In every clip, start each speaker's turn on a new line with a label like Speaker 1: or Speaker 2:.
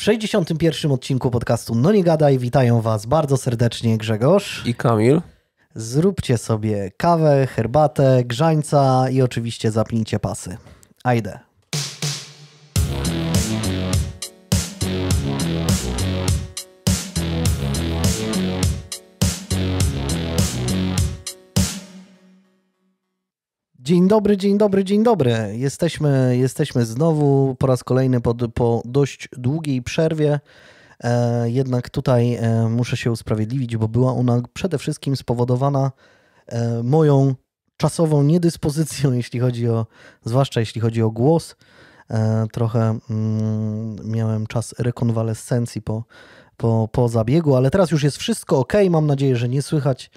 Speaker 1: W 61 odcinku podcastu No Nie Gadaj witają Was bardzo serdecznie Grzegorz i Kamil. Zróbcie sobie kawę, herbatę, grzańca i oczywiście zapnijcie pasy. Ajde. Dzień dobry, dzień dobry, dzień dobry. Jesteśmy, jesteśmy znowu po raz kolejny po, po dość długiej przerwie. E, jednak tutaj e, muszę się usprawiedliwić, bo była ona przede wszystkim spowodowana e, moją czasową niedyspozycją, jeśli chodzi o, zwłaszcza jeśli chodzi o głos. E, trochę mm, miałem czas rekonwalescencji po po, po zabiegu, ale teraz już jest wszystko ok. Mam nadzieję, że nie słychać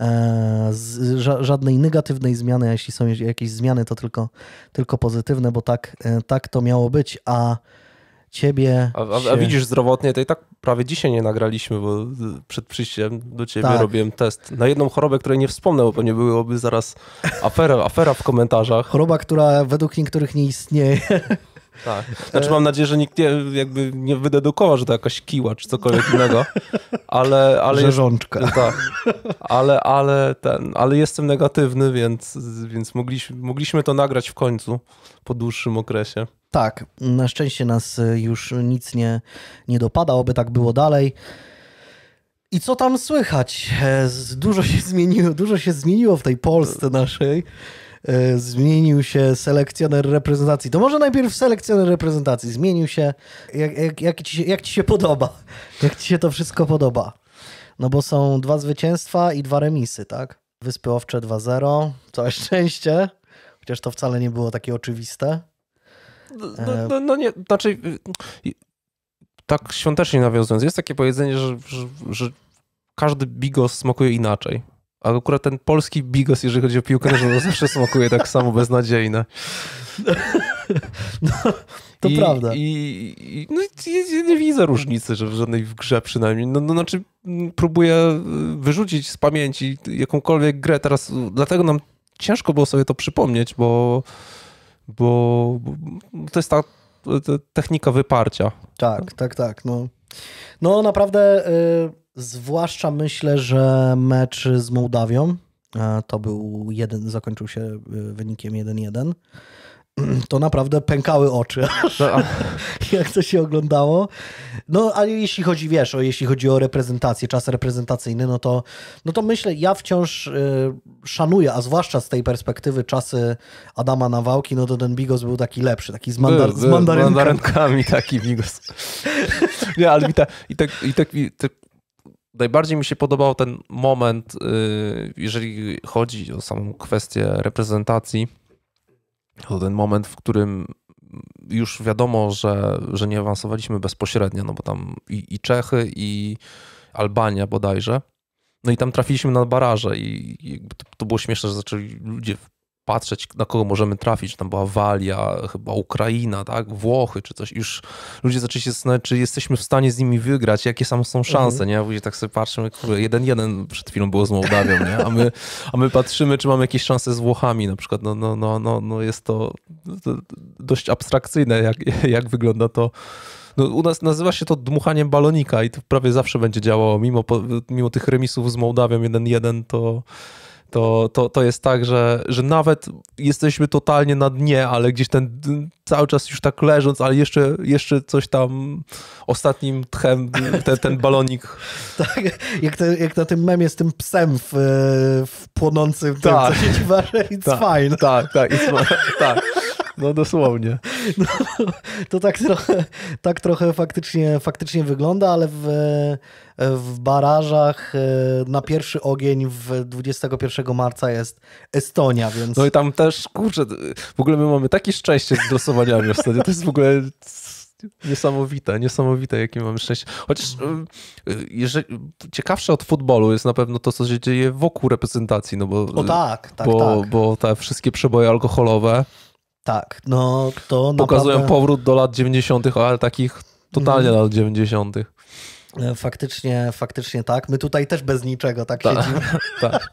Speaker 1: e, z, ża żadnej negatywnej zmiany. A jeśli są jakieś zmiany, to tylko, tylko pozytywne, bo tak, e, tak to miało być. A ciebie. A, a, się... a, widzisz
Speaker 2: zdrowotnie, to i tak prawie dzisiaj nie nagraliśmy, bo e, przed przyjściem do ciebie tak. robiłem test na jedną chorobę, której nie wspomnę, bo nie byłoby zaraz afera, afera w komentarzach. Choroba,
Speaker 1: która według niektórych nie istnieje.
Speaker 2: Tak. Znaczy mam nadzieję, że nikt nie, jakby nie wydedukował, że to jakaś kiła czy cokolwiek innego, ale... ale Rzeżączka. Jest, tak. Ale, ale, ten, ale jestem negatywny, więc, więc mogliśmy, mogliśmy to nagrać w końcu, po dłuższym okresie.
Speaker 1: Tak, na szczęście nas y, już nic nie, nie dopada, oby tak było dalej. I co tam słychać? E, dużo się zmieniło, dużo się zmieniło w tej Polsce naszej. E, zmienił się selekcjoner reprezentacji. To może najpierw selekcjoner reprezentacji zmienił się. Jak, jak, jak, ci, się, jak ci się podoba? Jak ci się to wszystko podoba? No bo są dwa zwycięstwa i dwa remisy, tak? Wyspy Owcze 2-0, całe szczęście, chociaż to wcale
Speaker 2: nie było takie oczywiste. No, no, no, no nie, znaczy y, tak świątecznie nawiązując, jest takie powiedzenie, że, że, że każdy bigos smakuje inaczej. A akurat ten polski bigos, jeżeli chodzi o piłkę nożną, zawsze smakuje tak samo beznadziejne. No, to I, prawda. I, i no, nie widzę różnicy, że w żadnej grze przynajmniej. No, no znaczy próbuję e, wyrzucić z pamięci jakąkolwiek grę teraz, dlatego nam ciężko było sobie to przypomnieć, bo, bo, bo to jest ta, ta technika wyparcia. Tak, tak, tak. No,
Speaker 1: no naprawdę... Y, Zwłaszcza myślę, że mecz z Mołdawią e, to był jeden, zakończył się e, wynikiem 1-1. To naprawdę pękały oczy, no. jak to się oglądało. No, ale jeśli chodzi, wiesz, o, jeśli chodzi o reprezentację, czas reprezentacyjny, no to, no to myślę, ja wciąż e, szanuję, a zwłaszcza z tej perspektywy czasy Adama Nawałki, no to ten Bigos był taki lepszy, taki z, mandar z mandarynkami.
Speaker 2: mandarynkami. taki Bigos. Nie, ale mi ta, i tak, i tak mi, Najbardziej mi się podobał ten moment, y, jeżeli chodzi o samą kwestię reprezentacji, to ten moment, w którym już wiadomo, że, że nie awansowaliśmy bezpośrednio, no bo tam i, i Czechy, i Albania bodajże. No i tam trafiliśmy na baraże i, to było śmieszne, że zaczęli ludzie patrzeć, na kogo możemy trafić. Tam była Walia, chyba Ukraina, tak? Włochy czy coś. Już ludzie zaczęli się zastanawiać, czy jesteśmy w stanie z nimi wygrać, jakie sam są mhm. szanse, mhm. nie? Ludzie tak sobie patrzą, jeden jeden przed chwilą było z Mołdawią, nie? A my, a my patrzymy, czy mamy jakieś szanse z Włochami na przykład. No, no, no, no, no jest to dość abstrakcyjne, jak, jak wygląda to no, u nas nazywa się to dmuchaniem balonika i to prawie zawsze będzie działało. Mimo, mimo tych remisów z Mołdawią 1-1, to, to, to, to jest tak, że, że nawet jesteśmy totalnie na dnie, ale gdzieś ten cały czas już tak leżąc, ale jeszcze, jeszcze coś tam ostatnim tchem, ten, ten balonik.
Speaker 1: tak, jak, jak na tym memie z tym psem w, w płonącym, tak. tym, co tak. się it's tak,
Speaker 2: fine. Tak, tak, it's, tak. No dosłownie. No,
Speaker 1: to tak trochę, tak trochę faktycznie, faktycznie wygląda, ale w, w barażach e, na pierwszy ogień w 21 marca jest Estonia, więc... No i
Speaker 2: tam też, kurczę, w ogóle my mamy takie szczęście z losowaniami ostatnio, to jest w ogóle niesamowite, niesamowite, jakie mamy szczęście. Chociaż e, jeżeli, ciekawsze od futbolu jest na pewno to, co się dzieje wokół reprezentacji, no bo... O tak, tak, bo, tak. Bo te wszystkie przeboje alkoholowe... Tak, no to Pokazują naprawdę... powrót do lat 90., ale takich totalnie mm. lat 90. E,
Speaker 1: faktycznie, faktycznie tak. My tutaj też bez niczego tak ta, siedzimy. Tak.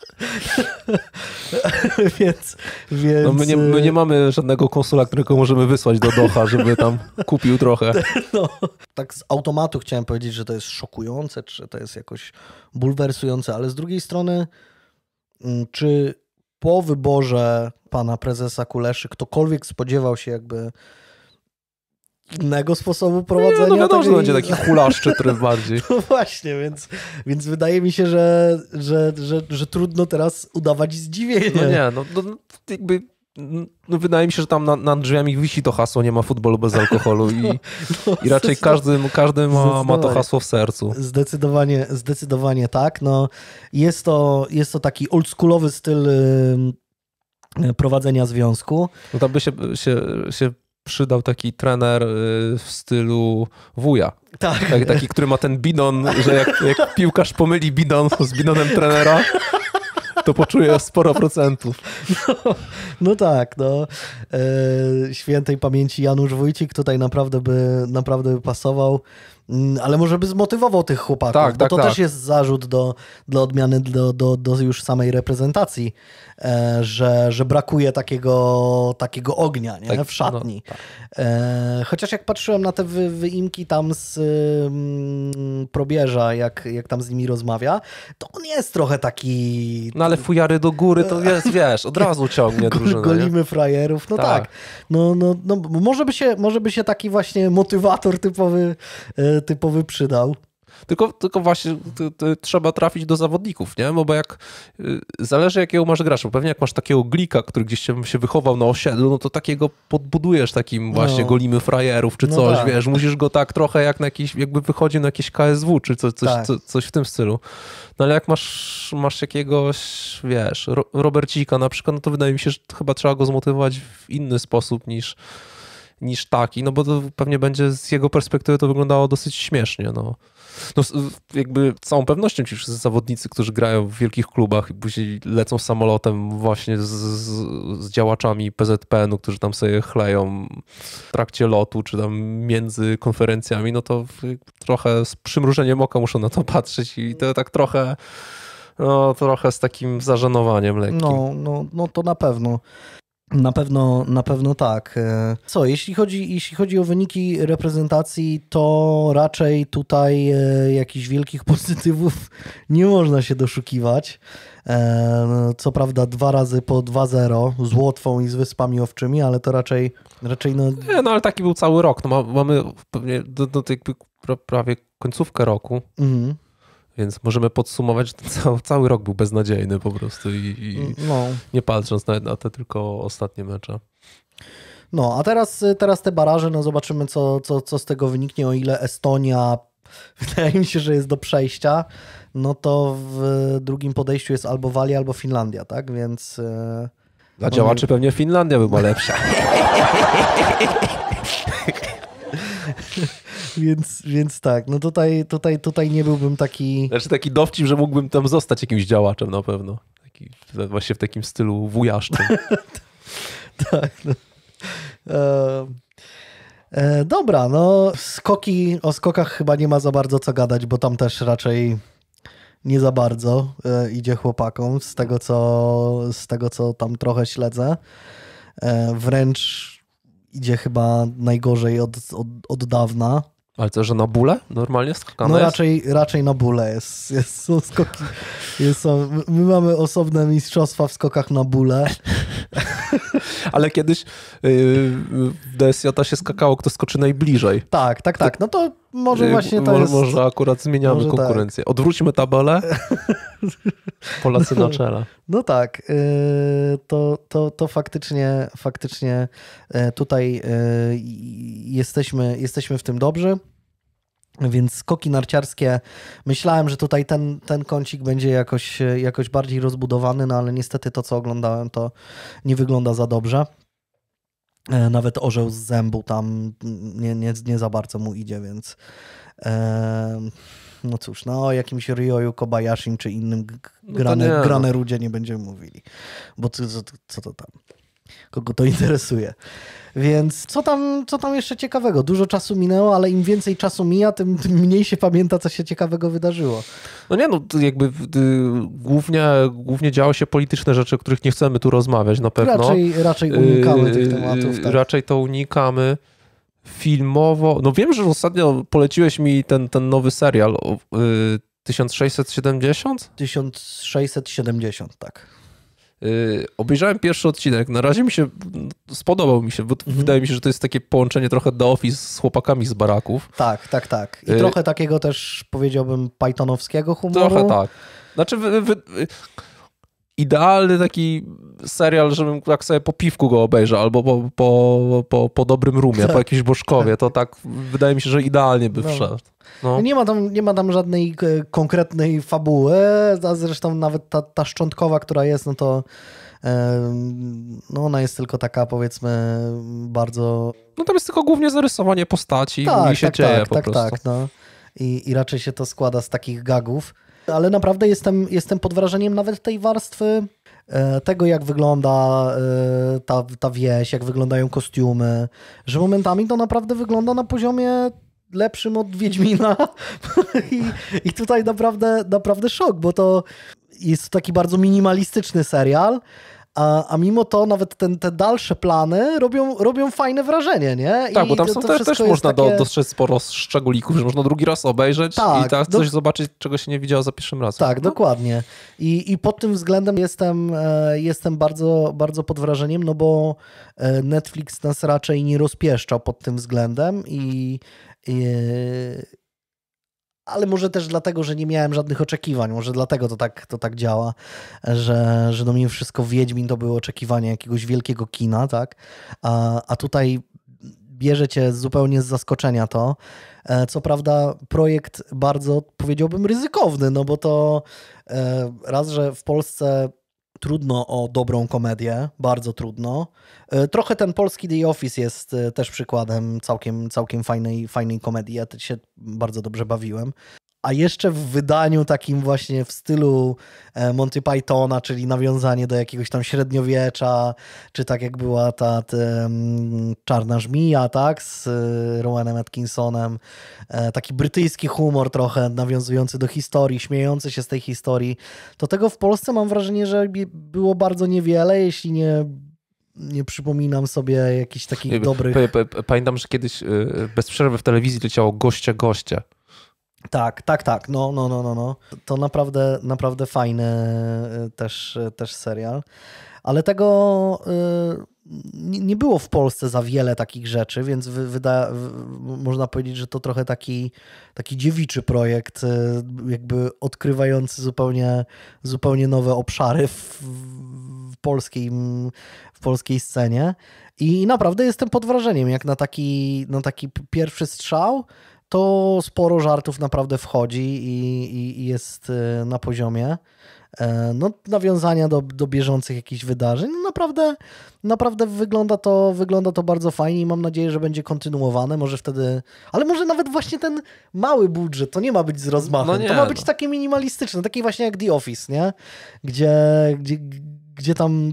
Speaker 1: więc, więc... No my, nie, my nie e,
Speaker 2: mamy żadnego konsula, którego możemy wysłać do Doha, żeby tam kupił trochę.
Speaker 1: No, tak z automatu chciałem powiedzieć, że to jest szokujące, czy to jest jakoś bulwersujące, ale z drugiej strony, mm, czy po wyborze pana prezesa Kuleszy ktokolwiek spodziewał się jakby innego sposobu no prowadzenia. Nie, no wiadomo, że będzie taki hulaszczy tryb bardziej. No właśnie, więc, więc wydaje mi się, że, że, że, że trudno teraz udawać zdziwienie. No nie,
Speaker 2: no, no jakby no wydaje mi się, że tam nad, drzwiami wisi to hasło nie ma futbolu bez alkoholu i, no, no, i raczej każdy, każdy ma, ma to hasło w sercu.
Speaker 1: Zdecydowanie, zdecydowanie tak. No, jest, to, jest to taki oldschoolowy styl E, prowadzenia związku.
Speaker 2: No tam by się, się, się przydał taki trener y, w stylu wuja. Tak. Taki, taki, który ma ten bidon, że jak, jak piłkarz pomyli bidon z bidonem trenera, to poczuje sporo procentów. No,
Speaker 1: no tak, no. E, świętej pamięci Janusz Wójcik tutaj naprawdę by, naprawdę by pasował. Mm, ale może by zmotywował tych chłopaków, tak, bo tak, to tak. też jest zarzut do, dla odmiany do, do, do już samej reprezentacji, e, że, że brakuje takiego, takiego ognia nie? Tak, w szatni. No, tak. e, chociaż jak patrzyłem na te wy, wyimki tam z y, probierza, jak, jak tam z nimi rozmawia, to on jest trochę
Speaker 2: taki... No ale fujary do góry to jest, wiesz, od razu ciągnie drużynę. Golimy nie?
Speaker 1: frajerów, no tak. tak. No, no, no, może, by się, może by się taki właśnie motywator typowy... Y, typowy przydał.
Speaker 2: Tylko, tylko właśnie trzeba trafić do zawodników, nie? No bo jak y, zależy jakiego masz gracza, pewnie jak masz takiego glika, który gdzieś się wychował na osiedlu, no to takiego podbudujesz takim no. właśnie no. golimy frajerów czy no coś, tak. wiesz, musisz go tak trochę jak na jakiś, jakby wychodził na jakieś KSW czy coś, coś, tak. co, coś w tym stylu. No ale jak masz, masz jakiegoś, wiesz, Robercika na przykład, no to wydaje mi się, że chyba trzeba go zmotywować w inny sposób niż niż taki, no bo to pewnie będzie z jego perspektywy to wyglądało dosyć śmiesznie, no. No, jakby całą pewnością ci wszyscy zawodnicy, którzy grają w wielkich klubach i później lecą samolotem właśnie z, z, z działaczami PZPN-u, którzy tam sobie chleją w trakcie lotu, czy tam między konferencjami, no to trochę z przymrużeniem oka muszą na to patrzeć i to tak trochę no, trochę z takim zażenowaniem lekkim. No,
Speaker 1: no, no to na pewno. Na pewno, na pewno tak. E, co, jeśli chodzi, jeśli chodzi o wyniki reprezentacji, to raczej tutaj e, jakichś wielkich pozytywów nie można się doszukiwać. E, no, co prawda dwa razy po 2-0 z Łotwą i z Wyspami Owczymi, ale to raczej, raczej no...
Speaker 2: Nie, no ale taki był cały rok. No, mamy pewnie do, do tej prawie końcówkę roku. Mhm. Więc możemy podsumować, że cały, cały rok był beznadziejny po prostu i, i mm, no. nie patrząc nawet na te tylko ostatnie mecze.
Speaker 1: No, a teraz, teraz te baraże, no zobaczymy, co, co, co z tego wyniknie, o ile Estonia wydaje mi się, że jest do przejścia, no to w drugim podejściu jest albo Walia, albo Finlandia, tak? Więc... E, Dla działaczy
Speaker 2: pewnie Finlandia by była lepsza.
Speaker 1: Więc, więc tak, no tutaj, tutaj, tutaj nie byłbym taki...
Speaker 2: Znaczy taki dowcip, że mógłbym tam zostać jakimś działaczem na pewno. Taki, właśnie w takim stylu wujaszczym.
Speaker 1: tak, no. E, e, dobra, no skoki, o skokach chyba nie ma za bardzo co gadać, bo tam też raczej nie za bardzo e, idzie chłopakom z tego co, z tego, co tam trochę śledzę. Wręcz idzie chyba najgorzej od, od, od dawna.
Speaker 2: Ale to, że na bóle normalnie skakane No raczej,
Speaker 1: jest? raczej na bóle jest, jest, są skoki. Jest, są, my mamy osobne mistrzostwa w skokach na bóle.
Speaker 2: Ale kiedyś yy, w DSJ się skakało, kto skoczy najbliżej. Tak, tak, tak. No to
Speaker 1: może y, właśnie to może, jest... Może akurat zmieniamy może tak. konkurencję. Tak.
Speaker 2: Odwróćmy tabelę. Polacy no, na czele.
Speaker 1: No tak. Y, to, to, to faktycznie, faktycznie y, tutaj jesteśmy, jesteśmy w tym dobrzy. Więc skoki narciarskie. Myślałem, że tutaj ten, ten kącik będzie jakoś, jakoś bardziej rozbudowany, no ale niestety to, co oglądałem, to nie wygląda za dobrze. E, nawet orzeł z zębu tam nie, nie, nie za bardzo mu idzie, więc e, no cóż, no o jakimś Ryoju Kobayashim czy innym grane, no nie. grane no. rudzie nie będziemy mówili, bo co, co, co to tam? Kogo to interesuje? Więc co tam, co tam jeszcze ciekawego? Dużo czasu minęło, ale im więcej czasu mija, tym, tym mniej się pamięta, co się ciekawego wydarzyło.
Speaker 2: No nie, no jakby y, głównie, głównie działo się polityczne rzeczy, o których nie chcemy tu rozmawiać na pewno. Raczej, raczej unikamy y, tych tematów. Tak. Raczej to unikamy filmowo. No wiem, że ostatnio poleciłeś mi ten, ten nowy serial. Y, 1670? 1670, tak. Y, obejrzałem pierwszy odcinek, na razie mi się spodobał mi się, bo mhm. wydaje mi się, że to jest takie połączenie trochę do Office z chłopakami z baraków.
Speaker 1: Tak, tak, tak. I y, trochę takiego też powiedziałbym pythonowskiego humoru. Trochę tak.
Speaker 2: Znaczy wy, wy, wy idealny taki serial, żebym tak sobie po piwku go obejrzał, albo po, po, po, po dobrym rumie, po jakimś bożkowie, to tak wydaje mi się, że idealnie by no. wszedł. No. Nie,
Speaker 1: ma tam, nie ma tam żadnej e, konkretnej fabuły, a zresztą nawet ta, ta szczątkowa, która jest, no to e, no ona jest tylko taka, powiedzmy, bardzo.
Speaker 2: No tam jest tylko głównie zarysowanie postaci tak, i się tak, dzieje tak, po tak, tak prostu. Tak, no.
Speaker 1: I, I raczej się to składa z takich gagów. Ale naprawdę jestem, jestem pod wrażeniem nawet tej warstwy e, tego, jak wygląda ta, ta wieś, jak wyglądają kostiumy, że momentami to naprawdę wygląda na poziomie lepszym od Wiedźmina. I, I, tutaj naprawdę, naprawdę szok, bo to jest to taki bardzo minimalistyczny serial. A, a mimo to nawet ten, te dalsze plany robią, robią fajne wrażenie, nie? I tak, bo tam są te, też można takie... do,
Speaker 2: dostrzec sporo szczególików, że można drugi raz obejrzeć tak, i tak coś do... zobaczyć, czego się nie widziało za pierwszym razem. Tak, no? dokładnie. I, I
Speaker 1: pod tym względem jestem, e, jestem bardzo, bardzo pod wrażeniem, no bo e, Netflix nas raczej nie rozpieszczał pod tym względem i Yy, ale może też dlatego, że nie miałem żadnych oczekiwań, może dlatego to tak, to tak działa, że, że no mimo wszystko Wiedźmin to było oczekiwanie jakiegoś wielkiego kina, tak? A, a tutaj bierze cię zupełnie z zaskoczenia to. E, co prawda projekt bardzo, powiedziałbym, ryzykowny, no bo to e, raz, że w Polsce Trudno o dobrą komedię, bardzo trudno. E, trochę ten polski The Office jest e, też przykładem całkiem, całkiem fajnej, fajnej komedii. Ja się bardzo dobrze bawiłem a jeszcze w wydaniu takim właśnie w stylu e, Monty Pythona, czyli nawiązanie do jakiegoś tam średniowiecza, czy tak jak była ta, ta mm, Czarna Żmija, tak, z e, Rowanem Atkinsonem, e, taki brytyjski humor trochę nawiązujący do historii, śmiejący się z tej historii, to tego w Polsce mam wrażenie, że było bardzo niewiele, jeśli nie nie przypominam sobie
Speaker 2: jakichś takich dobrych. Pamiętam, że kiedyś bez przerwy w telewizji leciało goście goście.
Speaker 1: Tak, tak, tak. No, no, no, no, no. To naprawdę, naprawdę fajny y, też, y, też serial. Ale tego y, nie było w Polsce za wiele takich rzeczy, więc wyda, można powiedzieć, że to trochę taki, taki dziewiczy projekt, jakby odkrywający zupełnie, zupełnie nowe obszary w, w, w polskiej scenie. I naprawdę jestem pod wrażeniem, jak na taki, na taki pierwszy strzał to sporo żartów naprawdę wchodzi i, i, i jest e, na poziomie. E, no, nawiązania do, do bieżących jakichś wydarzeń. No, naprawdę, naprawdę wygląda, to, wygląda to bardzo fajnie i mam nadzieję, że będzie kontynuowane. Może wtedy, ale może nawet właśnie ten mały budżet, to nie ma być z rozmachem. No nie, to ma być no. takie minimalistyczne, takie właśnie jak The Office, nie? Gdzie, gdzie, gdzie tam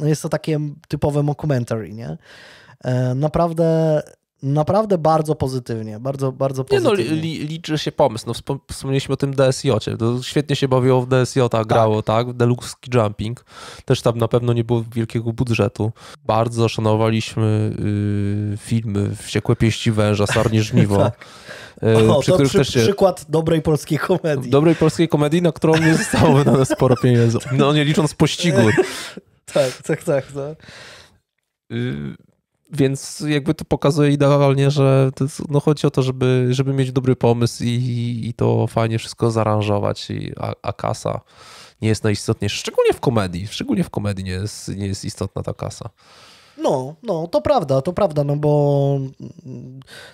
Speaker 1: no, jest to takie typowe mockumentary, nie? E, naprawdę naprawdę bardzo pozytywnie, bardzo, bardzo pozytywnie. Nie no,
Speaker 2: li, liczy się pomysł, no wspomnieliśmy o tym DSJ, to świetnie się bawiło w DSJ, tak, tak. grało, tak, w Deluxe Jumping, też tam na pewno nie było wielkiego budżetu. Bardzo szanowaliśmy y, filmy Wściekłe Pieści Węża, Sarnie Żniwo. tak. y, przy to których przy, też się... przykład dobrej polskiej komedii. Dobrej polskiej komedii, na którą nie zostało wydane sporo pieniędzy, no nie licząc pościgu.
Speaker 1: tak, tak, tak. tak.
Speaker 2: Y więc jakby to pokazuje idealnie, że no chodzi o to, żeby, żeby mieć dobry pomysł i, i, i to fajnie wszystko zaaranżować, I, a, a kasa nie jest najistotniejsza. Szczególnie w komedii. Szczególnie w komedii nie jest, nie jest istotna ta kasa.
Speaker 1: No, no, to prawda, to prawda, no bo.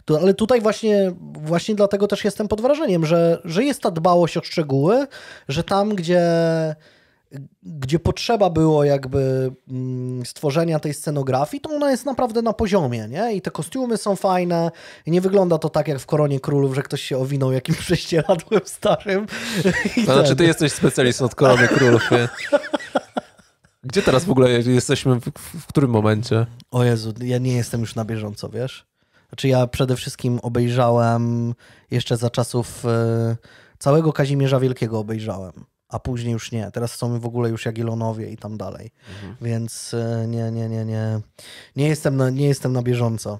Speaker 1: To, ale tutaj właśnie, właśnie dlatego też jestem pod wrażeniem, że, że jest ta dbałość o szczegóły, że tam, gdzie gdzie potrzeba było jakby mm, stworzenia tej scenografii, to ona jest naprawdę na poziomie, nie? I te kostiumy są fajne, nie wygląda to tak jak w Koronie Królów, że ktoś się owinął jakimś prześcieradłem starym. no, Znaczy ty jesteś
Speaker 2: specjalistą od Korony Królów, nie? Gdzie teraz w ogóle jesteśmy, w, którym momencie? O Jezu,
Speaker 1: ja nie jestem już na bieżąco, wiesz? Znaczy ja przede wszystkim obejrzałem jeszcze za czasów e, całego Kazimierza Wielkiego obejrzałem a później już nie. Teraz są w ogóle już ilonowie i tam dalej. Mhm. Więc e, nie, nie, nie, nie. Nie jestem na, nie jestem na bieżąco.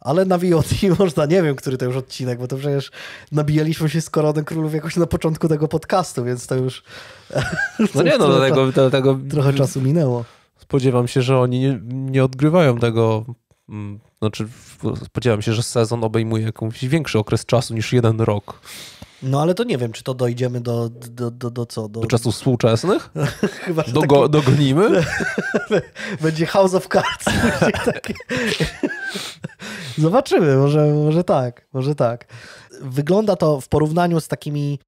Speaker 1: Ale na VOD można, nie wiem, który to już odcinek, bo to przecież nabijaliśmy się z Koronem Królów jakoś na początku tego podcastu, więc to już... No nie, no do tego, do tego... Trochę czasu
Speaker 2: minęło. Spodziewam się, że oni nie, nie odgrywają tego mm, znaczy, spodziewam się, że sezon obejmuje jakiś większy okres czasu niż jeden rok.
Speaker 1: No ale to nie wiem, czy to dojdziemy do, do, do, do co? Do, do czasów współczesnych?
Speaker 2: Chyba, do, taki... go, Dogonimy?
Speaker 1: Będzie House of Cards. Taki... Zobaczymy, może, może tak, może tak. Wygląda to w porównaniu z takimi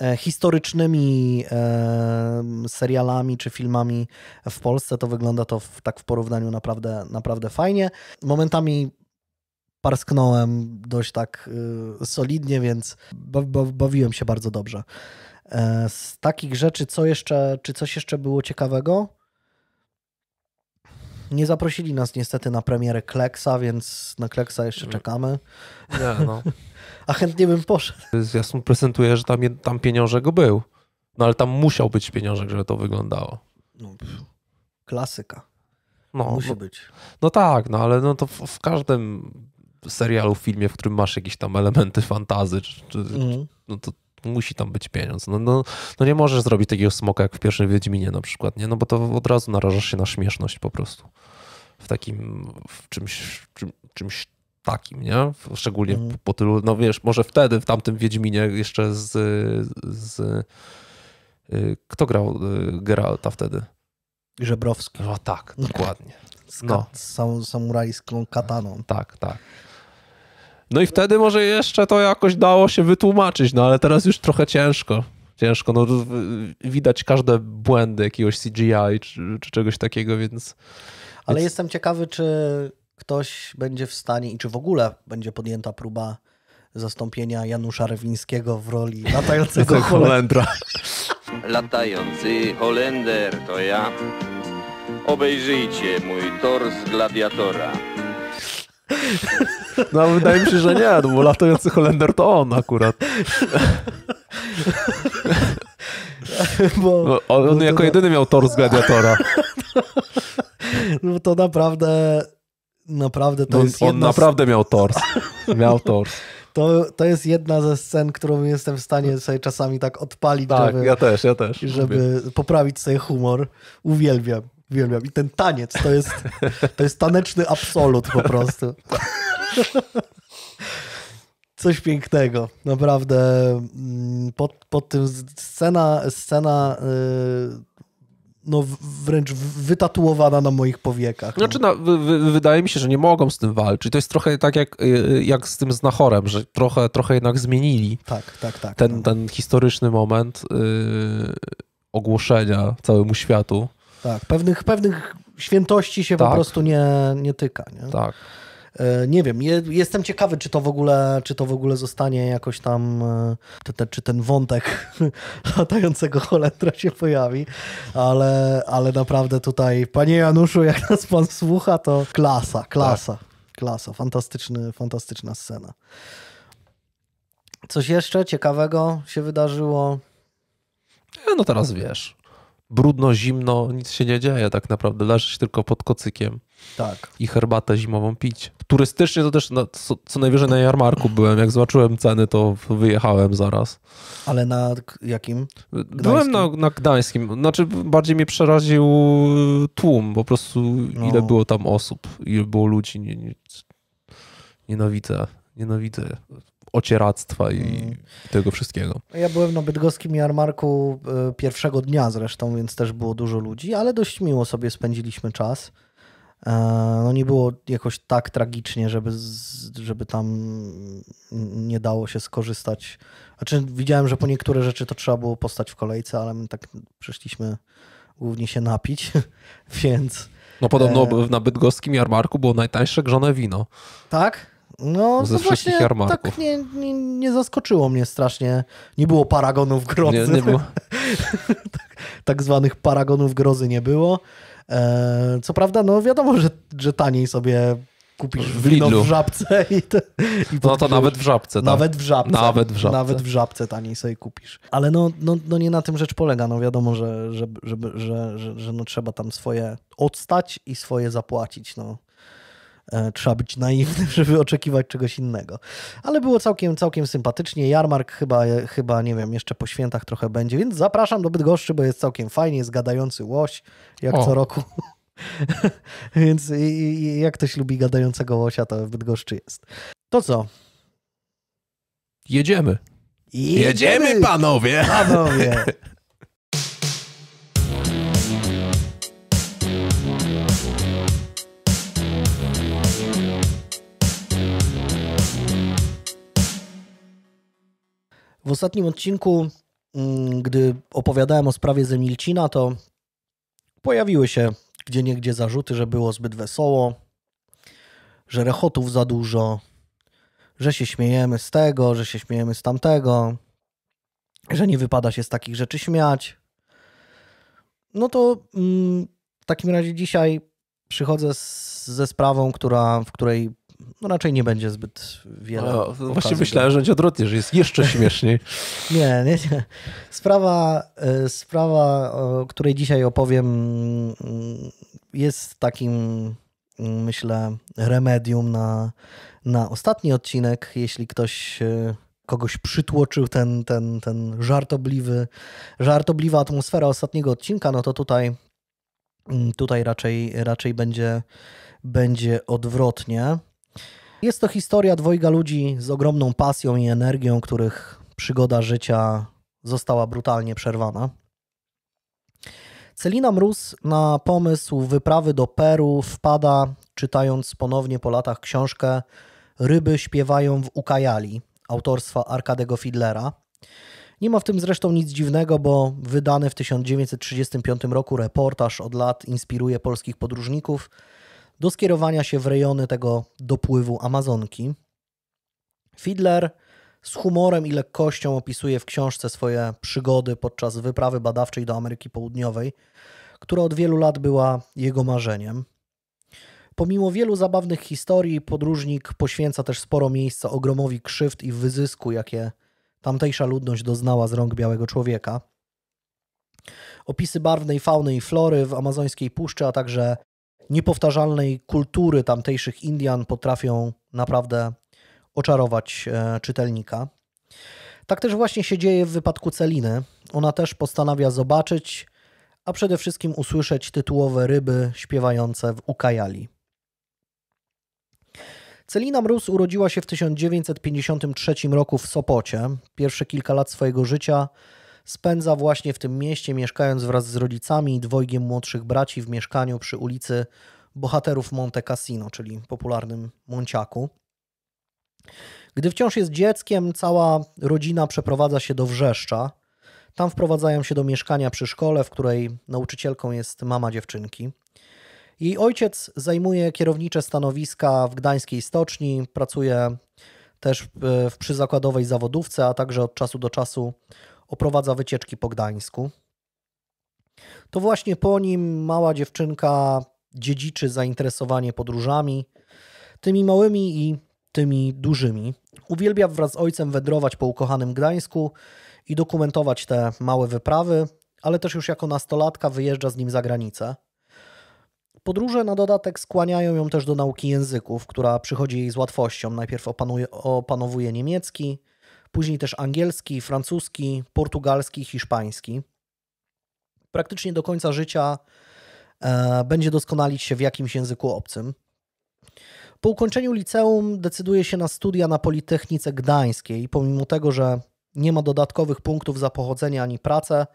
Speaker 1: E, historycznymi e, serialami czy filmami w Polsce, to wygląda to w, tak w porównaniu naprawdę, naprawdę fajnie. Momentami parsknąłem dość tak e, solidnie, więc bawiłem się bardzo dobrze. Z takich rzeczy, co jeszcze, czy coś jeszcze było ciekawego? Nie zaprosili nas niestety na premierę Kleksa, więc na Kleksa jeszcze no. czekamy. Nie, no. a chętnie bym
Speaker 2: poszedł. Jasno prezentuję, że tam, tam pieniążek był. No ale tam musiał być pieniążek, żeby to wyglądało.
Speaker 1: No, klasyka. No, Musi no, być.
Speaker 2: No tak, no ale no to w, w, każdym serialu, filmie, w którym masz jakieś tam elementy fantazy, czy, czy, mm. no to musi tam być pieniądz. No, no, no nie możesz zrobić takiego smoka jak w pierwszym Wiedźminie na przykład, nie? No bo to od razu narażasz się na śmieszność po prostu. W takim, w czymś, czym, czymś takim, nie? Szczególnie mhm. po tylu, no wiesz, może wtedy w tamtym Wiedźminie jeszcze z, z y, kto grał y, Geralta wtedy?
Speaker 1: Żebrowski. No tak, dokładnie. Z, no. z samurajską kataną. Tak, tak.
Speaker 2: No i wtedy może jeszcze to jakoś dało się wytłumaczyć, no ale teraz już trochę ciężko. Ciężko, no widać każde błędy jakiegoś CGI czy, czy czegoś takiego, więc... Ale więc... jestem
Speaker 1: ciekawy, czy ktoś będzie w stanie i czy w ogóle będzie podjęta próba zastąpienia Janusza Rewińskiego w roli latającego Holendra.
Speaker 2: Latający Holender to ja. Obejrzyjcie mój tors gladiatora. No wydaje mi się, że nie, bo latający Holender to on akurat. Bo, no, on, on jako to... jedyny miał tors gladiatora.
Speaker 1: No to naprawdę naprawdę to no, jest. On naprawdę z... miał
Speaker 2: tors. miał tors.
Speaker 1: To, to jest jedna ze scen, którą jestem w stanie sobie czasami tak odpalić. Tak, żeby, ja też, ja też. Żeby lubię. poprawić sobie humor. Uwielbiam, uwielbiam. I ten taniec to jest, to jest taneczny absolut po prostu. Coś pięknego, naprawdę. Mm, pod, pod tym scena, scena yy no, wręcz wytatuowana na moich powiekach.
Speaker 2: Znaczy, no. no wy, wydaje mi się, że nie mogą z tym walczyć. To jest trochę tak jak, y, jak z tym znachorem, że trochę, trochę jednak zmienili tak, tak, tak, ten, no. ten historyczny moment yy, ogłoszenia całemu światu. Tak,
Speaker 1: pewnych, pewnych świętości się tak. po prostu nie, nie tyka. Nie? Tak. E, nie wiem, jestem ciekawy, czy to w ogóle, czy to w ogóle zostanie jakoś tam, e, te, te, czy ten wątek latającego Holendra się pojawi, ale, ale naprawdę tutaj, panie Januszu, jak nas pan słucha, to klasa, tak. klasa, tak. klasa, fantastyczny, fantastyczna scena. Coś jeszcze ciekawego się wydarzyło?
Speaker 2: E, no teraz wiesz, brudno, zimno, nic się nie dzieje tak naprawdę, leżysz tylko pod kocykiem tak. i herbatę zimową pić. Turystycznie to też na, co, co, najwyżej na jarmarku byłem. Jak zobaczyłem ceny, to wyjechałem zaraz.
Speaker 1: Ale na jakim? Gdańskim? Byłem na,
Speaker 2: na Gdańskim. Znaczy, bardziej mnie przeraził e, tłum. Po prostu no. ile było tam osób, ile było ludzi. Nie, nie, nienawidzę, nienawidzę ocieractwa i mm. tego wszystkiego.
Speaker 1: No ja byłem na bydgoskim jarmarku e, pierwszego dnia zresztą, więc też było dużo ludzi, ale dość miło sobie spędziliśmy czas. E, no nie było jakoś tak tragicznie, żeby, żeby tam nie dało się skorzystać. Znaczy widziałem, że po niektóre rzeczy to trzeba było postać w kolejce, ale my tak przyszliśmy głównie się napić, więc... No podobno
Speaker 2: e... na bydgoskim jarmarku było najtańsze grzone wino.
Speaker 1: Tak? No, ze no wszystkich tak jarmarków. Tak nie, nie, nie, zaskoczyło mnie strasznie. Nie było paragonów grozy. Nie, nie było. tak, tak zwanych paragonów grozy nie było. E, co prawda, no wiadomo, że, że taniej sobie kupisz w Lidlu. w żabce i, to,
Speaker 2: i No to nawet w żabce, tak. Nawet w żabce. Nawet w żabce. Nawet w
Speaker 1: żabce taniej sobie kupisz. Ale no, no, no nie na tym rzecz polega. No wiadomo, że, że, że, że, że, że no trzeba tam swoje odstać i swoje zapłacić. No. E, trzeba być naiwnym, żeby oczekiwać czegoś innego. Ale było całkiem, całkiem sympatycznie. Jarmark chyba, e, chyba, nie wiem, jeszcze po świętach trochę będzie, więc zapraszam do Bydgoszczy, bo jest całkiem fajnie, jest gadający łoś, jak o. co roku. więc jak ktoś lubi gadającego łosia, to w Bydgoszczy jest. To co? Jedziemy.
Speaker 2: Jedziemy, Jedziemy panowie! Panowie!
Speaker 1: W ostatnim odcinku, mm, gdy opowiadałem o sprawie Zemilcina, to pojawiły się gdzie niegdzie zarzuty, że było zbyt wesoło, że rechotów za dużo, że się śmiejemy z tego, że się śmiejemy z tamtego, że nie wypada się z takich rzeczy śmiać. No to mm, w takim razie dzisiaj przychodzę z, ze sprawą, która, w której no raczej nie będzie zbyt wiele. No, właśnie myślałem, do... że będzie odwrotnie, że jest jeszcze śmieszniej. nie, nie, nie. Sprawa, e, sprawa, o której dzisiaj opowiem, mm, jest takim, mm, myślę, remedium na, na ostatni odcinek. Jeśli ktoś e, kogoś przytłoczył ten, ten, ten żartobliwy, żartobliwa atmosfera ostatniego odcinka, no to tutaj, mm, tutaj raczej, raczej będzie, będzie odwrotnie. Jest to historia dwojga ludzi z ogromną pasją i energią, których przygoda życia została brutalnie przerwana. Celina Mruz na pomysł wyprawy do Peru wpada, czytając ponownie po latach książkę Ryby śpiewają w Ukajali autorstwa Arkadego Fidlera. Nie ma w tym zresztą nic dziwnego, bo wydany w 1935 roku reportaż od lat inspiruje polskich podróżników – do skierowania się w rejony tego dopływu Amazonki. Fiedler z humorem i lekkością opisuje w książce swoje przygody podczas wyprawy badawczej do Ameryki Południowej, która od wielu lat była jego marzeniem. Pomimo wielu zabawnych historii, podróżnik poświęca też sporo miejsca ogromowi krzywd i wyzysku, jakie tamtejsza ludność doznała z rąk białego człowieka. Opisy barwnej fauny i flory w amazońskiej puszczy, a także niepowtarzalnej kultury tamtejszych Indian potrafią naprawdę oczarować e, czytelnika. Tak też właśnie się dzieje w wypadku Celiny. Ona też postanawia zobaczyć, a przede wszystkim usłyszeć tytułowe ryby śpiewające w Ukajali. Celina Mróz urodziła się w 1953 roku w Sopocie. Pierwsze kilka lat swojego życia spędza właśnie w tym mieście, mieszkając wraz z rodzicami i dwojgiem młodszych braci w mieszkaniu przy ulicy Bohaterów Monte Cassino, czyli popularnym Monciaku. Gdy wciąż jest dzieckiem, cała rodzina przeprowadza się do Wrzeszcza. Tam wprowadzają się do mieszkania przy szkole, w której nauczycielką jest mama dziewczynki. Jej ojciec zajmuje kierownicze stanowiska w gdańskiej stoczni, pracuje też w przyzakładowej zawodówce, a także od czasu do czasu oprowadza wycieczki po Gdańsku. To właśnie po nim mała dziewczynka dziedziczy zainteresowanie podróżami, tymi małymi i tymi dużymi. Uwielbia wraz z ojcem wędrować po ukochanym Gdańsku i dokumentować te małe wyprawy, ale też już jako nastolatka wyjeżdża z nim za granicę. Podróże na dodatek skłaniają ją też do nauki języków, która przychodzi jej z łatwością. Najpierw opanuje, opanowuje niemiecki, później też angielski, francuski, portugalski, hiszpański. Praktycznie do końca życia e, będzie doskonalić się w jakimś języku obcym. Po ukończeniu liceum decyduje się na studia na Politechnice Gdańskiej. Pomimo tego, że nie ma dodatkowych punktów za pochodzenie ani pracę,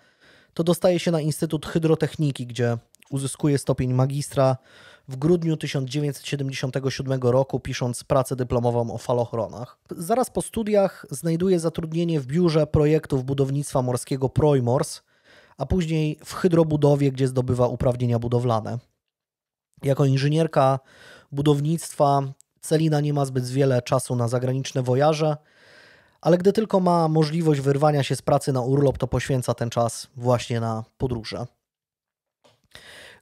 Speaker 1: to dostaje się na Instytut Hydrotechniki, gdzie uzyskuje stopień magistra w grudniu 1977 roku, pisząc pracę dyplomową o falochronach. Zaraz po studiach znajduje zatrudnienie w biurze projektów budownictwa morskiego Projmors, a później w hydrobudowie, gdzie zdobywa uprawnienia budowlane. Jako inżynierka budownictwa Celina nie ma zbyt wiele czasu na zagraniczne wojaże, ale gdy tylko ma możliwość wyrwania się z pracy na urlop, to poświęca ten czas właśnie na podróże.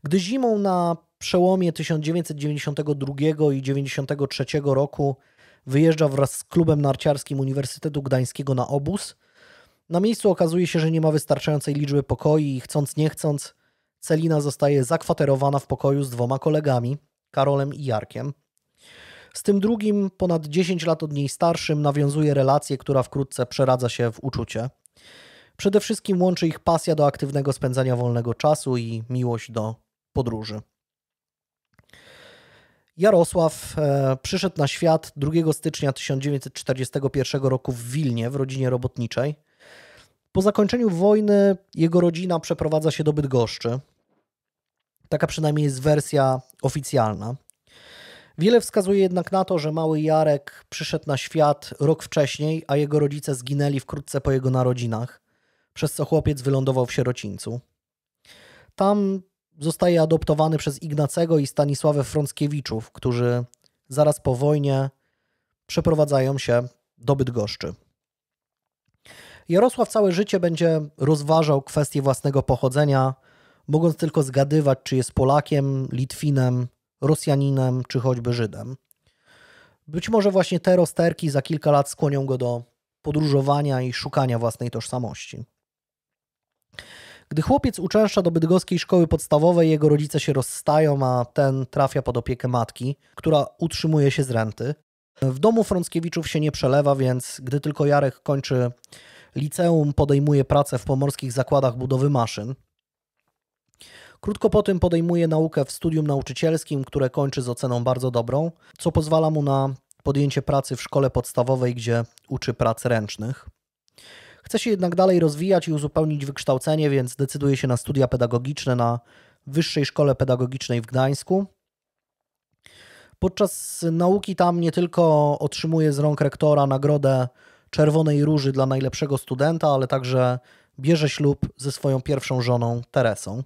Speaker 1: Gdy zimą na przełomie 1992 i 1993 roku wyjeżdża wraz z klubem narciarskim Uniwersytetu Gdańskiego na obóz. Na miejscu okazuje się, że nie ma wystarczającej liczby pokoi i chcąc nie chcąc, Celina zostaje zakwaterowana w pokoju z dwoma kolegami, Karolem i Jarkiem. Z tym drugim, ponad 10 lat od niej starszym, nawiązuje relację, która wkrótce przeradza się w uczucie. Przede wszystkim łączy ich pasja do aktywnego spędzania wolnego czasu i miłość do podróży. Jarosław e, przyszedł na świat 2 stycznia 1941 roku w Wilnie w rodzinie robotniczej. Po zakończeniu wojny jego rodzina przeprowadza się do Bydgoszczy. Taka przynajmniej jest wersja oficjalna. Wiele wskazuje jednak na to, że mały Jarek przyszedł na świat rok wcześniej, a jego rodzice zginęli wkrótce po jego narodzinach, przez co chłopiec wylądował w sierocińcu. Tam zostaje adoptowany przez Ignacego i Stanisławę Frąckiewiczów, którzy zaraz po wojnie przeprowadzają się do Bydgoszczy. Jarosław całe życie będzie rozważał kwestie własnego pochodzenia, mogąc tylko zgadywać, czy jest Polakiem, Litwinem, Rosjaninem, czy choćby Żydem. Być może właśnie te rozterki za kilka lat skłonią go do podróżowania i szukania własnej tożsamości. Gdy chłopiec uczęszcza do bydgoskiej szkoły podstawowej, jego rodzice się rozstają, a ten trafia pod opiekę matki, która utrzymuje się z renty. W domu Frąckiewiczów się nie przelewa, więc gdy tylko Jarek kończy liceum, podejmuje pracę w pomorskich zakładach budowy maszyn. Krótko po tym podejmuje naukę w studium nauczycielskim, które kończy z oceną bardzo dobrą, co pozwala mu na podjęcie pracy w szkole podstawowej, gdzie uczy prac ręcznych. Chce się jednak dalej rozwijać i uzupełnić wykształcenie, więc decyduje się na studia pedagogiczne na Wyższej Szkole Pedagogicznej w Gdańsku. Podczas nauki tam nie tylko otrzymuje z rąk rektora nagrodę Czerwonej Róży dla najlepszego studenta, ale także bierze ślub ze swoją pierwszą żoną Teresą.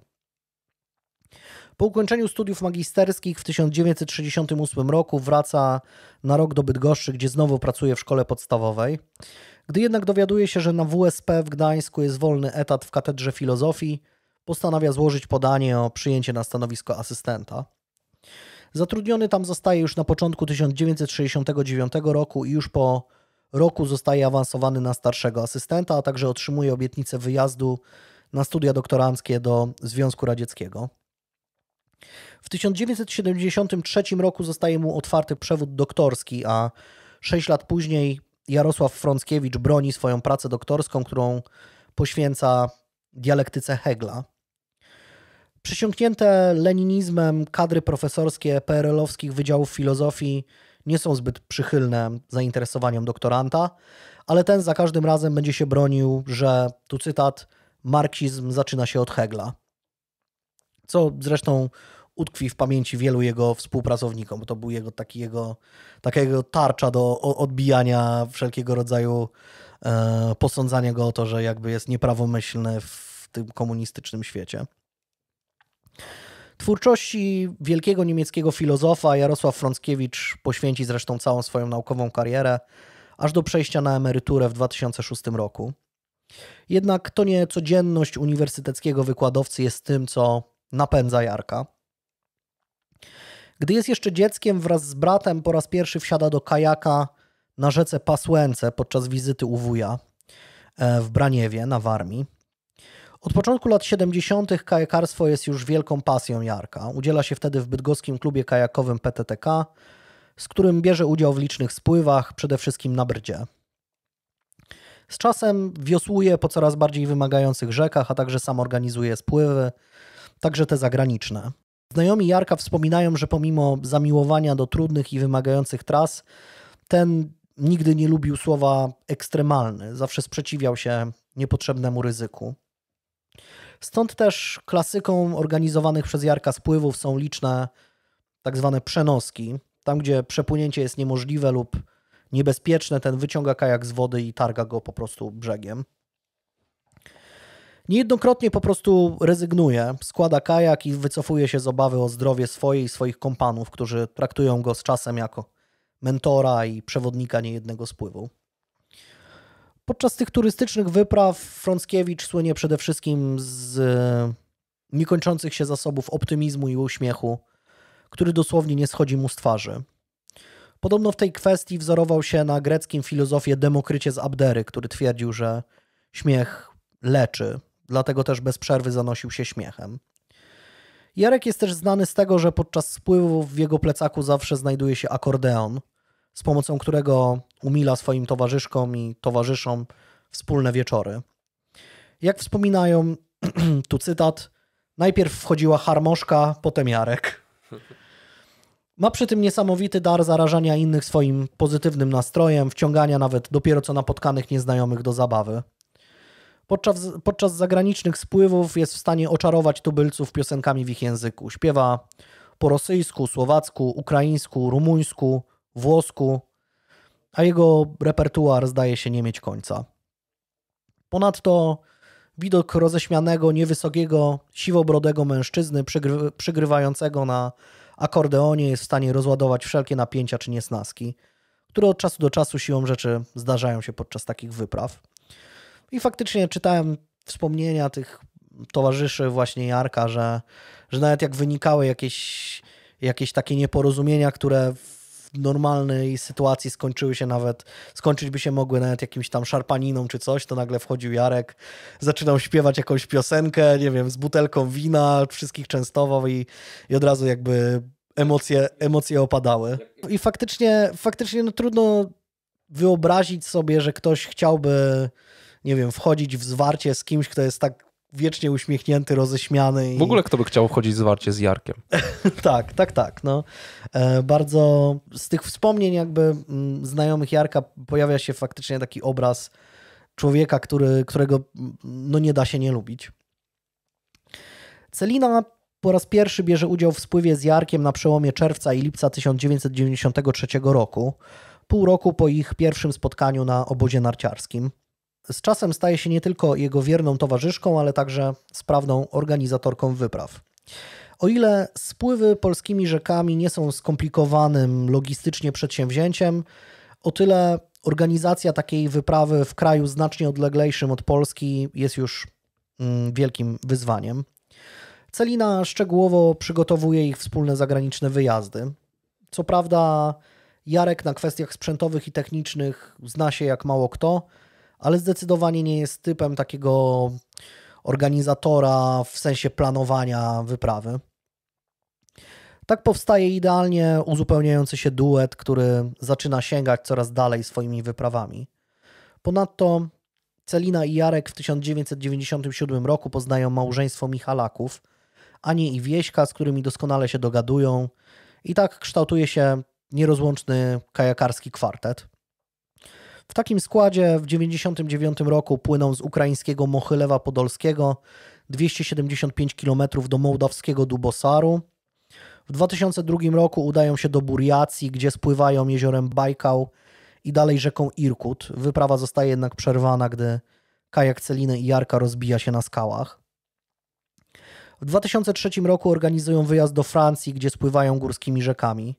Speaker 1: Po ukończeniu studiów magisterskich w 1968 roku wraca na rok do Bydgoszczy, gdzie znowu pracuje w szkole podstawowej. Gdy jednak dowiaduje się, że na WSP w Gdańsku jest wolny etat w katedrze filozofii, postanawia złożyć podanie o przyjęcie na stanowisko asystenta. Zatrudniony tam zostaje już na początku 1969 roku i już po roku zostaje awansowany na starszego asystenta, a także otrzymuje obietnicę wyjazdu na studia doktoranckie do Związku Radzieckiego. W 1973 roku zostaje mu otwarty przewód doktorski, a 6 lat później Jarosław Frąckiewicz broni swoją pracę doktorską, którą poświęca dialektyce Hegla. Przysiągnięte leninizmem kadry profesorskie PRL-owskich wydziałów filozofii nie są zbyt przychylne zainteresowaniom doktoranta, ale ten za każdym razem będzie się bronił, że, tu cytat, marksizm zaczyna się od Hegla. Co zresztą utkwi w pamięci wielu jego współpracownikom, bo to był jego taki jego, taka jego tarcza do odbijania wszelkiego rodzaju e, posądzania go o to, że jakby jest nieprawomyślny w tym komunistycznym świecie. Twórczości wielkiego niemieckiego filozofa Jarosław Frąckiewicz poświęci zresztą całą swoją naukową karierę, aż do przejścia na emeryturę w 2006 roku. Jednak to nie codzienność uniwersyteckiego wykładowcy jest tym, co napędza Jarka. Gdy jest jeszcze dzieckiem, wraz z bratem po raz pierwszy wsiada do kajaka na rzece Pasłęce podczas wizyty u wuja e, w Braniewie na Warmii. Od początku lat 70. kajakarstwo jest już wielką pasją Jarka. Udziela się wtedy w bydgoskim klubie kajakowym PTTK, z którym bierze udział w licznych spływach, przede wszystkim na brdzie. Z czasem wiosłuje po coraz bardziej wymagających rzekach, a także sam organizuje spływy, także te zagraniczne. Znajomi Jarka wspominają, że pomimo zamiłowania do trudnych i wymagających tras, ten nigdy nie lubił słowa ekstremalny, zawsze sprzeciwiał się niepotrzebnemu ryzyku. Stąd też klasyką organizowanych przez Jarka spływów są liczne tak zwane przenoski. Tam, gdzie przepłynięcie jest niemożliwe lub niebezpieczne, ten wyciąga kajak z wody i targa go po prostu brzegiem. Niejednokrotnie po prostu rezygnuje, składa kajak i wycofuje się z obawy o zdrowie swoje i swoich kompanów, którzy traktują go z czasem jako mentora i przewodnika niejednego spływu. Podczas tych turystycznych wypraw Frąckiewicz słynie przede wszystkim z e, niekończących się zasobów optymizmu i uśmiechu, który dosłownie nie schodzi mu z twarzy. Podobno w tej kwestii wzorował się na greckim filozofie Demokrycie z Abdery, który twierdził, że śmiech leczy, dlatego też bez przerwy zanosił się śmiechem. Jarek jest też znany z tego, że podczas spływów w jego plecaku zawsze znajduje się akordeon, z pomocą którego umila swoim towarzyszkom i towarzyszom wspólne wieczory. Jak wspominają, tu cytat, najpierw wchodziła harmoszka, potem Jarek. Ma przy tym niesamowity dar zarażania innych swoim pozytywnym nastrojem, wciągania nawet dopiero co napotkanych nieznajomych do zabawy. Podczas, podczas zagranicznych spływów jest w stanie oczarować tubylców piosenkami w ich języku. Śpiewa po rosyjsku, słowacku, ukraińsku, rumuńsku, włosku, a jego repertuar zdaje się nie mieć końca. Ponadto widok roześmianego, niewysokiego, siwobrodego mężczyzny przygry przygrywającego na akordeonie jest w stanie rozładować wszelkie napięcia czy niesnaski, które od czasu do czasu siłą rzeczy zdarzają się podczas takich wypraw. I faktycznie czytałem wspomnienia tych towarzyszy właśnie Jarka, że, że nawet jak wynikały jakieś, jakieś takie nieporozumienia, które w normalnej sytuacji skończyły się nawet, skończyć by się mogły nawet jakimś tam szarpaniną czy coś, to nagle wchodził Jarek, zaczynał śpiewać jakąś piosenkę, nie wiem, z butelką wina, wszystkich częstował i, i od razu jakby emocje, emocje opadały. I faktycznie, faktycznie no, trudno wyobrazić sobie, że ktoś chciałby nie wiem, wchodzić w zwarcie z kimś, kto jest tak wiecznie uśmiechnięty, roześmiany. I... W ogóle
Speaker 2: kto by chciał wchodzić w zwarcie z Jarkiem?
Speaker 1: tak, tak, tak. No. E, bardzo z tych wspomnień jakby mm, znajomych Jarka pojawia się faktycznie taki obraz człowieka, który, którego mm, no, nie da się nie lubić. Celina po raz pierwszy bierze udział w spływie z Jarkiem na przełomie czerwca i lipca 1993 roku, pół roku po ich pierwszym spotkaniu na obozie narciarskim. Z czasem staje się nie tylko jego wierną towarzyszką, ale także sprawną organizatorką wypraw. O ile spływy polskimi rzekami nie są skomplikowanym logistycznie przedsięwzięciem, o tyle organizacja takiej wyprawy w kraju znacznie odleglejszym od Polski jest już mm, wielkim wyzwaniem. Celina szczegółowo przygotowuje ich wspólne zagraniczne wyjazdy. Co prawda, Jarek na kwestiach sprzętowych i technicznych zna się jak mało kto, ale zdecydowanie nie jest typem takiego organizatora w sensie planowania wyprawy. Tak powstaje idealnie uzupełniający się duet, który zaczyna sięgać coraz dalej swoimi wyprawami. Ponadto Celina i Jarek w 1997 roku poznają małżeństwo Michalaków, Ani i Wieśka, z którymi doskonale się dogadują i tak kształtuje się nierozłączny kajakarski kwartet. W takim składzie w 1999 roku płynął z ukraińskiego Mochylewa Podolskiego 275 km do mołdawskiego Dubosaru. W 2002 roku udają się do Buriacji, gdzie spływają jeziorem Bajkał i dalej rzeką Irkut. Wyprawa zostaje jednak przerwana, gdy kajak Celiny i Jarka rozbija się na skałach. W 2003 roku organizują wyjazd do Francji, gdzie spływają górskimi rzekami.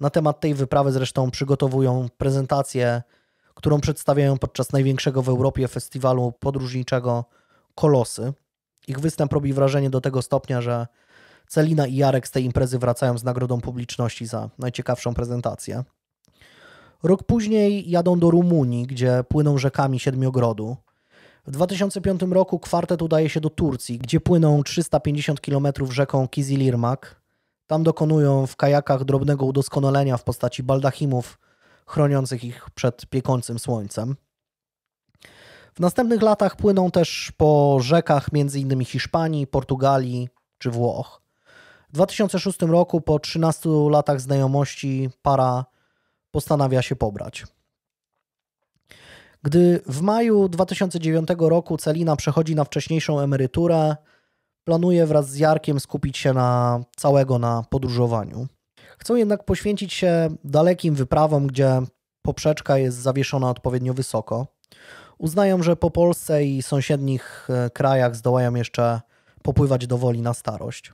Speaker 1: Na temat tej wyprawy zresztą przygotowują prezentację którą przedstawiają podczas największego w Europie festiwalu podróżniczego Kolosy. Ich występ robi wrażenie do tego stopnia, że Celina i Jarek z tej imprezy wracają z nagrodą publiczności za najciekawszą prezentację. Rok później jadą do Rumunii, gdzie płyną rzekami Siedmiogrodu. W 2005 roku kwartet udaje się do Turcji, gdzie płyną 350 km rzeką Kizilirmak. Tam dokonują w kajakach drobnego udoskonalenia w postaci baldachimów chroniących ich przed piekącym słońcem. W następnych latach płyną też po rzekach m.in. Hiszpanii, Portugalii czy Włoch. W 2006 roku, po 13 latach znajomości, para postanawia się pobrać. Gdy w maju 2009 roku Celina przechodzi na wcześniejszą emeryturę, planuje wraz z Jarkiem skupić się na całego na podróżowaniu. Chcą jednak poświęcić się dalekim wyprawom, gdzie poprzeczka jest zawieszona odpowiednio wysoko. Uznają, że po Polsce i sąsiednich e, krajach zdołają jeszcze popływać do woli na starość.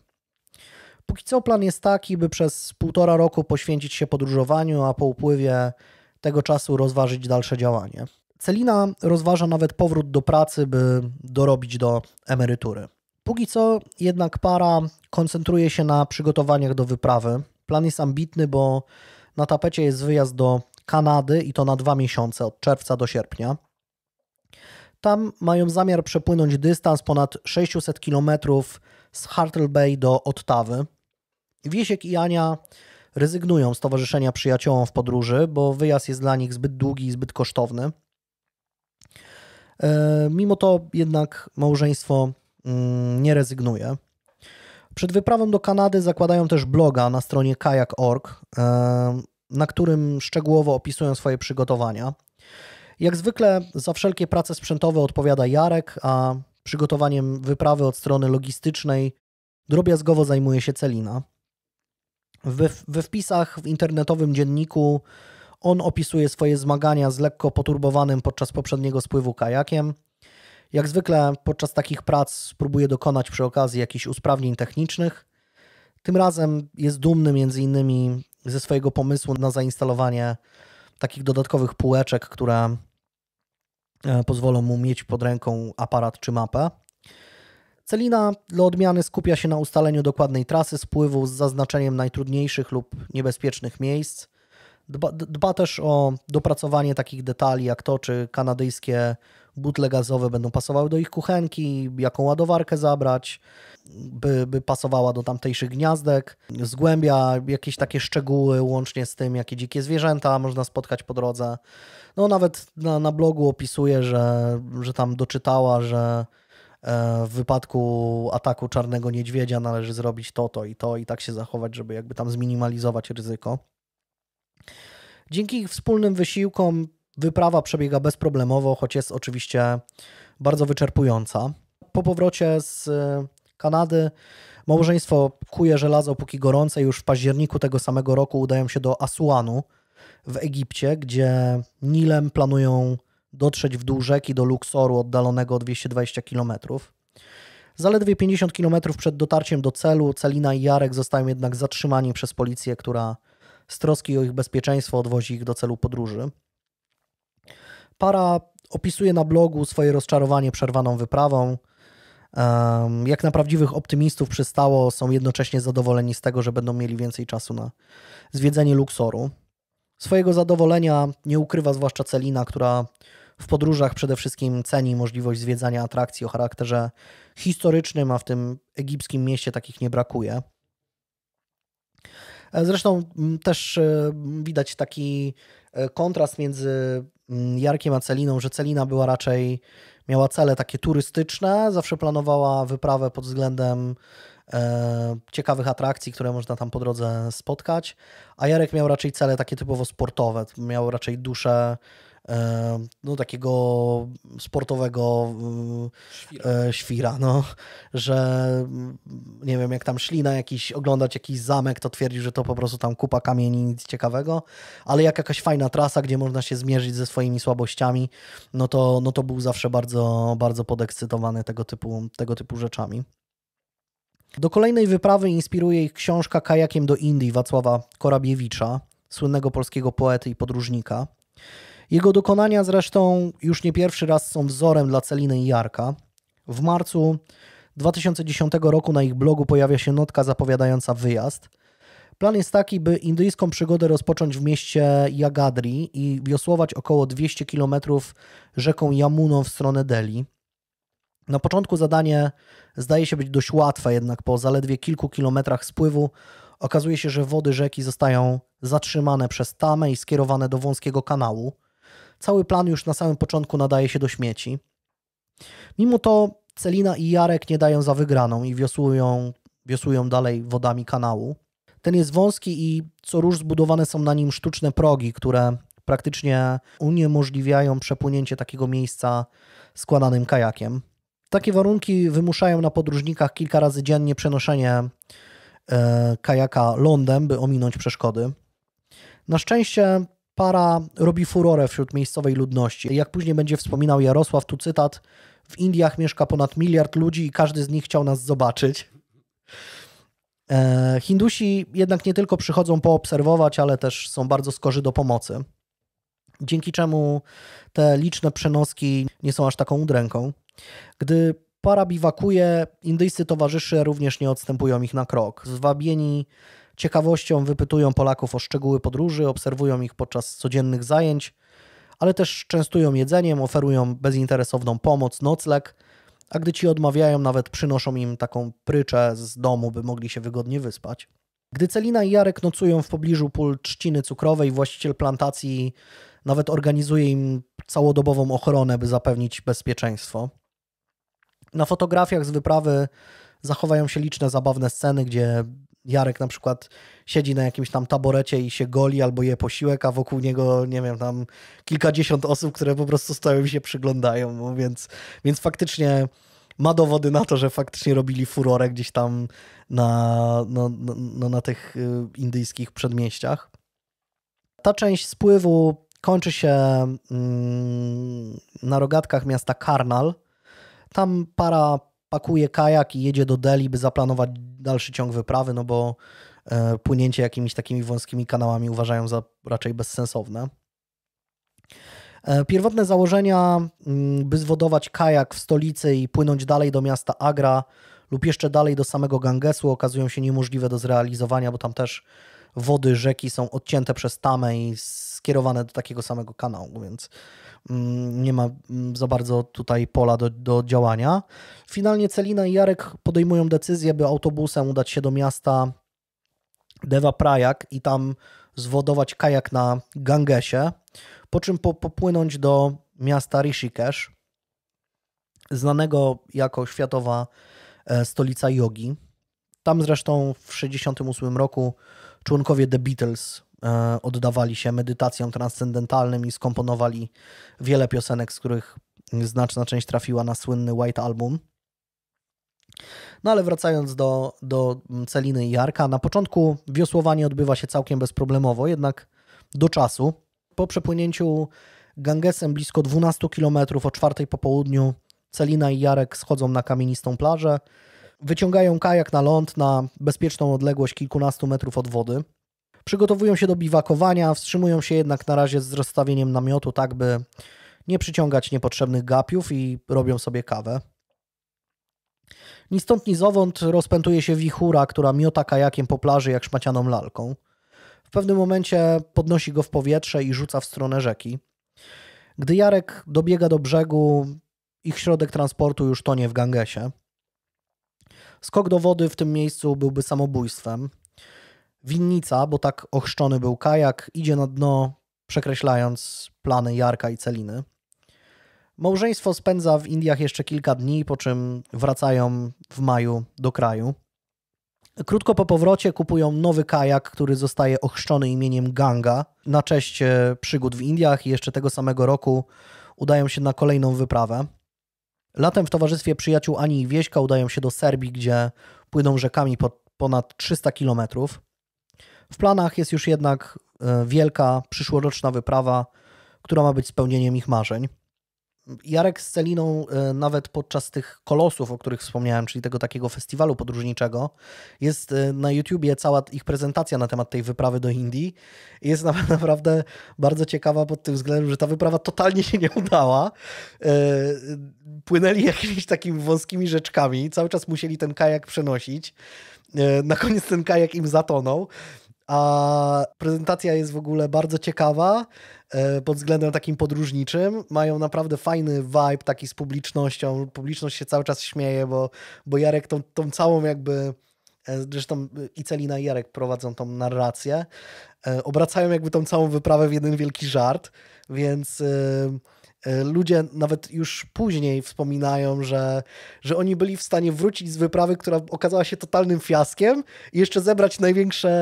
Speaker 1: Póki co plan jest taki, by przez półtora roku poświęcić się podróżowaniu, a po upływie tego czasu rozważyć dalsze działanie. Celina rozważa nawet powrót do pracy, by dorobić do emerytury. Póki co jednak para koncentruje się na przygotowaniach do wyprawy, Plan jest ambitny, bo na tapecie jest wyjazd do Kanady i to na dwa miesiące, od czerwca do sierpnia. Tam mają zamiar przepłynąć dystans ponad 600 km z Hartle Bay do Ottawy. Wiesiek i Ania rezygnują z towarzyszenia przyjaciołom w podróży, bo wyjazd jest dla nich zbyt długi i zbyt kosztowny. E, mimo to jednak małżeństwo mm, nie rezygnuje. Przed wyprawą do Kanady zakładają też bloga na stronie kajak.org, e, na którym szczegółowo opisują swoje przygotowania. Jak zwykle za wszelkie prace sprzętowe odpowiada Jarek, a przygotowaniem wyprawy od strony logistycznej drobiazgowo zajmuje się Celina. We, we wpisach w internetowym dzienniku on opisuje swoje zmagania z lekko poturbowanym podczas poprzedniego spływu kajakiem – jak zwykle podczas takich prac próbuję dokonać przy okazji jakichś usprawnień technicznych. Tym razem jest dumny między innymi ze swojego pomysłu na zainstalowanie takich dodatkowych półeczek, które e, pozwolą mu mieć pod ręką aparat czy mapę. Celina dla odmiany skupia się na ustaleniu dokładnej trasy spływu z zaznaczeniem najtrudniejszych lub niebezpiecznych miejsc. Dba, dba też o dopracowanie takich detali jak to, czy kanadyjskie butle gazowe będą pasowały do ich kuchenki, jaką ładowarkę zabrać, by, by pasowała do tamtejszych gniazdek. Zgłębia jakieś takie szczegóły, łącznie z tym, jakie dzikie zwierzęta można spotkać po drodze. No nawet na, na blogu opisuje, że, że tam doczytała, że e, w wypadku ataku czarnego niedźwiedzia należy zrobić to, to i to i tak się zachować, żeby jakby tam zminimalizować ryzyko. Dzięki ich wspólnym wysiłkom Wyprawa przebiega bezproblemowo, choć jest oczywiście bardzo wyczerpująca. Po powrocie z y, Kanady małżeństwo kuje żelazo póki gorące. Już w październiku tego samego roku udają się do Asuanu w Egipcie, gdzie Nilem planują dotrzeć w dół rzeki do Luksoru oddalonego o 220 km. Zaledwie 50 km przed dotarciem do celu Celina i Jarek zostają jednak zatrzymani przez policję, która z troski o ich bezpieczeństwo odwozi ich do celu podróży. Para opisuje na blogu swoje rozczarowanie przerwaną wyprawą. Jak na prawdziwych optymistów przystało, są jednocześnie zadowoleni z tego, że będą mieli więcej czasu na zwiedzenie Luksoru. Swojego zadowolenia nie ukrywa zwłaszcza Celina, która w podróżach przede wszystkim ceni możliwość zwiedzania atrakcji o charakterze historycznym, a w tym egipskim mieście takich nie brakuje. E, zresztą mm, też e, widać taki e, kontrast między Mm, Jarkiem a Celiną, że Celina była raczej, miała cele takie turystyczne, zawsze planowała wyprawę pod względem e, ciekawych atrakcji, które można tam po drodze spotkać, a Jarek miał raczej cele takie typowo sportowe, miał raczej duszę E, no, takiego sportowego e, świra. E, świra. no, że mm, nie wiem, jak tam szli na jakiś, oglądać jakiś zamek, to twierdzi, że to po prostu tam kupa kamieni, nic ciekawego, ale jak jakaś fajna trasa, gdzie można się zmierzyć ze swoimi słabościami, no to, no to był zawsze bardzo, bardzo podekscytowany tego typu, tego typu rzeczami. Do kolejnej wyprawy inspiruje ich książka Kajakiem do Indii Wacława Korabiewicza, słynnego polskiego poety i podróżnika. Jego dokonania zresztą już nie pierwszy raz są wzorem dla Celiny i Jarka. W marcu 2010 roku na ich blogu pojawia się notka zapowiadająca wyjazd. Plan jest taki, by indyjską przygodę rozpocząć w mieście Jagadri i wiosłować około 200 km rzeką Yamuną w stronę Delhi. Na początku zadanie zdaje się być dość łatwe, jednak po zaledwie kilku kilometrach spływu okazuje się, że wody rzeki zostają zatrzymane przez tamę i skierowane do wąskiego kanału. Cały plan już na samym początku nadaje się do śmieci. Mimo to Celina i Jarek nie dają za wygraną i wiosłują, wiosłują dalej wodami kanału. Ten jest wąski i co róż zbudowane są na nim sztuczne progi, które praktycznie uniemożliwiają przepłynięcie takiego miejsca składanym kajakiem. Takie warunki wymuszają na podróżnikach kilka razy dziennie przenoszenie e, kajaka lądem, by ominąć przeszkody. Na szczęście para robi furorę wśród miejscowej ludności. Jak później będzie wspominał Jarosław, tu cytat: W Indiach mieszka ponad miliard ludzi i każdy z nich chciał nas zobaczyć. E, Hindusi jednak nie tylko przychodzą poobserwować, ale też są bardzo skorzy do pomocy. Dzięki czemu te liczne przenoski nie są aż taką udręką. Gdy para biwakuje, indyjscy towarzysze również nie odstępują ich na krok. Zwabieni ciekawością wypytują Polaków o szczegóły podróży, obserwują ich podczas codziennych zajęć, ale też częstują jedzeniem, oferują bezinteresowną pomoc, nocleg, a gdy ci odmawiają, nawet przynoszą im taką pryczę z domu, by mogli się wygodnie wyspać. Gdy Celina i Jarek nocują w pobliżu pól trzciny cukrowej, właściciel plantacji nawet organizuje im całodobową ochronę, by zapewnić bezpieczeństwo. Na fotografiach z wyprawy zachowają się liczne zabawne sceny, gdzie Jarek na przykład siedzi na jakimś tam taborecie i się goli albo je posiłek, a wokół niego, nie wiem, tam kilkadziesiąt osób, które po prostu stoją i się przyglądają, no więc, więc faktycznie ma dowody na to, że faktycznie robili furorę gdzieś tam na, no, no, no na tych y, indyjskich przedmieściach. Ta część spływu kończy się mm, na rogatkach miasta Karnal. Tam para pakuje kajak i jedzie do Delhi, by zaplanować dalszy ciąg wyprawy, no bo e, płynięcie jakimiś takimi wąskimi kanałami uważają za raczej bezsensowne. E, pierwotne założenia, mm, by zwodować kajak w stolicy i płynąć dalej do miasta Agra lub jeszcze dalej do samego Gangesu, okazują się niemożliwe do zrealizowania, bo tam też wody rzeki są odcięte przez tamę i skierowane do takiego samego kanału, więc Mm, nie ma mm, za bardzo tutaj pola do, do działania. Finalnie Celina i Jarek podejmują decyzję, by autobusem udać się do miasta Dewa Prajak i tam zwodować kajak na Gangesie, po czym po, popłynąć do miasta Rishikesh, znanego jako światowa e, stolica jogi. Tam zresztą w 1968 roku członkowie The Beatles E, oddawali się medytacjom transcendentalnym i skomponowali wiele piosenek, z których znaczna część trafiła na słynny White Album. No ale wracając do, do Celiny i Jarka, na początku wiosłowanie odbywa się całkiem bezproblemowo, jednak do czasu. Po przepłynięciu Gangesem blisko 12 km o czwartej po południu Celina i Jarek schodzą na kamienistą plażę, wyciągają kajak na ląd na bezpieczną odległość kilkunastu metrów od wody. Przygotowują się do biwakowania, wstrzymują się jednak na razie z rozstawieniem namiotu, tak by nie przyciągać niepotrzebnych gapiów i robią sobie kawę. Ni stąd, ni zowąd rozpętuje się wichura, która miota kajakiem po plaży jak szmacianą lalką. W pewnym momencie podnosi go w powietrze i rzuca w stronę rzeki. Gdy Jarek dobiega do brzegu, ich środek transportu już tonie w gangesie. Skok do wody w tym miejscu byłby samobójstwem. Winnica, bo tak ochrzczony był kajak, idzie na dno, przekreślając plany Jarka i Celiny. Małżeństwo spędza w Indiach jeszcze kilka dni, po czym wracają w maju do kraju. Krótko po powrocie kupują nowy kajak, który zostaje ochrzczony imieniem Ganga na cześć e, przygód w Indiach i jeszcze tego samego roku udają się na kolejną wyprawę. Latem w towarzystwie przyjaciół Ani i Wieśka udają się do Serbii, gdzie płyną rzekami po ponad 300 kilometrów. W planach jest już jednak e, wielka przyszłoroczna wyprawa, która ma być spełnieniem ich marzeń. Jarek z Celiną e, nawet podczas tych kolosów, o których wspomniałem, czyli tego takiego festiwalu podróżniczego, jest e, na YouTubie cała ich prezentacja na temat tej wyprawy do Indii. Jest naprawdę bardzo ciekawa pod tym względem, że ta wyprawa totalnie się nie udała. Płynęli jakimiś takimi wąskimi rzeczkami, cały czas musieli ten kajak przenosić. Na koniec ten kajak im zatonął. A prezentacja jest w ogóle bardzo ciekawa e, pod względem takim podróżniczym. Mają naprawdę fajny vibe taki z publicznością. Publiczność się cały czas śmieje, bo, bo Jarek tą, tą całą jakby... E, zresztą i Celina i Jarek prowadzą tą narrację. E, obracają jakby tą całą wyprawę w jeden wielki żart, więc... Yy E, ludzie nawet już później wspominają, że, że oni byli w stanie wrócić z wyprawy, która okazała się totalnym fiaskiem i jeszcze zebrać największe,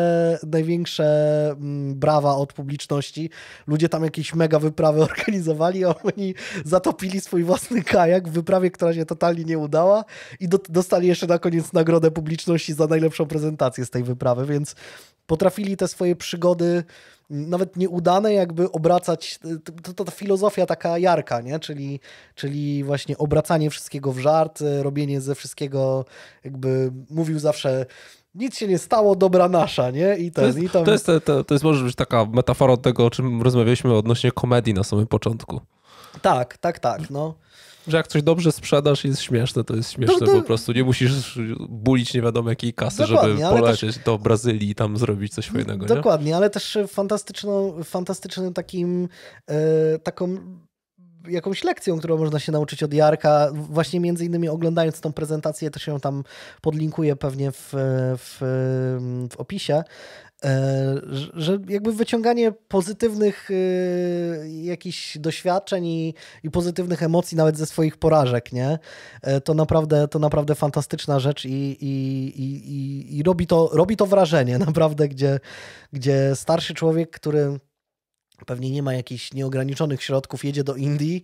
Speaker 1: największe mm, brawa od publiczności. Ludzie tam jakieś mega wyprawy organizowali, a oni zatopili swój własny kajak w wyprawie, która się totalnie nie udała i do, dostali jeszcze na koniec nagrodę publiczności za najlepszą prezentację z tej wyprawy, więc potrafili te swoje przygody nawet nieudane jakby obracać, to, to ta filozofia taka Jarka, nie? Czyli, czyli właśnie obracanie wszystkiego w żart, robienie ze wszystkiego, jakby mówił zawsze nic się nie stało, dobra nasza, nie? I ten, to, jest, i to, jest,
Speaker 2: to, to jest może być taka metafora tego, o czym rozmawialiśmy odnośnie komedii na samym początku. Tak,
Speaker 1: tak, tak, no
Speaker 2: że jak coś dobrze sprzedasz i jest śmieszne, to jest śmieszne no, to... po prostu. Nie musisz bulić nie wiadomo jakiej kasy, dokładnie, żeby polecieć też... do Brazylii i tam zrobić coś fajnego. Dokładnie,
Speaker 1: nie? ale też fantastyczną, fantastycznym takim, e, taką jakąś lekcją, którą można się nauczyć od Jarka. Właśnie między innymi oglądając tą prezentację, też ją tam podlinkuję pewnie w, w, w opisie. E, że jakby wyciąganie pozytywnych e, jakichś doświadczeń i, i pozytywnych emocji nawet ze swoich porażek, nie? E, to naprawdę, to naprawdę fantastyczna rzecz i, i, i, i robi, to, robi to wrażenie naprawdę, gdzie, gdzie starszy człowiek, który pewnie nie ma jakichś nieograniczonych środków, jedzie do Indii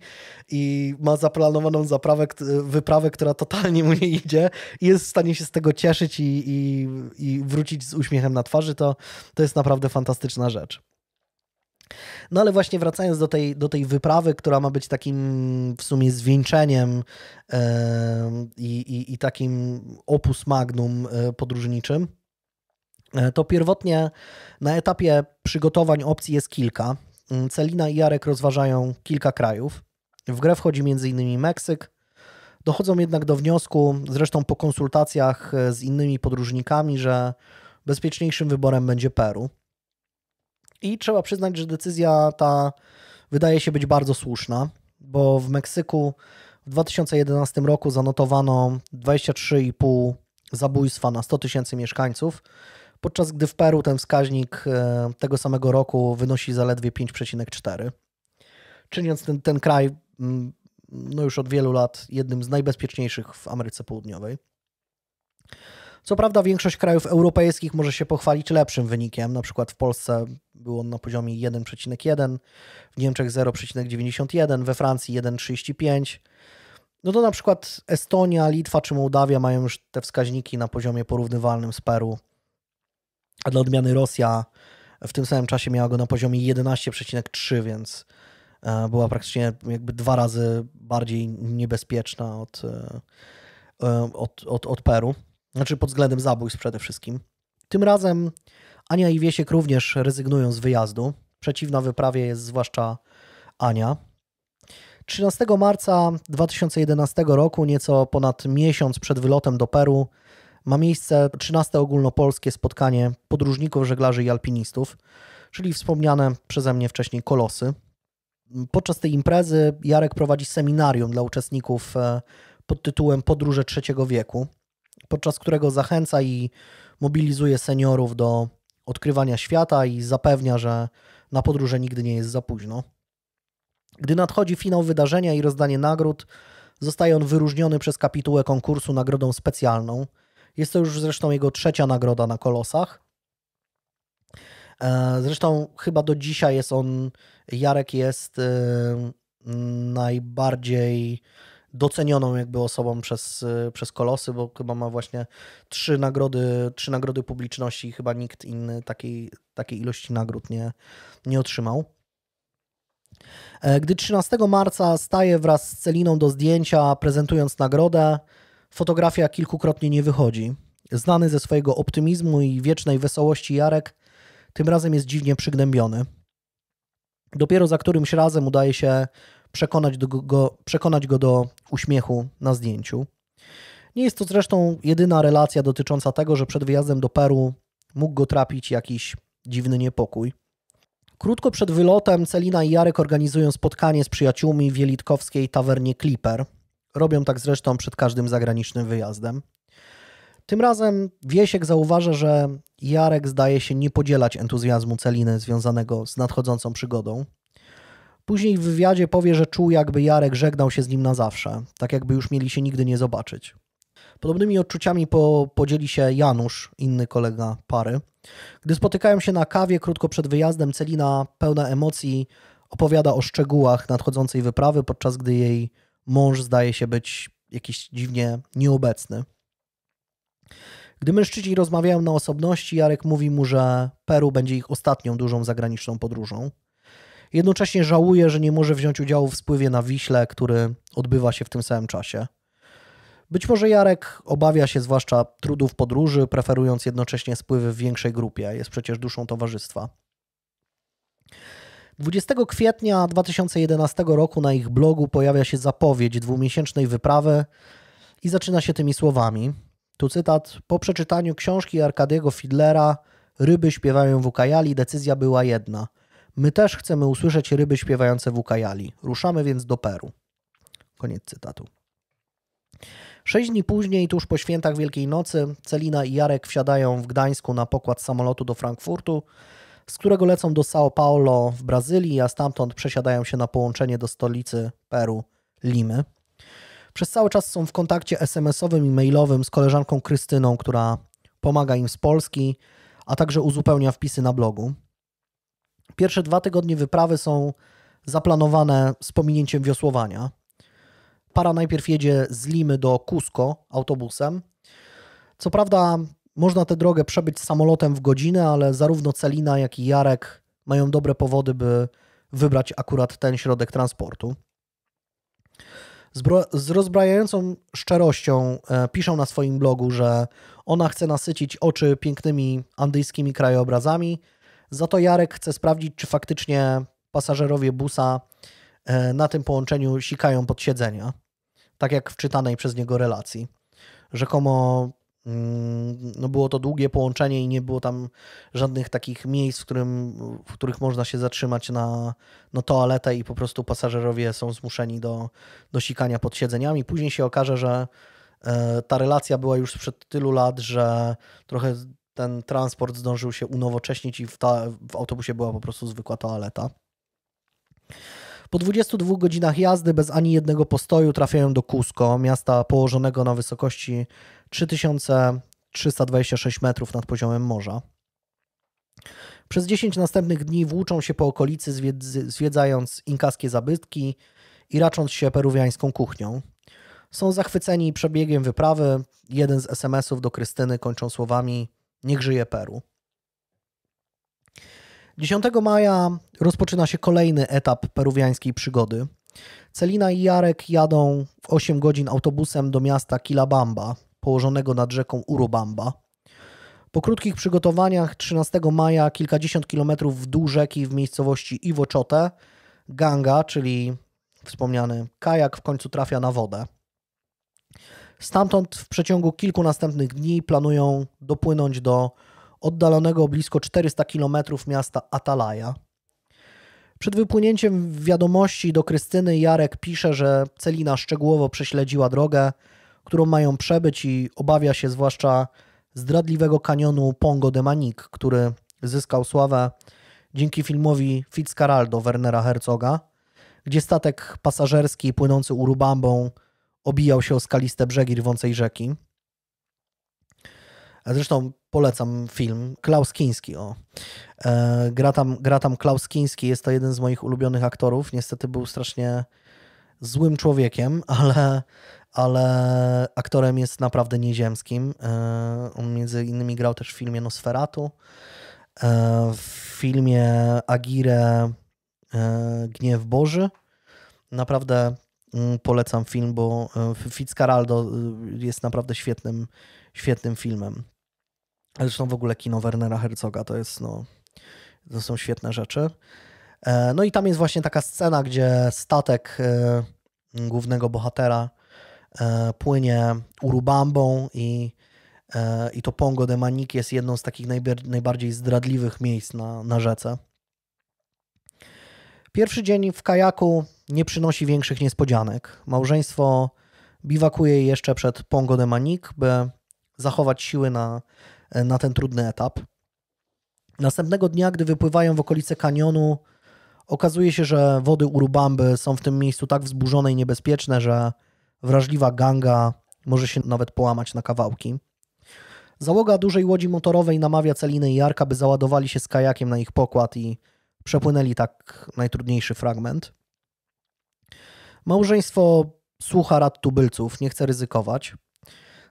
Speaker 1: i ma zaplanowaną zaprawę, wyprawę, która totalnie mu nie idzie i jest w stanie się z tego cieszyć i, i, i wrócić z uśmiechem na twarzy, to, to jest naprawdę fantastyczna rzecz. No ale właśnie wracając do tej, do tej wyprawy, która ma być takim w sumie zwieńczeniem e, i, i takim opus magnum e, podróżniczym, E, to pierwotnie na etapie przygotowań opcji jest kilka. Mm, Celina i Jarek rozważają kilka krajów. W grę wchodzi m.in. Meksyk. Dochodzą jednak do wniosku, zresztą po konsultacjach e, z innymi podróżnikami, że bezpieczniejszym wyborem będzie Peru. I trzeba przyznać, że decyzja ta wydaje się być bardzo słuszna, bo w Meksyku w 2011 roku zanotowano 23,5 zabójstwa na 100 tysięcy mieszkańców, podczas gdy w Peru ten wskaźnik e, tego samego roku wynosi zaledwie 5,4, czyniąc ten, ten kraj mm, no już od wielu lat jednym z najbezpieczniejszych w Ameryce Południowej. Co prawda większość krajów europejskich może się pochwalić lepszym wynikiem, na przykład w Polsce był on na poziomie 1,1, w Niemczech 0,91, we Francji 1,35. No to na przykład Estonia, Litwa czy Mołdawia mają już te wskaźniki na poziomie porównywalnym z Peru a dla odmiany Rosja w tym samym czasie miała go na poziomie 11,3, więc e, była praktycznie jakby dwa razy bardziej niebezpieczna od, e, e, od, od, od Peru. Znaczy pod względem zabójstw przede wszystkim. Tym razem Ania i Wiesiek również rezygnują z wyjazdu. Przeciwna wyprawie jest zwłaszcza Ania. 13 marca 2011 roku, nieco ponad miesiąc przed wylotem do Peru, ma miejsce 13 ogólnopolskie spotkanie podróżników, żeglarzy i alpinistów, czyli wspomniane przeze mnie wcześniej kolosy. Podczas tej imprezy Jarek prowadzi seminarium dla uczestników e, pod tytułem Podróże III wieku, podczas którego zachęca i mobilizuje seniorów do odkrywania świata i zapewnia, że na podróże nigdy nie jest za późno. Gdy nadchodzi finał wydarzenia i rozdanie nagród, zostaje on wyróżniony przez kapitułę konkursu nagrodą specjalną – jest to już zresztą jego trzecia nagroda na kolosach. E, zresztą chyba do dzisiaj jest on, Jarek jest e, najbardziej docenioną jakby osobą przez, e, przez Kolosy, bo chyba ma właśnie trzy nagrody, trzy nagrody publiczności i chyba nikt inny takiej, takiej ilości nagród nie, nie otrzymał. Gdy 13 marca staje wraz z Celiną do zdjęcia, prezentując nagrodę, Fotografia kilkukrotnie nie wychodzi. Znany ze swojego optymizmu i wiecznej wesołości Jarek tym razem jest dziwnie przygnębiony. Dopiero za którymś razem udaje się przekonać, go, przekonać go do uśmiechu na zdjęciu. Nie jest to zresztą jedyna relacja dotycząca tego, że przed wyjazdem do Peru mógł go trapić jakiś dziwny niepokój. Krótko przed wylotem Celina i Jarek organizują spotkanie z przyjaciółmi w Jelitkowskiej tawernie Clipper. Robią tak zresztą przed każdym zagranicznym wyjazdem. Tym razem Wiesiek zauważa, że Jarek zdaje się nie podzielać entuzjazmu Celiny związanego z nadchodzącą przygodą. Później w wywiadzie powie, że czuł, jakby Jarek żegnał się z nim na zawsze, tak jakby już mieli się nigdy nie zobaczyć. Podobnymi odczuciami po, podzieli się Janusz, inny kolega pary. Gdy spotykają się na kawie krótko przed wyjazdem, Celina, pełna emocji, opowiada o szczegółach nadchodzącej wyprawy, podczas gdy jej mąż zdaje się być jakiś dziwnie nieobecny. Gdy mężczyźni rozmawiają na osobności, Jarek mówi mu, że Peru będzie ich ostatnią dużą zagraniczną podróżą. Jednocześnie żałuje, że nie może wziąć udziału w spływie na Wiśle, który odbywa się w tym samym czasie. Być może Jarek obawia się zwłaszcza trudów podróży, preferując jednocześnie spływy w większej grupie, jest przecież duszą towarzystwa. 20 kwietnia 2011 roku na ich blogu pojawia się zapowiedź dwumiesięcznej wyprawy i zaczyna się tymi słowami. Tu cytat: Po przeczytaniu książki Arkadiego Fidlera Ryby śpiewają w Ukajali decyzja była jedna. My też chcemy usłyszeć ryby śpiewające w Ukajali. Ruszamy więc do Peru. Koniec cytatu. Sześć dni później, tuż po świętach Wielkiej Nocy, Celina i Jarek wsiadają w Gdańsku na pokład samolotu do Frankfurtu z którego lecą do São Paulo w Brazylii, a stamtąd przesiadają się na połączenie do stolicy Peru, Limy. Przez cały czas są w kontakcie SMS-owym i mailowym z koleżanką Krystyną, która pomaga im z Polski, a także uzupełnia wpisy na blogu. Pierwsze dwa tygodnie wyprawy są zaplanowane z pominięciem wiosłowania. Para najpierw jedzie z Limy do Cusco autobusem. Co prawda, można tę drogę przebyć samolotem w godzinę, ale zarówno Celina, jak i Jarek mają dobre powody, by wybrać akurat ten środek transportu. Z rozbrajającą szczerością e, piszą na swoim blogu, że ona chce nasycić oczy pięknymi andyjskimi krajobrazami, za to Jarek chce sprawdzić, czy faktycznie pasażerowie busa e, na tym połączeniu sikają pod siedzenia, tak jak w czytanej przez niego relacji. Rzekomo Mm, no było to długie połączenie i nie było tam żadnych takich miejsc, w, którym, w których można się zatrzymać na, na toaletę i po prostu pasażerowie są zmuszeni do, do sikania pod siedzeniami. Później się okaże, że e, ta relacja była już sprzed tylu lat, że trochę ten transport zdążył się unowocześnić i w, ta, w autobusie była po prostu zwykła toaleta. Po 22 godzinach jazdy bez ani jednego postoju trafiają do Cusco, miasta położonego na wysokości 3326 metrów nad poziomem morza. Przez 10 następnych dni włóczą się po okolicy, zwiedzając inkaskie zabytki i racząc się peruwiańską kuchnią. Są zachwyceni przebiegiem wyprawy. Jeden z SMS-ów do Krystyny kończą słowami: Niech żyje Peru. 10 maja rozpoczyna się kolejny etap peruwiańskiej przygody. Celina i Jarek jadą 8 godzin autobusem do miasta Kilabamba, położonego nad rzeką Urubamba. Po krótkich przygotowaniach 13 maja kilkadziesiąt kilometrów w dół rzeki w miejscowości Iwochote ganga, czyli wspomniany kajak w końcu trafia na wodę. Stamtąd w przeciągu kilku następnych dni planują dopłynąć do oddalonego o blisko 400 km miasta Atalaja. Przed wypłynięciem wiadomości do Krystyny Jarek pisze, że Celina szczegółowo prześledziła drogę, którą mają przebyć i obawia się zwłaszcza zdradliwego kanionu Pongo de Manic, który zyskał sławę dzięki filmowi Fitzcarraldo Wernera Herzoga, gdzie statek pasażerski płynący urubambą obijał się o skaliste brzegi rwącej rzeki. Zresztą polecam film Klaus Kiński. O. E, gra, tam, gra tam Klaus Kiński, jest to jeden z moich ulubionych aktorów. Niestety był strasznie złym człowiekiem, ale, ale aktorem jest naprawdę nieziemskim. E, on między innymi grał też w filmie Nosferatu, e, w filmie Agire Gniew Boży. Naprawdę mm, polecam film, bo e, Fitzcarraldo e, jest naprawdę świetnym, świetnym filmem. Zresztą w ogóle kino Wernera Herzoga to jest, no, to są świetne rzeczy. E, no i tam jest właśnie taka scena, gdzie statek e, głównego bohatera e, płynie Urubambą i, i to Pongo de Manic jest jedną z takich najbardziej zdradliwych miejsc na, na rzece. Pierwszy dzień w kajaku nie przynosi większych niespodzianek. Małżeństwo biwakuje jeszcze przed Pongo de Manic, by zachować siły na E, na ten trudny etap. Następnego dnia, gdy wypływają w okolice kanionu, okazuje się, że wody Urubamby są w tym miejscu tak wzburzone i niebezpieczne, że wrażliwa ganga może się nawet połamać na kawałki. Załoga dużej łodzi motorowej namawia Celinę i Jarka, by załadowali się z kajakiem na ich pokład i przepłynęli tak najtrudniejszy fragment. Małżeństwo słucha rad tubylców, nie chce ryzykować.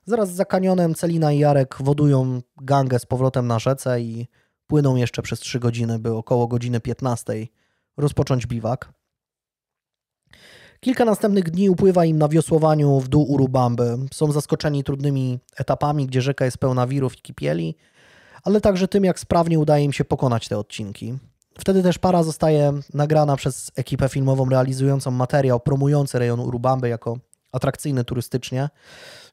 Speaker 1: Zaraz za kanionem Celina i Jarek wodują gangę z powrotem na rzece i płyną jeszcze przez 3 godziny, by około godziny 15 rozpocząć biwak. Kilka następnych dni upływa im na wiosłowaniu w dół Urubamby. Są zaskoczeni trudnymi etapami, gdzie rzeka jest pełna wirów i kipieli, ale także tym, jak sprawnie udaje im się pokonać te odcinki. Wtedy też para zostaje nagrana przez ekipę filmową realizującą materiał promujący rejon Urubamby jako atrakcyjny turystycznie.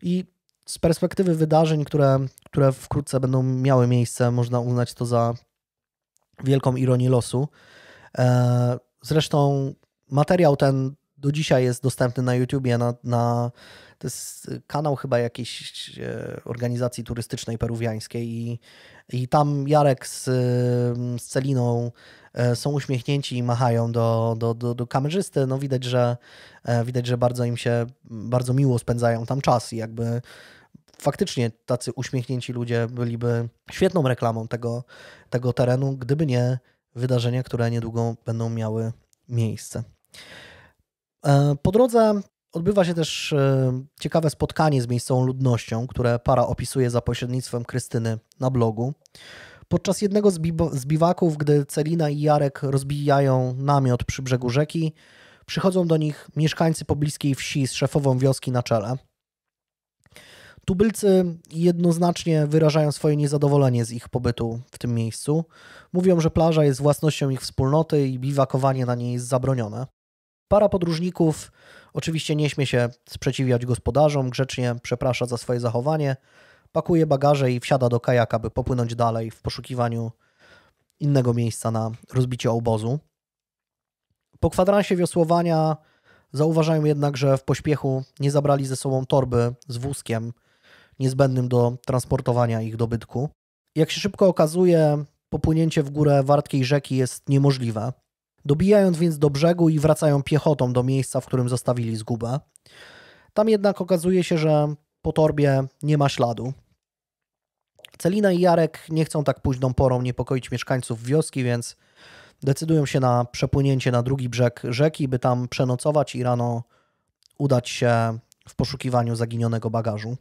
Speaker 1: I z perspektywy wydarzeń, które, które wkrótce będą miały miejsce, można uznać to za wielką ironię losu. E, zresztą materiał ten do dzisiaj jest dostępny na YouTubie, na, na to jest y, kanał chyba jakiejś e, organizacji turystycznej peruwiańskiej i, i tam Jarek z, mm, z Celiną e, są uśmiechnięci i machają do, do, do, do kamerzysty. No widać, że e, widać, że bardzo im się bardzo miło spędzają tam czas i jakby faktycznie tacy uśmiechnięci ludzie byliby świetną reklamą tego, tego terenu, gdyby nie wydarzenia, które niedługo będą miały miejsce. Po drodze Odbywa się też e, ciekawe spotkanie z miejscową ludnością, które para opisuje za pośrednictwem Krystyny na blogu. Podczas jednego z, biwaków, gdy Celina i Jarek rozbijają namiot przy brzegu rzeki, przychodzą do nich mieszkańcy pobliskiej wsi z szefową wioski na czele. Tubylcy jednoznacznie wyrażają swoje niezadowolenie z ich pobytu w tym miejscu. Mówią, że plaża jest własnością ich wspólnoty i biwakowanie na niej jest zabronione. Para podróżników oczywiście nie śmie się sprzeciwiać gospodarzom, grzecznie przeprasza za swoje zachowanie, pakuje bagaże i wsiada do kajaka, by popłynąć dalej w poszukiwaniu innego miejsca na rozbicie obozu. Po kwadransie wiosłowania zauważają jednak, że w pośpiechu nie zabrali ze sobą torby z wózkiem niezbędnym do transportowania ich dobytku. Jak się szybko okazuje, popłynięcie w górę wartkiej rzeki jest niemożliwe. Dobijając więc do brzegu i wracają piechotą do miejsca, w którym zostawili zgubę. Tam jednak okazuje się, że po torbie nie ma śladu. Celina i Jarek nie chcą tak późną porą niepokoić mieszkańców wioski, więc decydują się na przepłynięcie na drugi brzeg rzeki, by tam przenocować i rano udać się w poszukiwaniu zaginionego bagażu.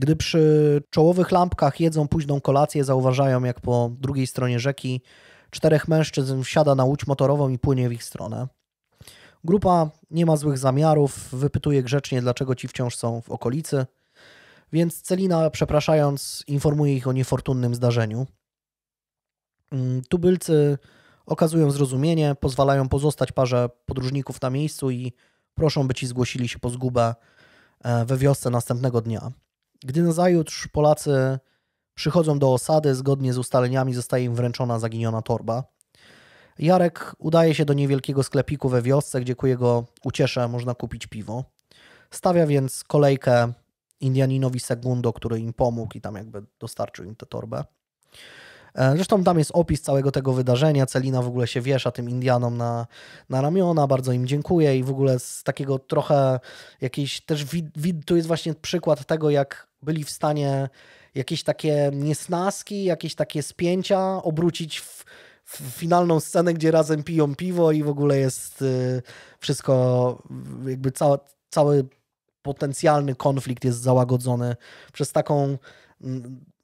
Speaker 1: Gdy przy czołowych lampkach jedzą późną kolację, zauważają, jak po drugiej stronie rzeki Czterech mężczyzn wsiada na łódź motorową i płynie w ich stronę. Grupa nie ma złych zamiarów, wypytuje grzecznie, dlaczego ci wciąż są w okolicy, więc Celina, przepraszając, informuje ich o niefortunnym zdarzeniu. Mm, tubylcy okazują zrozumienie, pozwalają pozostać parze podróżników na miejscu i proszą, by ci zgłosili się po zgubę e, we wiosce następnego dnia. Gdy na zajutrz Polacy Przychodzą do osady, zgodnie z ustaleniami zostaje im wręczona zaginiona torba. Jarek udaje się do niewielkiego sklepiku we wiosce, gdzie ku jego uciesze można kupić piwo. Stawia więc kolejkę Indianinowi Segundo, który im pomógł i tam jakby dostarczył im tę torbę. E, zresztą tam jest opis całego tego wydarzenia. Celina w ogóle się wiesza tym Indianom na, na ramiona, bardzo im dziękuję i w ogóle z takiego trochę jakiejś też wid, wid, tu jest właśnie przykład tego, jak byli w stanie jakieś takie niesnaski, jakieś takie spięcia obrócić w, w finalną scenę, gdzie razem piją piwo i w ogóle jest y, wszystko, jakby cała, cały potencjalny konflikt jest załagodzony przez taką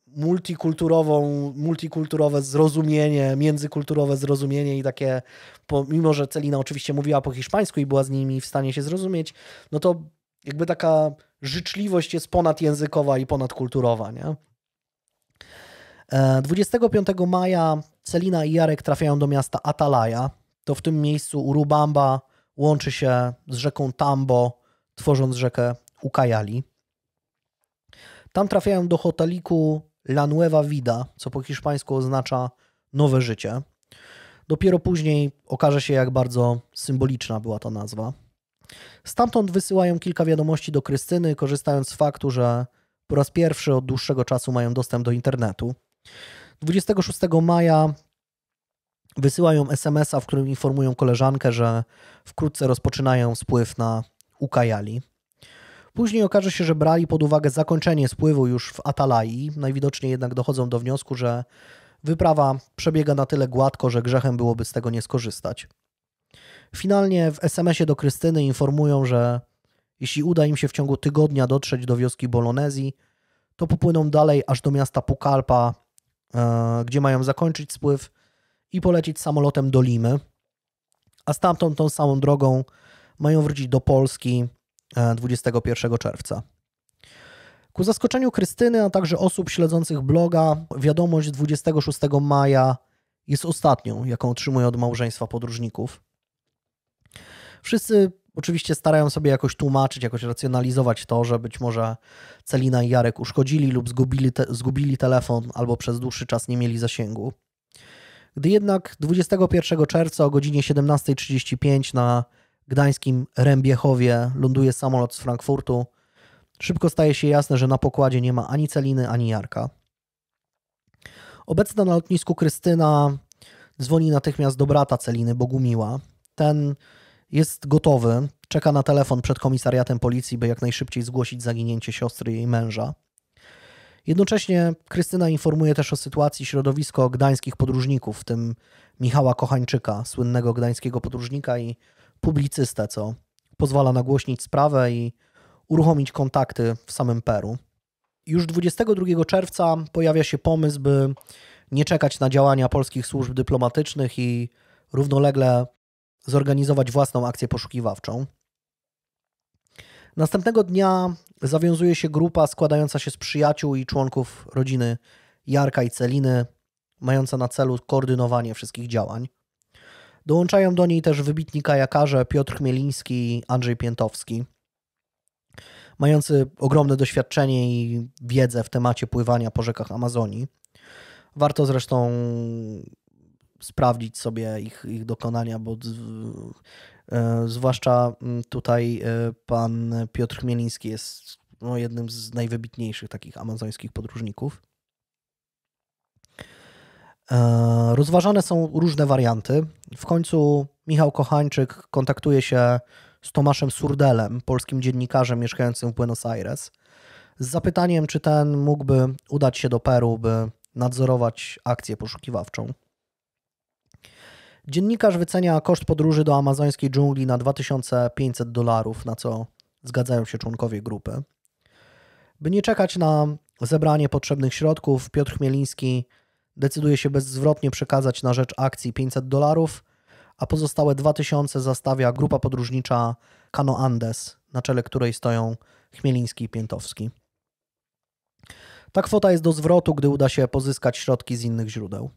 Speaker 1: multikulturową, multikulturowe zrozumienie, międzykulturowe zrozumienie i takie, pomimo że Celina oczywiście mówiła po hiszpańsku i była z nimi w stanie się zrozumieć, no to jakby taka życzliwość jest ponadjęzykowa i ponadkulturowa, nie? 25 e, maja Celina i Jarek trafiają do miasta Atalaja. To w tym miejscu Urubamba łączy się z rzeką Tambo, tworząc rzekę Ukajali. Tam trafiają do hoteliku La Nueva Vida, co po hiszpańsku oznacza nowe życie. Dopiero później okaże się, jak bardzo symboliczna była ta nazwa. Stamtąd wysyłają kilka wiadomości do Krystyny, korzystając z faktu, że po raz pierwszy od dłuższego czasu mają dostęp do internetu. 26 maja wysyłają SMS-a, w którym informują koleżankę, że wkrótce rozpoczynają spływ na Ukajali. Później okaże się, że brali pod uwagę zakończenie spływu już w Atalai. Najwidoczniej jednak dochodzą do wniosku, że wyprawa przebiega na tyle gładko, że grzechem byłoby z tego nie skorzystać. Finalnie w SMS-ie do Krystyny informują, że jeśli uda im się w ciągu tygodnia dotrzeć do wioski Bolonezji, to popłyną dalej aż do miasta Pukalpa, e, gdzie mają zakończyć spływ i polecieć samolotem do Limy. A stamtąd tą samą drogą mają wrócić do Polski 21 e, czerwca. Ku zaskoczeniu Krystyny, a także osób śledzących bloga, wiadomość 26 maja jest ostatnią, jaką otrzymuje od małżeństwa podróżników. Wszyscy oczywiście starają sobie jakoś tłumaczyć, jakoś racjonalizować to, że być może Celina i Jarek uszkodzili lub zgubili, te, zgubili telefon albo przez dłuższy czas nie mieli zasięgu. Gdy jednak 21 czerwca o godzinie 17.35 na gdańskim Rębiechowie ląduje samolot z Frankfurtu, szybko staje się jasne, że na pokładzie nie ma ani Celiny, ani Jarka. Obecna na lotnisku Krystyna dzwoni natychmiast do brata Celiny, Bogumiła. Ten jest gotowy, czeka na telefon przed komisariatem policji, by jak najszybciej zgłosić zaginięcie siostry i jej męża. Jednocześnie Krystyna informuje też o sytuacji środowisko gdańskich podróżników, w tym Michała Kochańczyka, słynnego gdańskiego podróżnika i publicystę, co pozwala nagłośnić sprawę i uruchomić kontakty w samym Peru. Już 22 czerwca pojawia się pomysł, by nie czekać na działania polskich służb dyplomatycznych i równolegle zorganizować własną akcję poszukiwawczą. Następnego dnia zawiązuje się grupa składająca się z przyjaciół i członków rodziny Jarka i Celiny, mająca na celu koordynowanie wszystkich działań. Dołączają do niej też wybitni kajakarze Piotr Chmieliński i Andrzej Piętowski, mający ogromne doświadczenie i wiedzę w temacie pływania po rzekach Amazonii. Warto zresztą sprawdzić sobie ich, ich dokonania, bo e, zwłaszcza tutaj e, pan Piotr Chmieliński jest no, jednym z najwybitniejszych takich amazońskich podróżników. E, rozważane są różne warianty. W końcu Michał Kochańczyk kontaktuje się z Tomaszem Surdelem, polskim dziennikarzem mieszkającym w Buenos Aires, z zapytaniem, czy ten mógłby udać się do Peru, by nadzorować akcję poszukiwawczą. Dziennikarz wycenia koszt podróży do amazońskiej dżungli na 2500 dolarów, na co zgadzają się członkowie grupy. By nie czekać na zebranie potrzebnych środków, Piotr Chmieliński decyduje się bezzwrotnie przekazać na rzecz akcji 500 dolarów, a pozostałe 2000 zastawia grupa podróżnicza Cano Andes, na czele której stoją Chmieliński i Piętowski. Ta kwota jest do zwrotu, gdy uda się pozyskać środki z innych źródeł.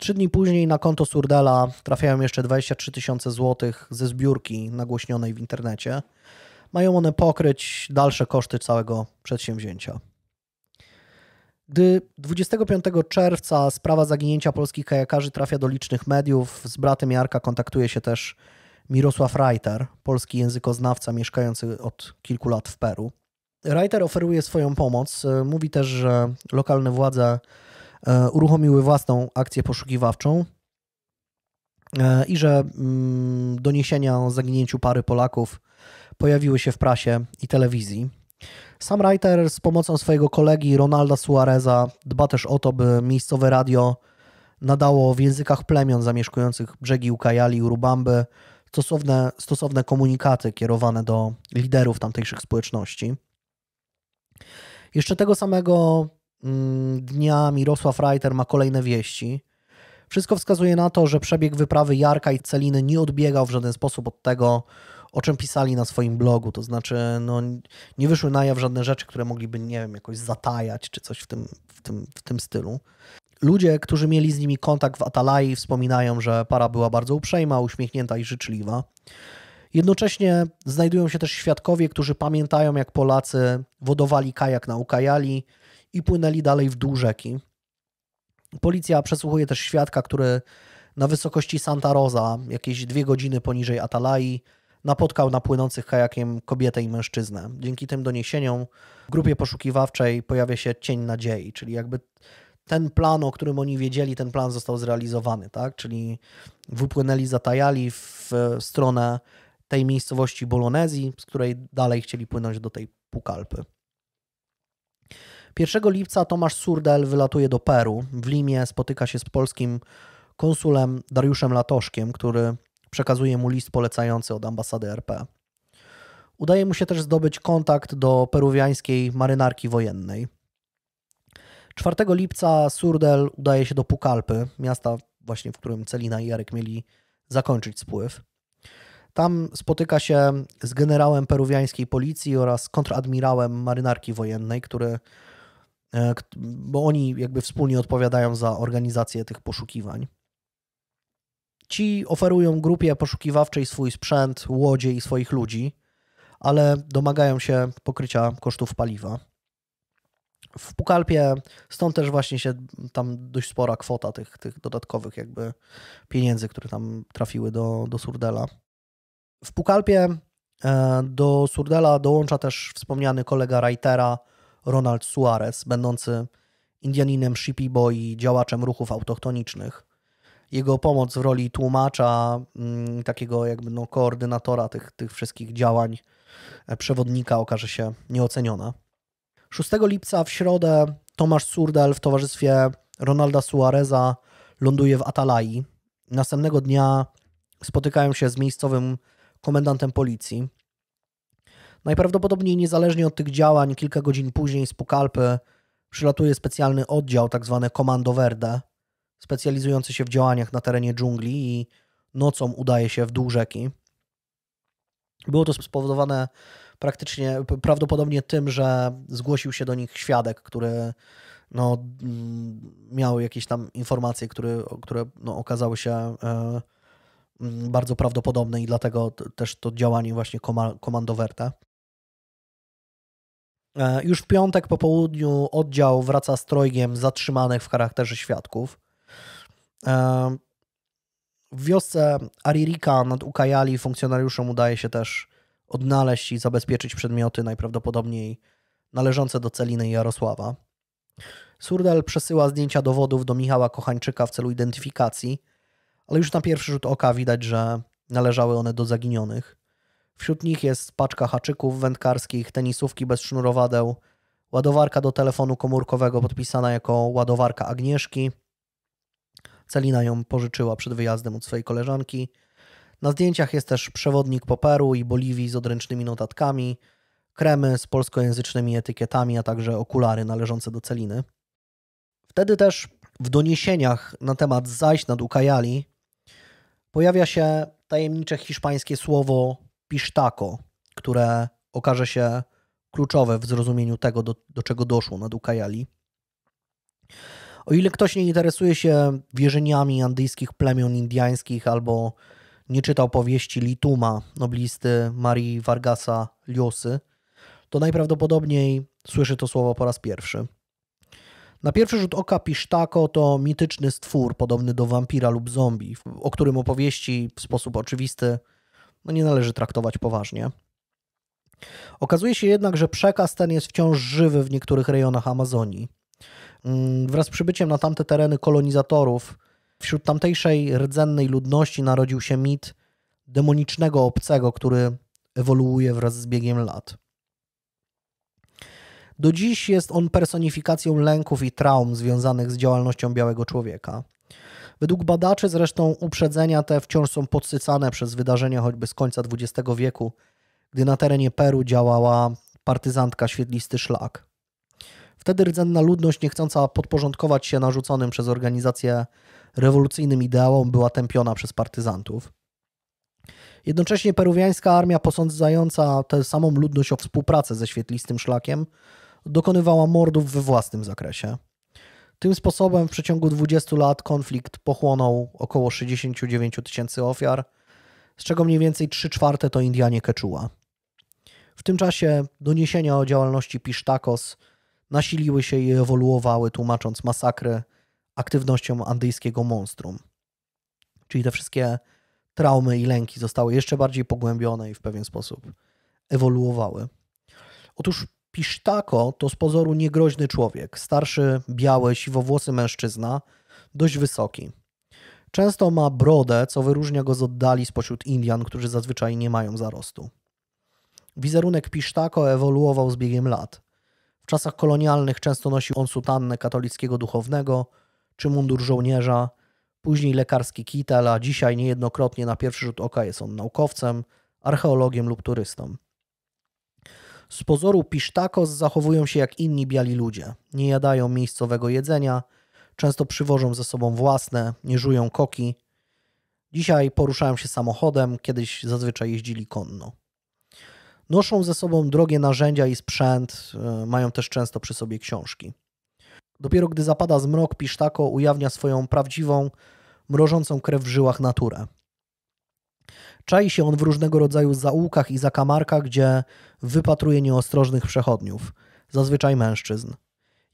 Speaker 1: Trzy dni później na konto Surdela trafiają jeszcze 23 tysiące złotych ze zbiórki nagłośnionej w internecie. Mają one pokryć dalsze koszty całego przedsięwzięcia. Gdy 25 czerwca sprawa zaginięcia polskich kajakarzy trafia do licznych mediów, z bratem Jarka kontaktuje się też Mirosław Reiter, polski językoznawca mieszkający od kilku lat w Peru. Reiter oferuje swoją pomoc. Mówi też, że lokalne władze E, uruchomiły własną akcję poszukiwawczą e, i że mm, doniesienia o zaginięciu pary Polaków pojawiły się w prasie i telewizji. Sam Reiter z pomocą swojego kolegi Ronalda Suareza dba też o to, by miejscowe radio nadało w językach plemion zamieszkujących brzegi Ukajali i Urubamby stosowne, stosowne komunikaty kierowane do liderów tamtejszych społeczności. Jeszcze tego samego Mm, dnia Mirosław Reiter ma kolejne wieści. Wszystko wskazuje na to, że przebieg wyprawy Jarka i Celiny nie odbiegał w żaden sposób od tego, o czym pisali na swoim blogu. To znaczy, no, nie wyszły na jaw żadne rzeczy, które mogliby, nie wiem, jakoś zatajać czy coś w tym, w tym, w tym stylu. Ludzie, którzy mieli z nimi kontakt w Atalai, wspominają, że para była bardzo uprzejma, uśmiechnięta i życzliwa. Jednocześnie znajdują się też świadkowie, którzy pamiętają, jak Polacy wodowali kajak na Ukajali, i płynęli dalej w dół rzeki. Policja przesłuchuje też świadka, który na wysokości Santa Rosa, jakieś dwie godziny poniżej Atalai, napotkał na płynących kajakiem kobietę i mężczyznę. Dzięki tym doniesieniom w grupie poszukiwawczej pojawia się cień nadziei, czyli jakby ten plan, o którym oni wiedzieli, ten plan został zrealizowany, tak? Czyli wypłynęli, zatajali w stronę tej miejscowości Bolonezji, z której dalej chcieli płynąć do tej Pukalpy. 1 lipca Tomasz Surdel wylatuje do Peru. W Limie spotyka się z polskim konsulem Dariuszem Latoszkiem, który przekazuje mu list polecający od ambasady RP. Udaje mu się też zdobyć kontakt do peruwiańskiej marynarki wojennej. 4 lipca Surdel udaje się do Pukalpy, miasta właśnie, w którym Celina i Jarek mieli zakończyć spływ. Tam spotyka się z generałem peruwiańskiej policji oraz kontradmirałem marynarki wojennej, który E, bo oni jakby wspólnie odpowiadają za organizację tych poszukiwań. Ci oferują grupie poszukiwawczej swój sprzęt, łodzie i swoich ludzi, ale domagają się pokrycia kosztów paliwa. W Pukalpie stąd też właśnie się tam dość spora kwota tych, tych dodatkowych jakby pieniędzy, które tam trafiły do, do Surdela. W Pukalpie e, do Surdela dołącza też wspomniany kolega Reitera, Ronald Suarez, będący Indianinem Shipibo i działaczem ruchów autochtonicznych. Jego pomoc w roli tłumacza, mm, takiego jakby no, koordynatora tych, tych wszystkich działań, e, przewodnika okaże się nieoceniona. 6 lipca w środę Tomasz Surdel w towarzystwie Ronalda Suareza ląduje w Atalai. Następnego dnia spotykają się z miejscowym komendantem policji. Najprawdopodobniej niezależnie od tych działań, kilka godzin później z Pukalpy przylatuje specjalny oddział, tak zwany Komando Verde, specjalizujący się w działaniach na terenie dżungli i nocą udaje się w dół rzeki. Było to spowodowane praktycznie prawdopodobnie tym, że zgłosił się do nich świadek, który no, mm, miał jakieś tam informacje, które, które no, okazały się e, mm, bardzo prawdopodobne i dlatego też to działanie właśnie komandowerte. E, już w piątek po południu oddział wraca z trojgiem zatrzymanych w charakterze świadków. E, w wiosce Aririka nad Ukajali funkcjonariuszom udaje się też odnaleźć i zabezpieczyć przedmioty najprawdopodobniej należące do Celiny i Jarosława. Surdel przesyła zdjęcia dowodów do Michała Kochańczyka w celu identyfikacji, ale już na pierwszy rzut oka widać, że należały one do zaginionych. Wśród nich jest paczka haczyków wędkarskich, tenisówki bez sznurowadeł, ładowarka do telefonu komórkowego podpisana jako ładowarka Agnieszki. Celina ją pożyczyła przed wyjazdem od swojej koleżanki. Na zdjęciach jest też przewodnik po Peru i Boliwii z odręcznymi notatkami, kremy z polskojęzycznymi etykietami, a także okulary należące do Celiny. Wtedy też w doniesieniach na temat zajść nad Ukajali pojawia się tajemnicze hiszpańskie słowo Pisztako, które okaże się kluczowe w zrozumieniu tego, do, do czego doszło nad Ukajali. O ile ktoś nie interesuje się wierzeniami andyjskich plemion indiańskich albo nie czytał powieści Lituma, noblisty Marii Vargasa Llosy, to najprawdopodobniej słyszy to słowo po raz pierwszy. Na pierwszy rzut oka Pisztako to mityczny stwór podobny do wampira lub zombie, o którym opowieści w sposób oczywisty no nie należy traktować poważnie. Okazuje się jednak, że przekaz ten jest wciąż żywy w niektórych rejonach Amazonii. Mm, wraz z przybyciem na tamte tereny kolonizatorów, wśród tamtejszej rdzennej ludności narodził się mit demonicznego obcego, który ewoluuje wraz z biegiem lat. Do dziś jest on personifikacją lęków i traum związanych z działalnością białego człowieka. Według badaczy zresztą uprzedzenia te wciąż są podsycane przez wydarzenia choćby z końca XX wieku, gdy na terenie Peru działała partyzantka Świetlisty Szlak. Wtedy rdzenna ludność niechcąca podporządkować się narzuconym przez organizację rewolucyjnym ideałom była tępiona przez partyzantów. Jednocześnie peruwiańska armia posądzająca tę samą ludność o współpracę ze świetlistym szlakiem dokonywała mordów we własnym zakresie. Tym sposobem w przeciągu 20 lat konflikt pochłonął około 69 tysięcy ofiar, z czego mniej więcej 3 czwarte to Indianie keczuła. W tym czasie doniesienia o działalności Pisztakos nasiliły się i ewoluowały, tłumacząc masakry aktywnością andyjskiego monstrum. Czyli te wszystkie traumy i lęki zostały jeszcze bardziej pogłębione i w pewien sposób ewoluowały. Otóż Pisztako to z pozoru niegroźny człowiek, starszy, biały, siwowłosy mężczyzna, dość wysoki. Często ma brodę, co wyróżnia go z oddali spośród Indian, którzy zazwyczaj nie mają zarostu. Wizerunek Pisztako ewoluował z biegiem lat. W czasach kolonialnych często nosił on sutannę katolickiego duchownego czy mundur żołnierza, później lekarski kitel, a dzisiaj niejednokrotnie na pierwszy rzut oka jest on naukowcem, archeologiem lub turystą. Z pozoru pisztakos zachowują się jak inni biali ludzie. Nie jadają miejscowego jedzenia, często przywożą ze sobą własne, nie żują koki. Dzisiaj poruszają się samochodem, kiedyś zazwyczaj jeździli konno. Noszą ze sobą drogie narzędzia i sprzęt, e, mają też często przy sobie książki. Dopiero gdy zapada zmrok, Pisztako ujawnia swoją prawdziwą, mrożącą krew w żyłach naturę. Czai się on w różnego rodzaju zaułkach i zakamarkach, gdzie wypatruje nieostrożnych przechodniów, zazwyczaj mężczyzn.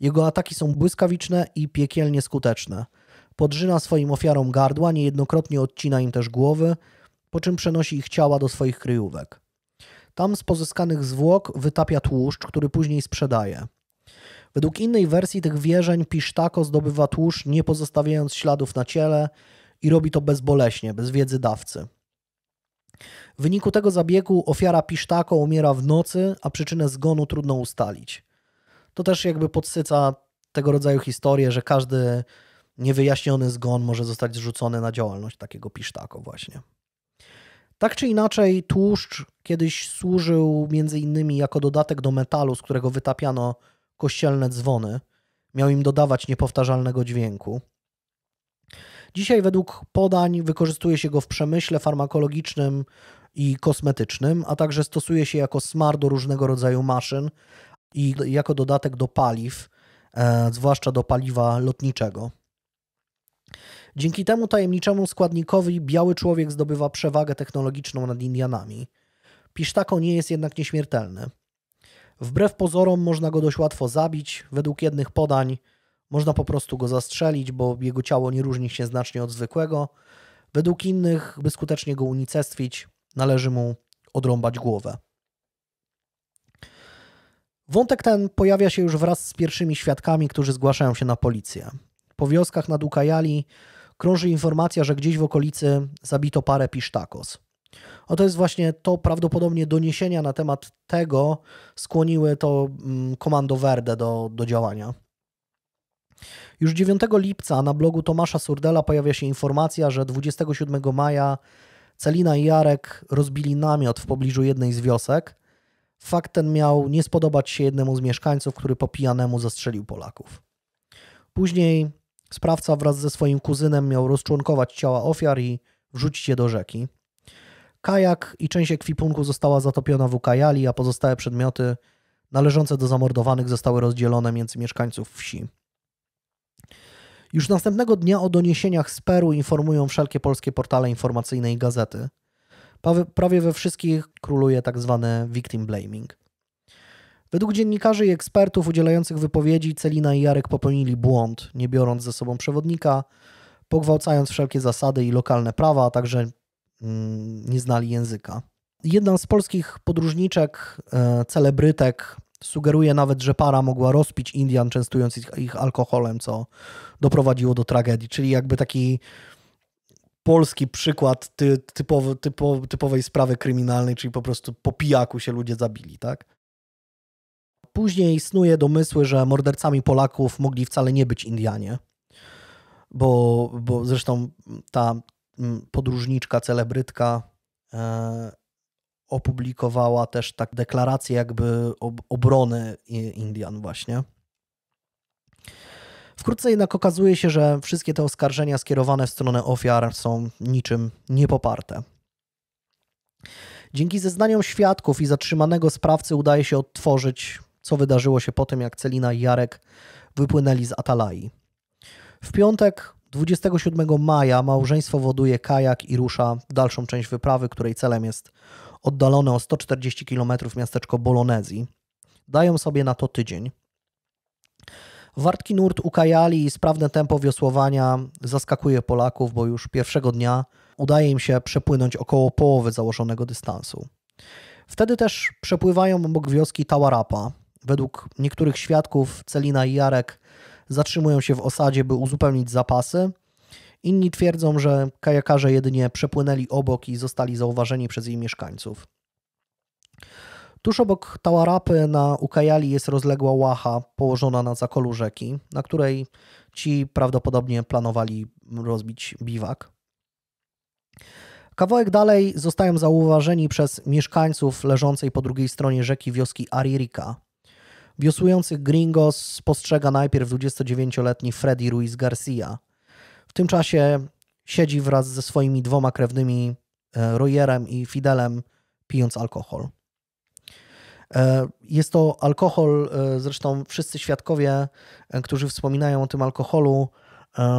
Speaker 1: Jego ataki są błyskawiczne i piekielnie skuteczne. Podżyna swoim ofiarom gardła, niejednokrotnie odcina im też głowy, po czym przenosi ich ciała do swoich kryjówek. Tam z pozyskanych zwłok wytapia tłuszcz, który później sprzedaje. Według innej wersji tych wierzeń Pisztako zdobywa tłuszcz, nie pozostawiając śladów na ciele i robi to bezboleśnie, bez wiedzy dawcy. W wyniku tego zabiegu ofiara pisztako umiera w nocy, a przyczynę zgonu trudno ustalić. To też jakby podsyca tego rodzaju historię, że każdy niewyjaśniony zgon może zostać zrzucony na działalność takiego pisztako właśnie. Tak czy inaczej, tłuszcz kiedyś służył między innymi jako dodatek do metalu, z którego wytapiano kościelne dzwony. Miał im dodawać niepowtarzalnego dźwięku. Dzisiaj według podań wykorzystuje się go w przemyśle farmakologicznym i kosmetycznym, a także stosuje się jako smar do różnego rodzaju maszyn i jako dodatek do paliw, e, zwłaszcza do paliwa lotniczego. Dzięki temu tajemniczemu składnikowi biały człowiek zdobywa przewagę technologiczną nad Indianami. Pisztako nie jest jednak nieśmiertelny. Wbrew pozorom można go dość łatwo zabić. Według jednych podań można po prostu go zastrzelić, bo jego ciało nie różni się znacznie od zwykłego. Według innych, by skutecznie go unicestwić, należy mu odrąbać głowę. Wątek ten pojawia się już wraz z pierwszymi świadkami, którzy zgłaszają się na policję. Po wioskach nad Ukajali krąży informacja, że gdzieś w okolicy zabito parę pisztakos. Oto jest właśnie to prawdopodobnie doniesienia na temat tego skłoniły to mm, komando Verde do, do działania. Już 9 lipca na blogu Tomasza Surdela pojawia się informacja, że 27 maja Celina i Jarek rozbili namiot w pobliżu jednej z wiosek. Fakt ten miał nie spodobać się jednemu z mieszkańców, który po pijanemu zastrzelił Polaków. Później sprawca wraz ze swoim kuzynem miał rozczłonkować ciała ofiar i wrzucić je do rzeki. Kajak i część ekwipunku została zatopiona w Ukajali, a pozostałe przedmioty należące do zamordowanych zostały rozdzielone między mieszkańców wsi. Już następnego dnia o doniesieniach z Peru informują wszelkie polskie portale informacyjne i gazety. Prawie we wszystkich króluje tak zwane victim blaming. Według dziennikarzy i ekspertów udzielających wypowiedzi Celina i Jarek popełnili błąd, nie biorąc ze sobą przewodnika, pogwałcając wszelkie zasady i lokalne prawa, a także
Speaker 2: mm,
Speaker 1: nie znali języka. Jedna z polskich podróżniczek, e, celebrytek, Sugeruje nawet, że para mogła rozpić Indian, częstując ich, ich alkoholem, co doprowadziło do tragedii. Czyli jakby taki polski przykład ty, typowy, typo, typowej sprawy kryminalnej, czyli po prostu po pijaku się ludzie zabili, tak? Później snuje domysły, że mordercami Polaków mogli wcale nie być Indianie, bo, bo zresztą ta mm, podróżniczka, celebrytka e, opublikowała też tak deklarację jakby ob obrony Indian właśnie. Wkrótce jednak okazuje się, że wszystkie te oskarżenia skierowane w stronę ofiar są niczym niepoparte. Dzięki zeznaniom świadków i zatrzymanego sprawcy udaje się odtworzyć, co wydarzyło się po tym, jak Celina i Jarek wypłynęli z Atalai. W piątek 27 maja małżeństwo woduje kajak i rusza w dalszą część wyprawy, której celem jest oddalone o 140 km miasteczko Bolonezji. Dają sobie na to tydzień. Wartki nurt ukajali i sprawne tempo wiosłowania zaskakuje Polaków, bo już pierwszego dnia udaje im się przepłynąć około połowy założonego dystansu. Wtedy też przepływają obok wioski Tawarapa. Według niektórych świadków Celina i Jarek zatrzymują się w osadzie, by uzupełnić zapasy – Inni twierdzą, że kajakarze jedynie przepłynęli obok i zostali zauważeni przez jej mieszkańców. Tuż obok Tałarapy na Ukajali jest rozległa łacha położona na zakolu rzeki, na której ci prawdopodobnie planowali rozbić biwak. Kawałek dalej zostają zauważeni przez mieszkańców leżącej po drugiej stronie rzeki wioski Aririka. Wiosłujących gringos spostrzega najpierw 29-letni Freddy Ruiz Garcia tym czasie siedzi wraz ze swoimi dwoma krewnymi e, Royerem i Fidelem, pijąc alkohol. E, jest to alkohol, e, zresztą wszyscy świadkowie, którzy wspominają o tym alkoholu,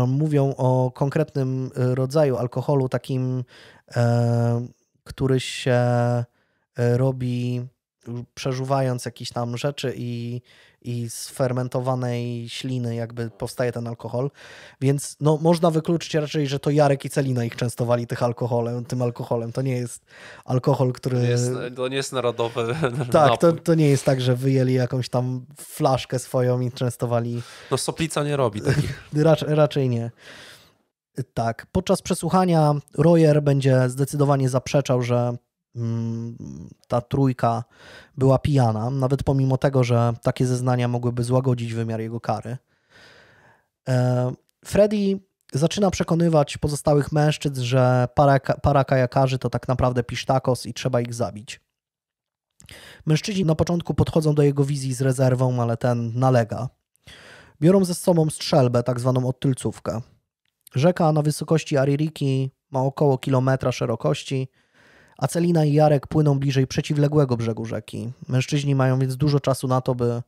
Speaker 1: mówią o konkretnym rodzaju alkoholu, takim, który się robi przeżuwając jakieś tam rzeczy i, i z fermentowanej śliny jakby powstaje ten alkohol. Więc no, można wykluczyć raczej, że to Jarek i Celina ich częstowali tych alkoholem, tym alkoholem. To nie jest alkohol, który... To, jest,
Speaker 2: to nie jest narodowy Tak, to,
Speaker 1: to nie jest tak, że wyjęli jakąś tam flaszkę swoją i częstowali...
Speaker 2: No soplica nie robi takich.
Speaker 1: Racz, raczej nie. Tak, podczas przesłuchania Royer będzie zdecydowanie zaprzeczał, że Mm, ta trójka była pijana, nawet pomimo tego, że takie zeznania mogłyby złagodzić wymiar jego kary. E, Freddy zaczyna przekonywać pozostałych mężczyzn, że para, para kajakarzy to tak naprawdę pisztakos i trzeba ich zabić. Mężczyźni na początku podchodzą do jego wizji z rezerwą, ale ten nalega. Biorą ze sobą strzelbę, tak zwaną odtylcówkę. Rzeka na wysokości Aririki ma około kilometra szerokości, Acelina i Jarek płyną bliżej przeciwległego brzegu rzeki. Mężczyźni mają więc dużo czasu na to, by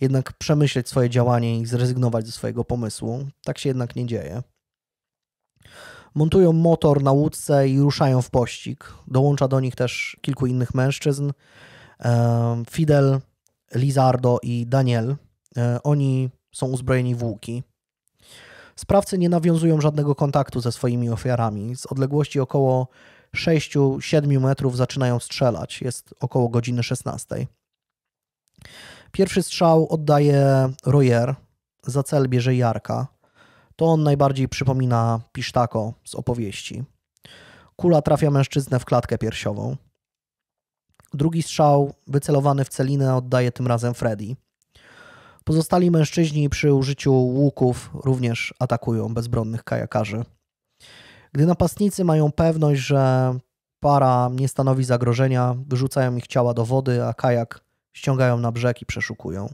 Speaker 1: jednak przemyśleć swoje działanie i zrezygnować ze swojego pomysłu. Tak się jednak nie dzieje. Montują motor na łódce i ruszają w pościg. Dołącza do nich też kilku innych mężczyzn. Fidel, Lizardo i Daniel. E, oni są uzbrojeni w łuki. Sprawcy nie nawiązują żadnego kontaktu ze swoimi ofiarami. Z odległości około 6-7 metrów zaczynają strzelać. Jest około godziny 16. Pierwszy strzał oddaje Royer, za cel bierze Jarka. To on najbardziej przypomina Pisztako z opowieści. Kula trafia mężczyznę w klatkę piersiową. Drugi strzał, wycelowany w celinę, oddaje tym razem Freddy. Pozostali mężczyźni przy użyciu łuków również atakują bezbronnych kajakarzy. Gdy napastnicy mają pewność, że para nie stanowi zagrożenia, wyrzucają ich ciała do wody, a kajak ściągają na brzeg i przeszukują.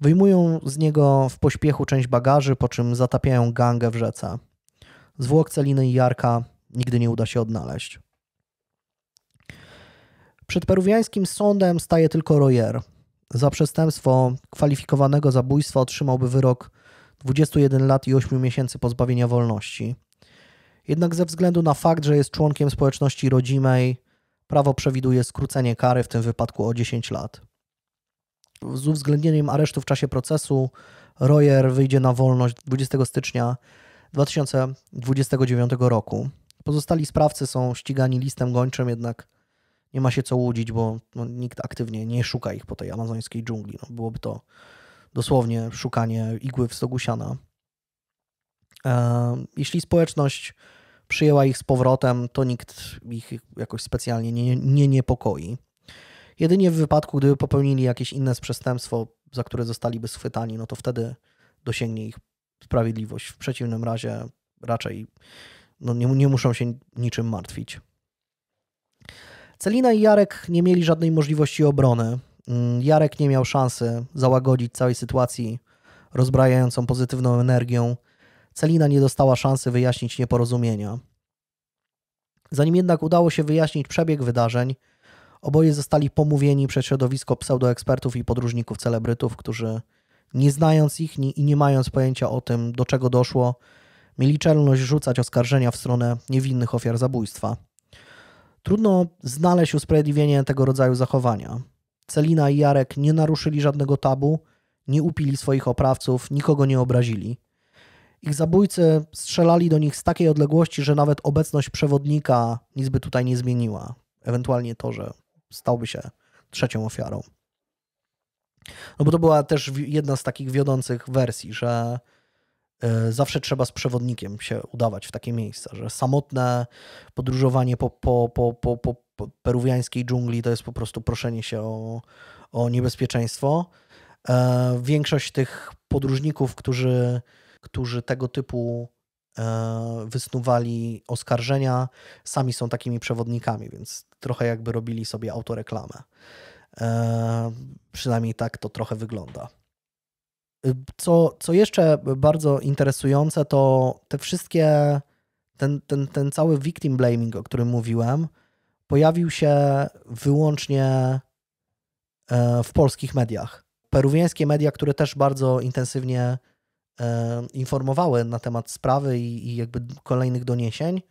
Speaker 1: Wyjmują z niego w pośpiechu część bagaży, po czym zatapiają gangę w rzece. Zwłok Celiny i Jarka nigdy nie uda się odnaleźć. Przed peruwiańskim sądem staje tylko Royer. Za przestępstwo kwalifikowanego zabójstwa otrzymałby wyrok 21 lat i 8 miesięcy pozbawienia wolności. Jednak ze względu na fakt, że jest członkiem społeczności rodzimej, prawo przewiduje skrócenie kary, w tym wypadku o 10 lat. Z uwzględnieniem aresztu w czasie procesu, Royer wyjdzie na wolność 20 stycznia 2029 roku. Pozostali sprawcy są ścigani listem gończym, jednak nie ma się co łudzić, bo no, nikt aktywnie nie szuka ich po tej amazońskiej dżungli. No, byłoby to dosłownie szukanie igły w stogu siana. E, jeśli społeczność przyjęła ich z powrotem, to nikt ich jakoś specjalnie nie, nie niepokoi. Jedynie w wypadku, gdyby popełnili jakieś inne przestępstwo, za które zostaliby schwytani, no to wtedy dosięgnie ich sprawiedliwość. W przeciwnym razie raczej no nie, nie muszą się niczym martwić. Celina i Jarek nie mieli żadnej możliwości obrony. Mm, Jarek nie miał szansy załagodzić całej sytuacji rozbrajającą pozytywną energią Celina nie dostała szansy wyjaśnić nieporozumienia. Zanim jednak udało się wyjaśnić przebieg wydarzeń, oboje zostali pomówieni przez środowisko pseudoekspertów i podróżników celebrytów, którzy nie znając ich i nie mając pojęcia o tym, do czego doszło, mieli czelność rzucać oskarżenia w stronę niewinnych ofiar zabójstwa. Trudno znaleźć usprawiedliwienie tego rodzaju zachowania. Celina i Jarek nie naruszyli żadnego tabu, nie upili swoich oprawców, nikogo nie obrazili. Ich zabójcy strzelali do nich z takiej odległości, że nawet obecność przewodnika nic by tutaj nie zmieniła. Ewentualnie to, że stałby się trzecią ofiarą. No bo to była też jedna z takich wiodących wersji, że e, zawsze trzeba z przewodnikiem się udawać w takie miejsca, że samotne podróżowanie po, po, po, po, po peruwiańskiej dżungli to jest po prostu proszenie się o, o niebezpieczeństwo. E, większość tych podróżników, którzy którzy tego typu e, wysnuwali oskarżenia, sami są takimi przewodnikami, więc trochę jakby robili sobie autoreklamę. E, przynajmniej tak to trochę wygląda. E, co, co jeszcze bardzo interesujące, to te wszystkie, ten, ten, ten cały victim blaming, o którym mówiłem, pojawił się wyłącznie w polskich mediach. Peruwiańskie media, które też bardzo intensywnie E, informowały na temat sprawy i, i jakby kolejnych doniesień,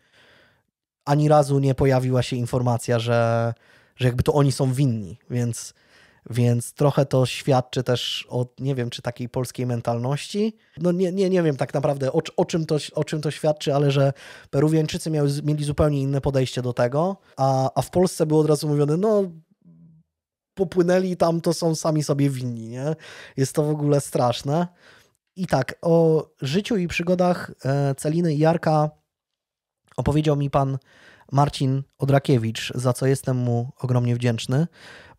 Speaker 1: ani razu nie pojawiła się informacja, że, że jakby to oni są winni, więc, więc trochę to świadczy też o, nie wiem, czy takiej polskiej mentalności. No nie, nie, nie wiem tak naprawdę o, o, czym to, o czym to świadczy, ale że Peruwieńczycy miały, mieli zupełnie inne podejście do tego, a, a w Polsce było od razu mówione, no popłynęli tam, to są sami sobie winni, nie? Jest to w ogóle straszne. I tak, o życiu i przygodach e, Celiny i Jarka opowiedział mi pan Marcin Odrakiewicz, za co jestem mu ogromnie wdzięczny.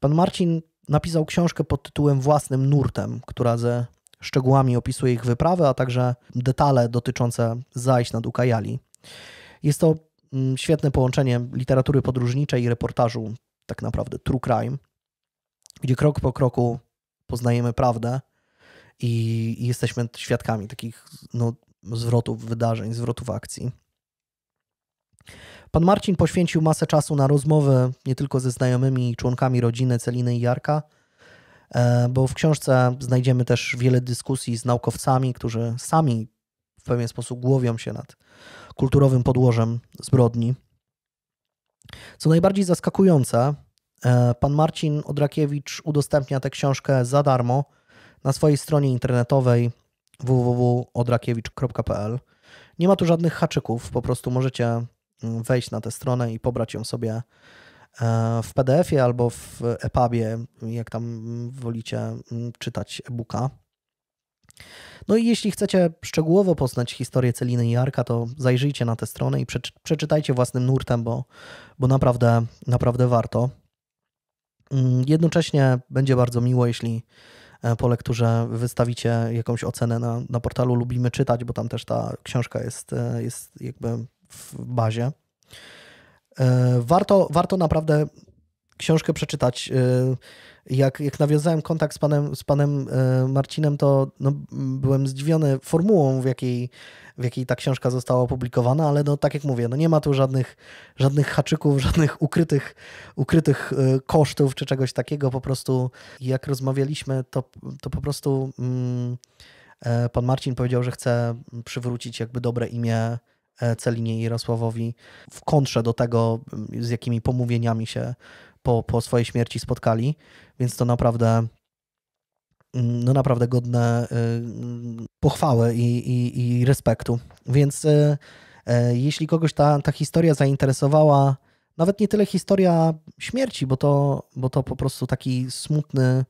Speaker 1: Pan Marcin napisał książkę pod tytułem Własnym nurtem, która ze szczegółami opisuje ich wyprawę, a także detale dotyczące zajść nad Ukajali. Jest to mm, świetne połączenie literatury podróżniczej i reportażu, tak naprawdę true crime, gdzie krok po kroku poznajemy prawdę i, jesteśmy świadkami takich no, zwrotów wydarzeń, zwrotów akcji. Pan Marcin poświęcił masę czasu na rozmowy nie tylko ze znajomymi i członkami rodziny Celiny i Jarka, e, bo w książce znajdziemy też wiele dyskusji z naukowcami, którzy sami w pewien sposób głowią się nad kulturowym podłożem zbrodni. Co najbardziej zaskakujące, e, pan Marcin Odrakiewicz udostępnia tę książkę za darmo na swojej stronie internetowej www.odrakiewicz.pl. Nie ma tu żadnych haczyków, po prostu możecie mm, wejść na tę stronę i pobrać ją sobie e, w PDF-ie albo w EPUBie, jak tam wolicie mm, czytać e-booka. No i jeśli chcecie szczegółowo poznać historię Celiny i Jarka, to zajrzyjcie na tę stronę i przeczytajcie własnym nurtem, bo, bo naprawdę, naprawdę warto. Mm, jednocześnie będzie bardzo miło, jeśli E, po lekturze wystawicie jakąś ocenę na, na portalu Lubimy Czytać, bo tam też ta książka jest, e, jest jakby w bazie. E, warto, warto naprawdę książkę przeczytać jak, jak nawiązałem kontakt z panem, z panem e, Marcinem, to no, byłem zdziwiony formułą, w jakiej, w jakiej ta książka została opublikowana, ale no, tak jak mówię, no, nie ma tu żadnych, żadnych haczyków, żadnych ukrytych, ukrytych e, kosztów czy czegoś takiego. Po prostu jak rozmawialiśmy, to, to po prostu mm, e, pan Marcin powiedział, że chce przywrócić jakby dobre imię Celinie Jarosławowi w kontrze do tego, z jakimi pomówieniami się po, po swojej śmierci spotkali, więc to naprawdę mm, no naprawdę godne y, pochwały i, i, i respektu. Więc y, y, jeśli kogoś ta, ta historia zainteresowała, nawet nie tyle historia śmierci, bo to, bo to po prostu taki smutny,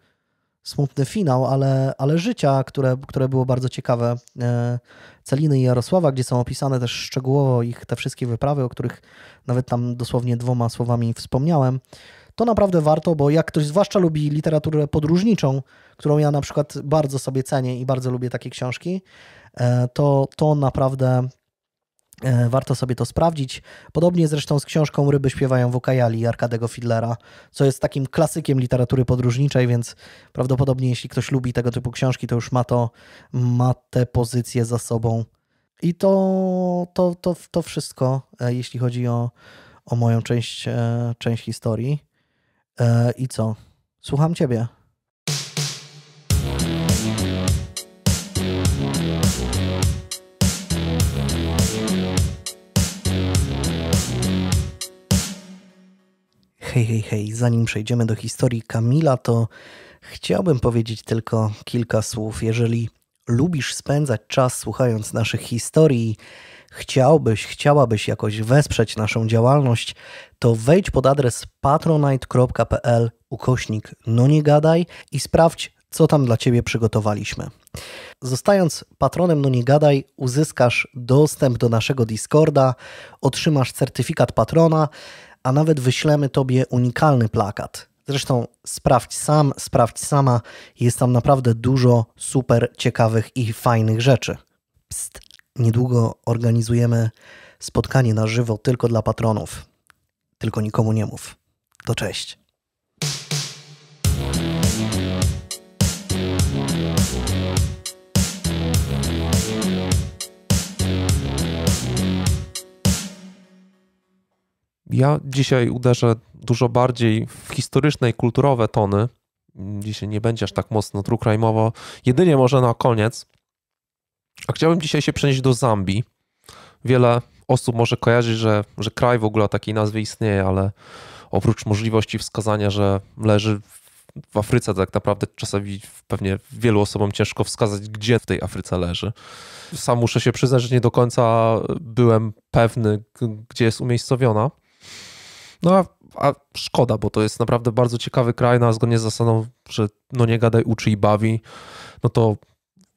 Speaker 1: smutny finał, ale, ale życia, które, które było bardzo ciekawe Celiny i Jarosława, gdzie są opisane też szczegółowo ich te wszystkie wyprawy, o których nawet tam dosłownie dwoma słowami wspomniałem to naprawdę warto, bo jak ktoś zwłaszcza lubi literaturę podróżniczą, którą ja na przykład bardzo sobie cenię i bardzo lubię takie książki, e, to, to naprawdę e, warto sobie to sprawdzić. Podobnie zresztą z książką Ryby śpiewają w Ukajali Arkadego Fidlera, co jest takim klasykiem literatury podróżniczej, więc prawdopodobnie jeśli ktoś lubi tego typu książki, to już ma, to, ma te pozycje za sobą. I to, to, to, to wszystko, e, jeśli chodzi o, o moją część, część historii. E, I co? Słucham Ciebie. Hej, hej, hej, zanim przejdziemy do historii Kamila, to chciałbym powiedzieć tylko kilka słów. Jeżeli lubisz spędzać czas słuchając naszych historii, chciałbyś, chciałabyś jakoś wesprzeć naszą działalność, to wejdź pod adres patronite.pl ukośnik no nie gadaj i sprawdź, co tam dla Ciebie przygotowaliśmy. Zostając patronem No Nie Gadaj, uzyskasz dostęp do naszego Discorda, otrzymasz certyfikat patrona, a nawet wyślemy Tobie unikalny plakat. Zresztą sprawdź sam, sprawdź sama, jest tam naprawdę dużo super ciekawych i fajnych rzeczy. Pst, Niedługo organizujemy spotkanie na żywo tylko dla patronów. Tylko nikomu nie mów. To cześć.
Speaker 2: Ja dzisiaj uderzę dużo bardziej w historyczne i kulturowe tony. Dzisiaj nie będzie aż tak mocno true crime'owo. Jedynie może na koniec a chciałbym dzisiaj się przenieść do Zambii. Wiele osób może kojarzyć, że, że kraj w ogóle o takiej nazwie istnieje, ale oprócz możliwości wskazania, że leży w Afryce, tak naprawdę czasami pewnie wielu osobom ciężko wskazać, gdzie w tej Afryce leży. Sam muszę się przyznać, że nie do końca byłem pewny, gdzie jest umiejscowiona. No a, a szkoda, bo to jest naprawdę bardzo ciekawy kraj, no a zgodnie z zasadą, że no nie gadaj, uczy i bawi, no to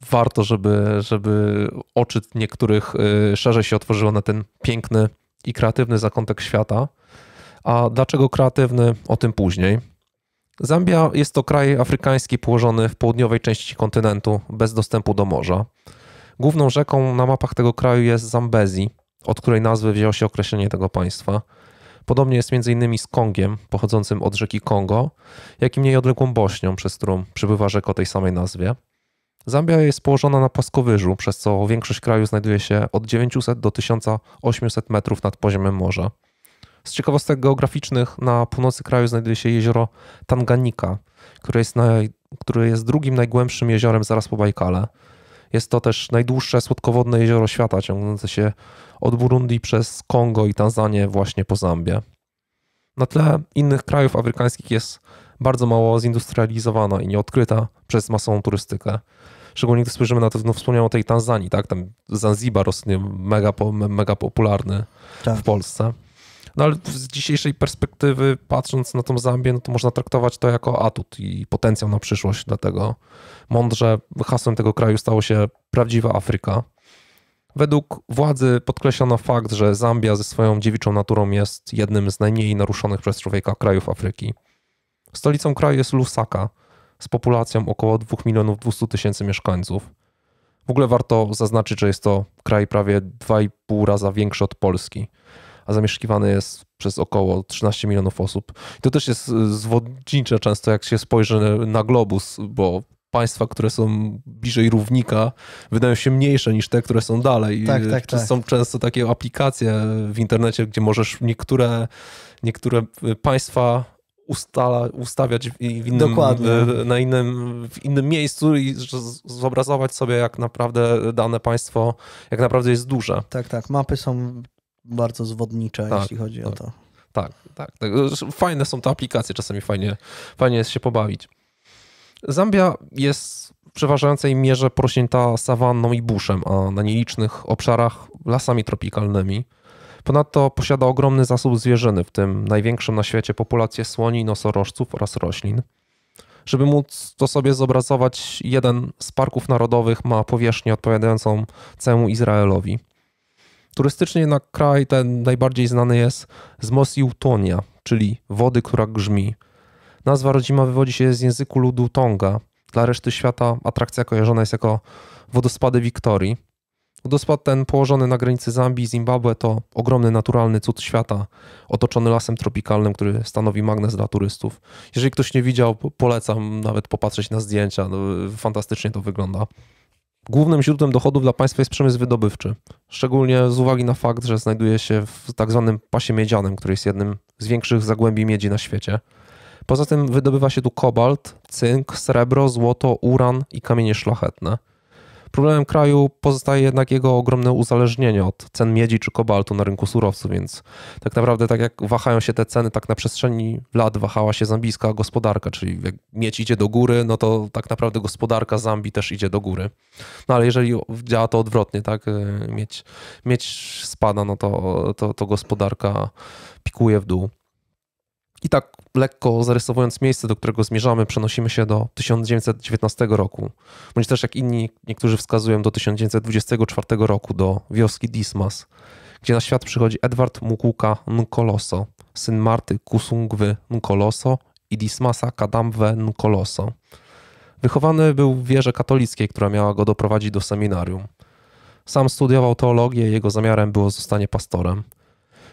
Speaker 2: warto, żeby, żeby oczy niektórych y, szerzej się otworzyły na ten piękny i kreatywny zakątek świata. A dlaczego kreatywny? O tym później. Zambia jest to kraj afrykański położony w południowej części kontynentu, bez dostępu do morza. Główną rzeką na mapach tego kraju jest Zambezi, od której nazwy wzięło się określenie tego państwa. Podobnie jest m.in. z Kongiem, pochodzącym od rzeki Kongo, jak i mniej odległą Bośnią, przez którą przybywa rzeka o tej samej nazwie. Zambia jest położona na płaskowyżu, przez co większość kraju znajduje się od 900 do 1800 metrów nad poziomem morza. Z ciekawostek geograficznych na północy kraju znajduje się jezioro Tanganika, które jest, naj, które jest drugim najgłębszym jeziorem zaraz po Bajkale. Jest to też najdłuższe słodkowodne jezioro świata, ciągnące się od Burundi przez Kongo i Tanzanię właśnie po Zambię. Na tle innych krajów afrykańskich jest bardzo mało zindustrializowana i nieodkryta przez masową turystykę. Szczególnie gdy spojrzymy na to, no wspomniałem o tej Tanzanii, tak? Tam Zanzibar ostatnio mega, mega popularny tak. w Polsce. No ale z dzisiejszej perspektywy, patrząc na tą Zambię, no to można traktować to jako atut i potencjał na przyszłość. Dlatego mądrze hasłem tego kraju stało się prawdziwa Afryka. Według władzy podkreślano fakt, że Zambia ze swoją dziewiczą naturą jest jednym z najmniej naruszonych przez człowieka krajów Afryki. Stolicą kraju jest Lusaka, z populacją około 2 milionów 200 tysięcy mieszkańców. W ogóle warto zaznaczyć, że jest to kraj prawie 2,5 raza większy od Polski, a zamieszkiwany jest przez około 13 milionów osób. I to też jest y, zwodnicze często, jak się spojrzy na globus, bo państwa, które są bliżej równika, wydają się mniejsze niż te, które są dalej. Tak, tak, tak. Są często takie aplikacje w internecie, gdzie możesz niektóre, niektóre y, państwa ustala, ustawiać w innym, Dokładnie. E, na innym, w innym miejscu i zobrazować sobie, jak naprawdę dane państwo, jak naprawdę jest duże.
Speaker 1: Tak, tak. Mapy są bardzo zwodnicze, tak, jeśli chodzi tak. o to.
Speaker 2: Tak, tak, tak. Fajne są te aplikacje, czasami fajnie, fajnie jest się pobawić. Zambia jest w przeważającej mierze porośnięta sawanną i buszem, a na nielicznych obszarach lasami tropikalnymi. Ponadto posiada ogromny zasób zwierzyny, w tym największą na świecie populację słoni, nosorożców oraz roślin. Żeby móc to sobie zobrazować, jeden z parków narodowych ma powierzchnię odpowiadającą całemu Izraelowi. Turystycznie jednak kraj ten najbardziej znany jest z Tonia, czyli wody, która grzmi. Nazwa rodzima wywodzi się z języku ludu Tonga. Dla reszty świata atrakcja kojarzona jest jako wodospady Wiktorii. Wodospad ten położony na granicy Zambii i Zimbabwe to ogromny naturalny cud świata, otoczony lasem tropikalnym, który stanowi magnes dla turystów. Jeżeli ktoś nie widział, polecam nawet popatrzeć na zdjęcia, no, fantastycznie to wygląda. Głównym źródłem dochodów dla państwa jest przemysł wydobywczy, szczególnie z uwagi na fakt, że znajduje się w tak zwanym pasie miedzianym, który jest jednym z większych zagłębi miedzi na świecie. Poza tym wydobywa się tu kobalt, cynk, srebro, złoto, uran i kamienie szlachetne. Problemem kraju pozostaje jednak jego ogromne uzależnienie od cen miedzi czy kobaltu na rynku surowców, więc tak naprawdę tak jak wahają się te ceny, tak na przestrzeni lat wahała się zambijska gospodarka, czyli jak miedź idzie do góry, no to tak naprawdę gospodarka Zambii też idzie do góry. No ale jeżeli działa to odwrotnie, tak, e, miedź, miedź spada, no to, to, to gospodarka pikuje w dół. I tak lekko zarysowując miejsce, do którego zmierzamy, przenosimy się do 1919 roku, bądź też jak inni, niektórzy wskazują, do 1924 roku, do wioski Dismas, gdzie na świat przychodzi Edward Mukuka Nkoloso, syn Marty Kusungwy Nkoloso i Dismasa Kadamwe Nkoloso. Wychowany był w wierze katolickiej, która miała go doprowadzić do seminarium. Sam studiował teologię i jego zamiarem było zostanie pastorem –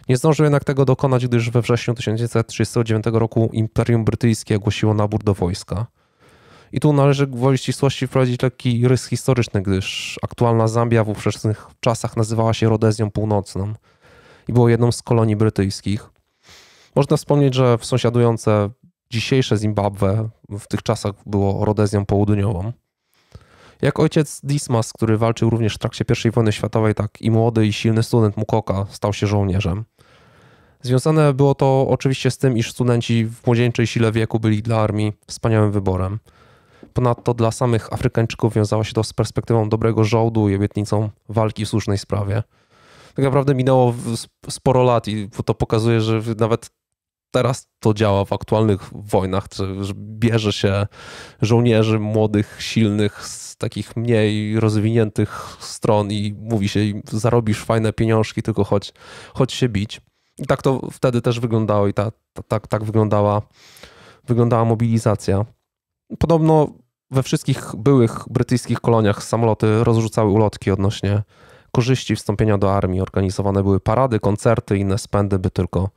Speaker 2: nie zdążył jednak tego dokonać, gdyż we wrześniu 1939 roku Imperium Brytyjskie ogłosiło nabór do wojska. I tu należy gwoli ścisłości wprowadzić lekki rys historyczny, gdyż aktualna Zambia w ówczesnych czasach nazywała się Rodezją Północną i było jedną z kolonii brytyjskich. Można wspomnieć, że w sąsiadujące dzisiejsze Zimbabwe w tych czasach było Rodezją Południową. Jak ojciec Dismas, który walczył również w trakcie I wojny światowej, tak i młody i silny student Mukoka stał się żołnierzem. Związane było to oczywiście z tym, iż studenci w młodzieńczej sile wieku byli dla armii wspaniałym wyborem. Ponadto dla samych Afrykańczyków wiązało się to z perspektywą dobrego żołdu i obietnicą walki w słusznej sprawie. Tak naprawdę minęło sporo lat i to pokazuje, że nawet teraz to działa w aktualnych wojnach, że bierze się żołnierzy młodych, silnych z takich mniej rozwiniętych stron i mówi się im, zarobisz fajne pieniążki, tylko chodź, chodź się bić. I tak to wtedy też wyglądało i tak ta, ta, tak, tak wyglądała, wyglądała mobilizacja. Podobno we wszystkich byłych brytyjskich koloniach samoloty rozrzucały ulotki odnośnie korzyści wstąpienia do armii. Organizowane były parady, koncerty, inne spędy, by tylko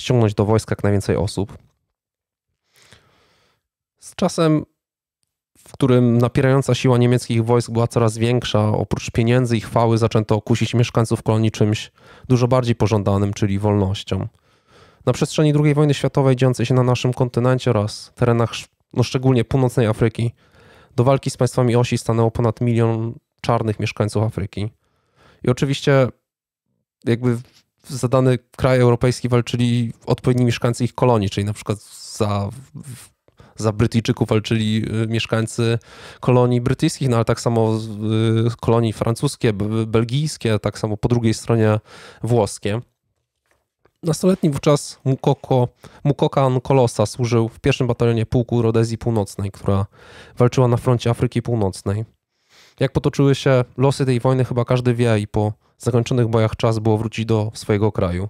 Speaker 2: ściągnąć do wojska jak najwięcej osób. Z czasem w którym napierająca siła niemieckich wojsk była coraz większa, oprócz pieniędzy i chwały zaczęto kusić mieszkańców kolonii czymś dużo bardziej pożądanym, czyli wolnością. Na przestrzeni II wojny światowej dziejącej się na naszym kontynencie oraz terenach no szczególnie północnej Afryki do walki z państwami osi stanęło ponad milion czarnych mieszkańców Afryki. I oczywiście jakby za dany kraj europejski walczyli odpowiedni mieszkańcy ich kolonii, czyli na przykład za za Brytyjczyków walczyli y, mieszkańcy kolonii brytyjskich, no ale tak samo y, kolonii francuskie, belgijskie, tak samo po drugiej stronie włoskie. Nastoletni wówczas Mukoko, Mukoka Nkolosa służył w pierwszym batalionie pułku Rodezji Północnej, która walczyła na froncie Afryki Północnej. Jak potoczyły się losy tej wojny, chyba każdy wie i po zakończonych bojach czas było wrócić do swojego kraju.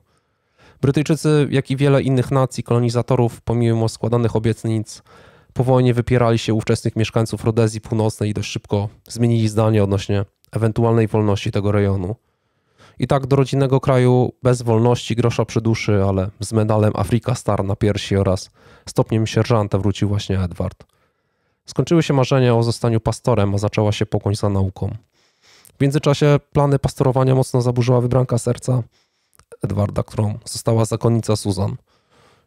Speaker 2: Brytyjczycy, jak i wiele innych nacji kolonizatorów, pomimo składanych obietnic, po wojnie wypierali się ówczesnych mieszkańców Rodezji Północnej i dość szybko zmienili zdanie odnośnie ewentualnej wolności tego rejonu. I tak do rodzinnego kraju bez wolności, grosza przy duszy, ale z medalem Afrika Star na piersi oraz stopniem sierżanta wrócił właśnie Edward. Skończyły się marzenia o zostaniu pastorem, a zaczęła się pokoń za nauką. W międzyczasie plany pastorowania mocno zaburzyła wybranka serca Edwarda, którą została zakonnica Susan.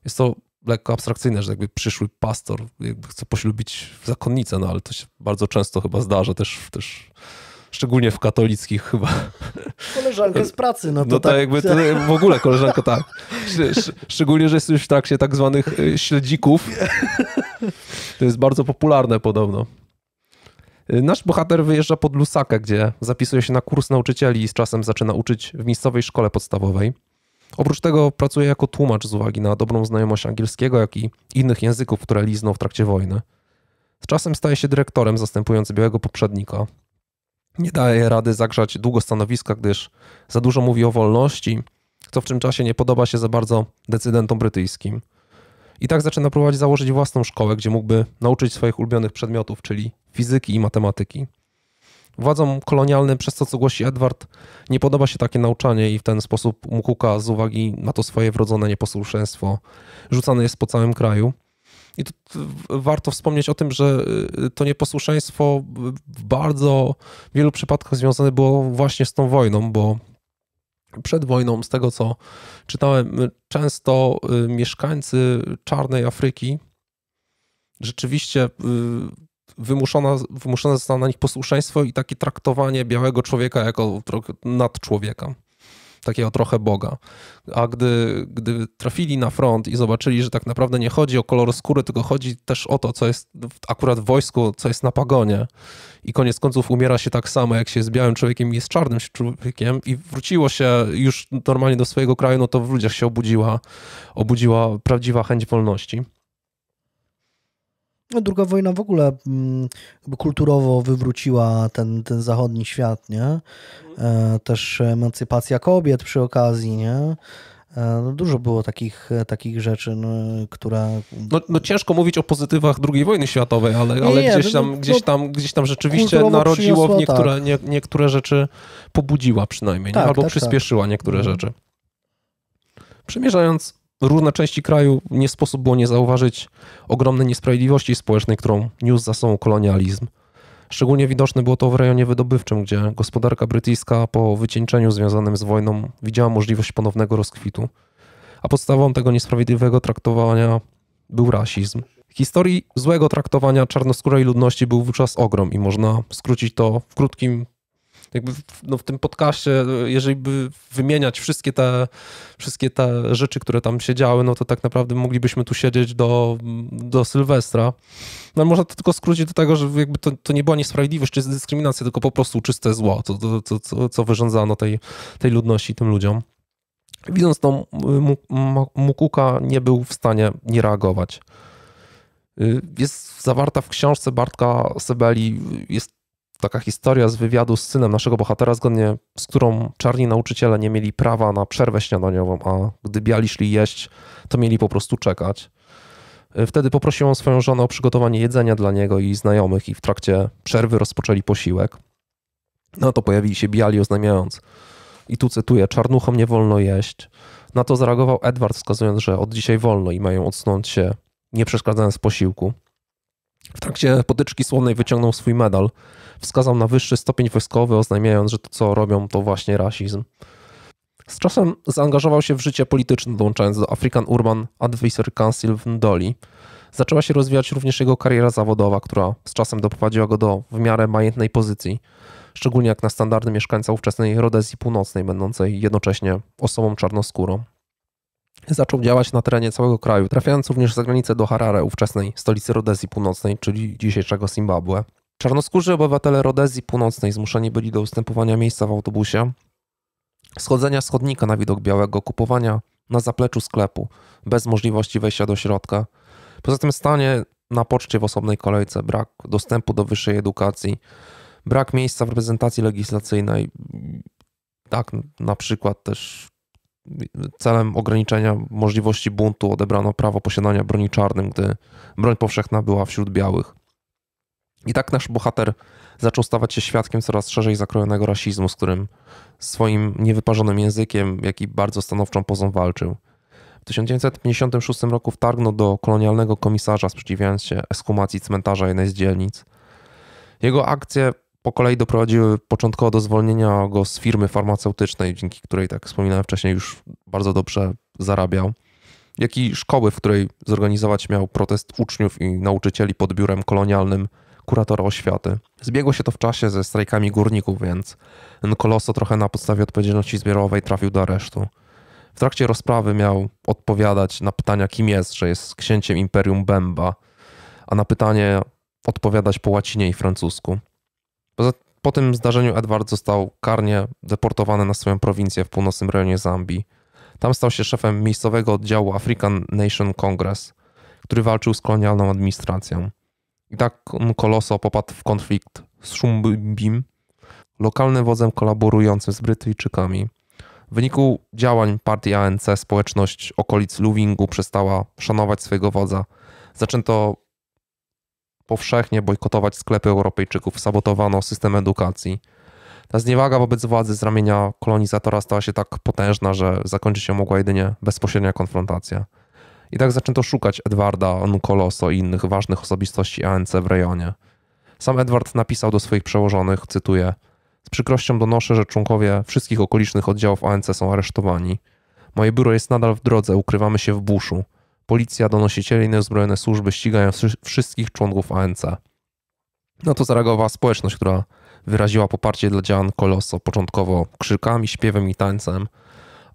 Speaker 2: Jest to lekko abstrakcyjne, że jakby przyszły pastor jakby chce poślubić zakonnicę, no ale to się bardzo często chyba zdarza też, też szczególnie w katolickich chyba.
Speaker 1: Koleżankę z pracy, no to no to tak jakby to, w ogóle koleżanka tak.
Speaker 2: Szczególnie, że jesteś w trakcie tak zwanych y, śledzików. To jest bardzo popularne podobno. Y, nasz bohater wyjeżdża pod Lusakę, gdzie zapisuje się na kurs nauczycieli i z czasem zaczyna uczyć w miejscowej szkole podstawowej. Oprócz tego pracuje jako tłumacz z uwagi na dobrą znajomość angielskiego, jak i innych języków, które liznął w trakcie wojny. Z czasem staje się dyrektorem zastępując białego poprzednika. Nie daje rady zagrzać długo stanowiska, gdyż za dużo mówi o wolności, co w czym czasie nie podoba się za bardzo decydentom brytyjskim. I tak zaczyna próbować założyć własną szkołę, gdzie mógłby nauczyć swoich ulubionych przedmiotów, czyli fizyki i matematyki. Władzom kolonialnym, przez to co głosi Edward, nie podoba się takie nauczanie i w ten sposób Mukuka z uwagi na to swoje wrodzone nieposłuszeństwo rzucany jest po całym kraju. I tu warto wspomnieć o tym, że y, to nieposłuszeństwo w bardzo wielu przypadkach związane było właśnie z tą wojną, bo przed wojną, z tego co czytałem, często y, mieszkańcy czarnej Afryki rzeczywiście y, wymuszona, wymuszone zostało na nich posłuszeństwo i takie traktowanie białego człowieka jako nadczłowieka takiego trochę Boga. A gdy, gdy trafili na front i zobaczyli, że tak naprawdę nie chodzi o kolor skóry, tylko chodzi też o to, co jest akurat w wojsku, co jest na pagonie i koniec końców umiera się tak samo, jak się z białym człowiekiem i z czarnym człowiekiem i wróciło się już normalnie do swojego kraju, no to w ludziach się obudziła, obudziła prawdziwa chęć wolności.
Speaker 1: No, druga wojna w ogóle mm, jakby kulturowo wywróciła ten, ten zachodni świat, nie? E, też emancypacja kobiet przy okazji, nie? E, no, dużo było takich, takich rzeczy, no,
Speaker 2: które. No, no, ciężko mówić o pozytywach II wojny światowej, ale, nie, ale gdzieś, no, tam, no, no, gdzieś, tam, gdzieś tam rzeczywiście narodziło w niektóre, tak. nie, niektóre rzeczy, pobudziła przynajmniej, tak, albo tak, tak. przyspieszyła niektóre mhm. rzeczy. Przymierzając różne części kraju nie sposób było nie zauważyć ogromnej niesprawiedliwości społecznej, którą niósł za sobą kolonializm. Szczególnie widoczne było to w rejonie wydobywczym, gdzie gospodarka brytyjska po wycieńczeniu związanym z wojną widziała możliwość ponownego rozkwitu, a podstawą tego niesprawiedliwego traktowania był rasizm. Historii złego traktowania czarnoskórej ludności był wówczas ogrom i można skrócić to w krótkim jakby no, w tym podcaście, jeżeli by wymieniać wszystkie te, wszystkie te rzeczy, które tam się działy, no to tak naprawdę moglibyśmy tu siedzieć do, do Sylwestra. No można to tylko skrócić do tego, że jakby to, to nie była niesprawiedliwość czy dyskryminacja, tylko po prostu czyste zło, to, to, to, to co wyrządzano tej, tej ludności, tym ludziom. Widząc to, Mukuka nie był w stanie nie reagować. Y, jest zawarta w książce Bartka Sebeli, jest taka historia z wywiadu z synem naszego bohatera, zgodnie z którą czarni nauczyciele nie mieli prawa na przerwę śniadaniową, a gdy biali szli jeść, to mieli po prostu czekać. E, wtedy poprosił on swoją żonę o przygotowanie jedzenia dla niego i znajomych i w trakcie przerwy rozpoczęli posiłek. No to pojawili się biali oznajmiając, i tu cytuję, czarnuchom nie wolno jeść. Na to zareagował Edward wskazując, że od dzisiaj wolno i mają odsunąć się, nie przeszkadzając posiłku. W trakcie potyczki słonej wyciągnął swój medal, wskazał na wyższy stopień wojskowy, oznajmiając, że to co robią to właśnie rasizm. Z czasem zaangażował się w życie polityczne, dołączając do African Urban Advisory Council w Ndoli. Zaczęła się rozwijać również jego kariera zawodowa, która z czasem doprowadziła go do w miarę majętnej pozycji, szczególnie jak na standardy mieszkańca ówczesnej Rodezji Północnej, będącej jednocześnie osobą czarnoskórą. Zaczął działać na terenie całego kraju, trafiając również za granicę do Harare, ówczesnej stolicy Rodezji Północnej, czyli dzisiejszego Zimbabwe. Czarnoskórzy obywatele Rodezji Północnej zmuszeni byli do ustępowania miejsca w autobusie, schodzenia schodnika na widok białego, kupowania na zapleczu sklepu, bez możliwości wejścia do środka. Poza tym stanie na poczcie w osobnej kolejce, brak dostępu do wyższej edukacji, brak miejsca w reprezentacji legislacyjnej. Tak, na przykład też celem ograniczenia możliwości buntu odebrano prawo posiadania broni czarnym, gdy broń powszechna była wśród białych. I tak nasz bohater zaczął stawać się świadkiem coraz szerzej zakrojonego rasizmu, z którym swoim niewyparzonym językiem, jak i bardzo stanowczą pozą walczył. W 1956 roku wtargnął do kolonialnego komisarza, sprzeciwiając się eskumacji cmentarza jednej z dzielnic. Jego akcje po kolei doprowadziły początkowo do zwolnienia go z firmy farmaceutycznej, dzięki której, tak wspominałem wcześniej, już bardzo dobrze zarabiał, jak i szkoły, w której zorganizować miał protest uczniów i nauczycieli pod biurem kolonialnym – kuratora oświaty. Zbiegło się to w czasie ze strajkami górników, więc ten koloso trochę na podstawie odpowiedzialności zbiorowej trafił do aresztu. W trakcie rozprawy miał odpowiadać na pytania, kim jest, że jest księciem imperium Bemba, a na pytanie odpowiadać po łacinie i francusku. Poza po tym zdarzeniu Edward został karnie deportowany na swoją prowincję w północnym rejonie Zambii. Tam stał się szefem miejscowego oddziału African Nation Congress, który walczył z kolonialną administracją. I tak Koloso popadł w konflikt z Szumbim, lokalnym wodzem kolaborującym z Brytyjczykami. W wyniku działań partii ANC społeczność okolic Luwingu przestała szanować swojego wodza. Zaczęto powszechnie bojkotować sklepy Europejczyków, sabotowano system edukacji. Ta zniewaga wobec władzy z ramienia kolonizatora stała się tak potężna, że zakończyć się mogła jedynie bezpośrednia konfrontacja. I tak zaczęto szukać Edwarda Nukoloso i innych ważnych osobistości ANC w rejonie. Sam Edward napisał do swoich przełożonych, cytuję, z przykrością donoszę, że członkowie wszystkich okolicznych oddziałów ANC są aresztowani. Moje biuro jest nadal w drodze, ukrywamy się w buszu. Policja, donosiciele i inne uzbrojone służby ścigają wszystkich członków ANC. No to zareagowała społeczność, która wyraziła poparcie dla działań Koloso, początkowo krzykami, śpiewem i tańcem,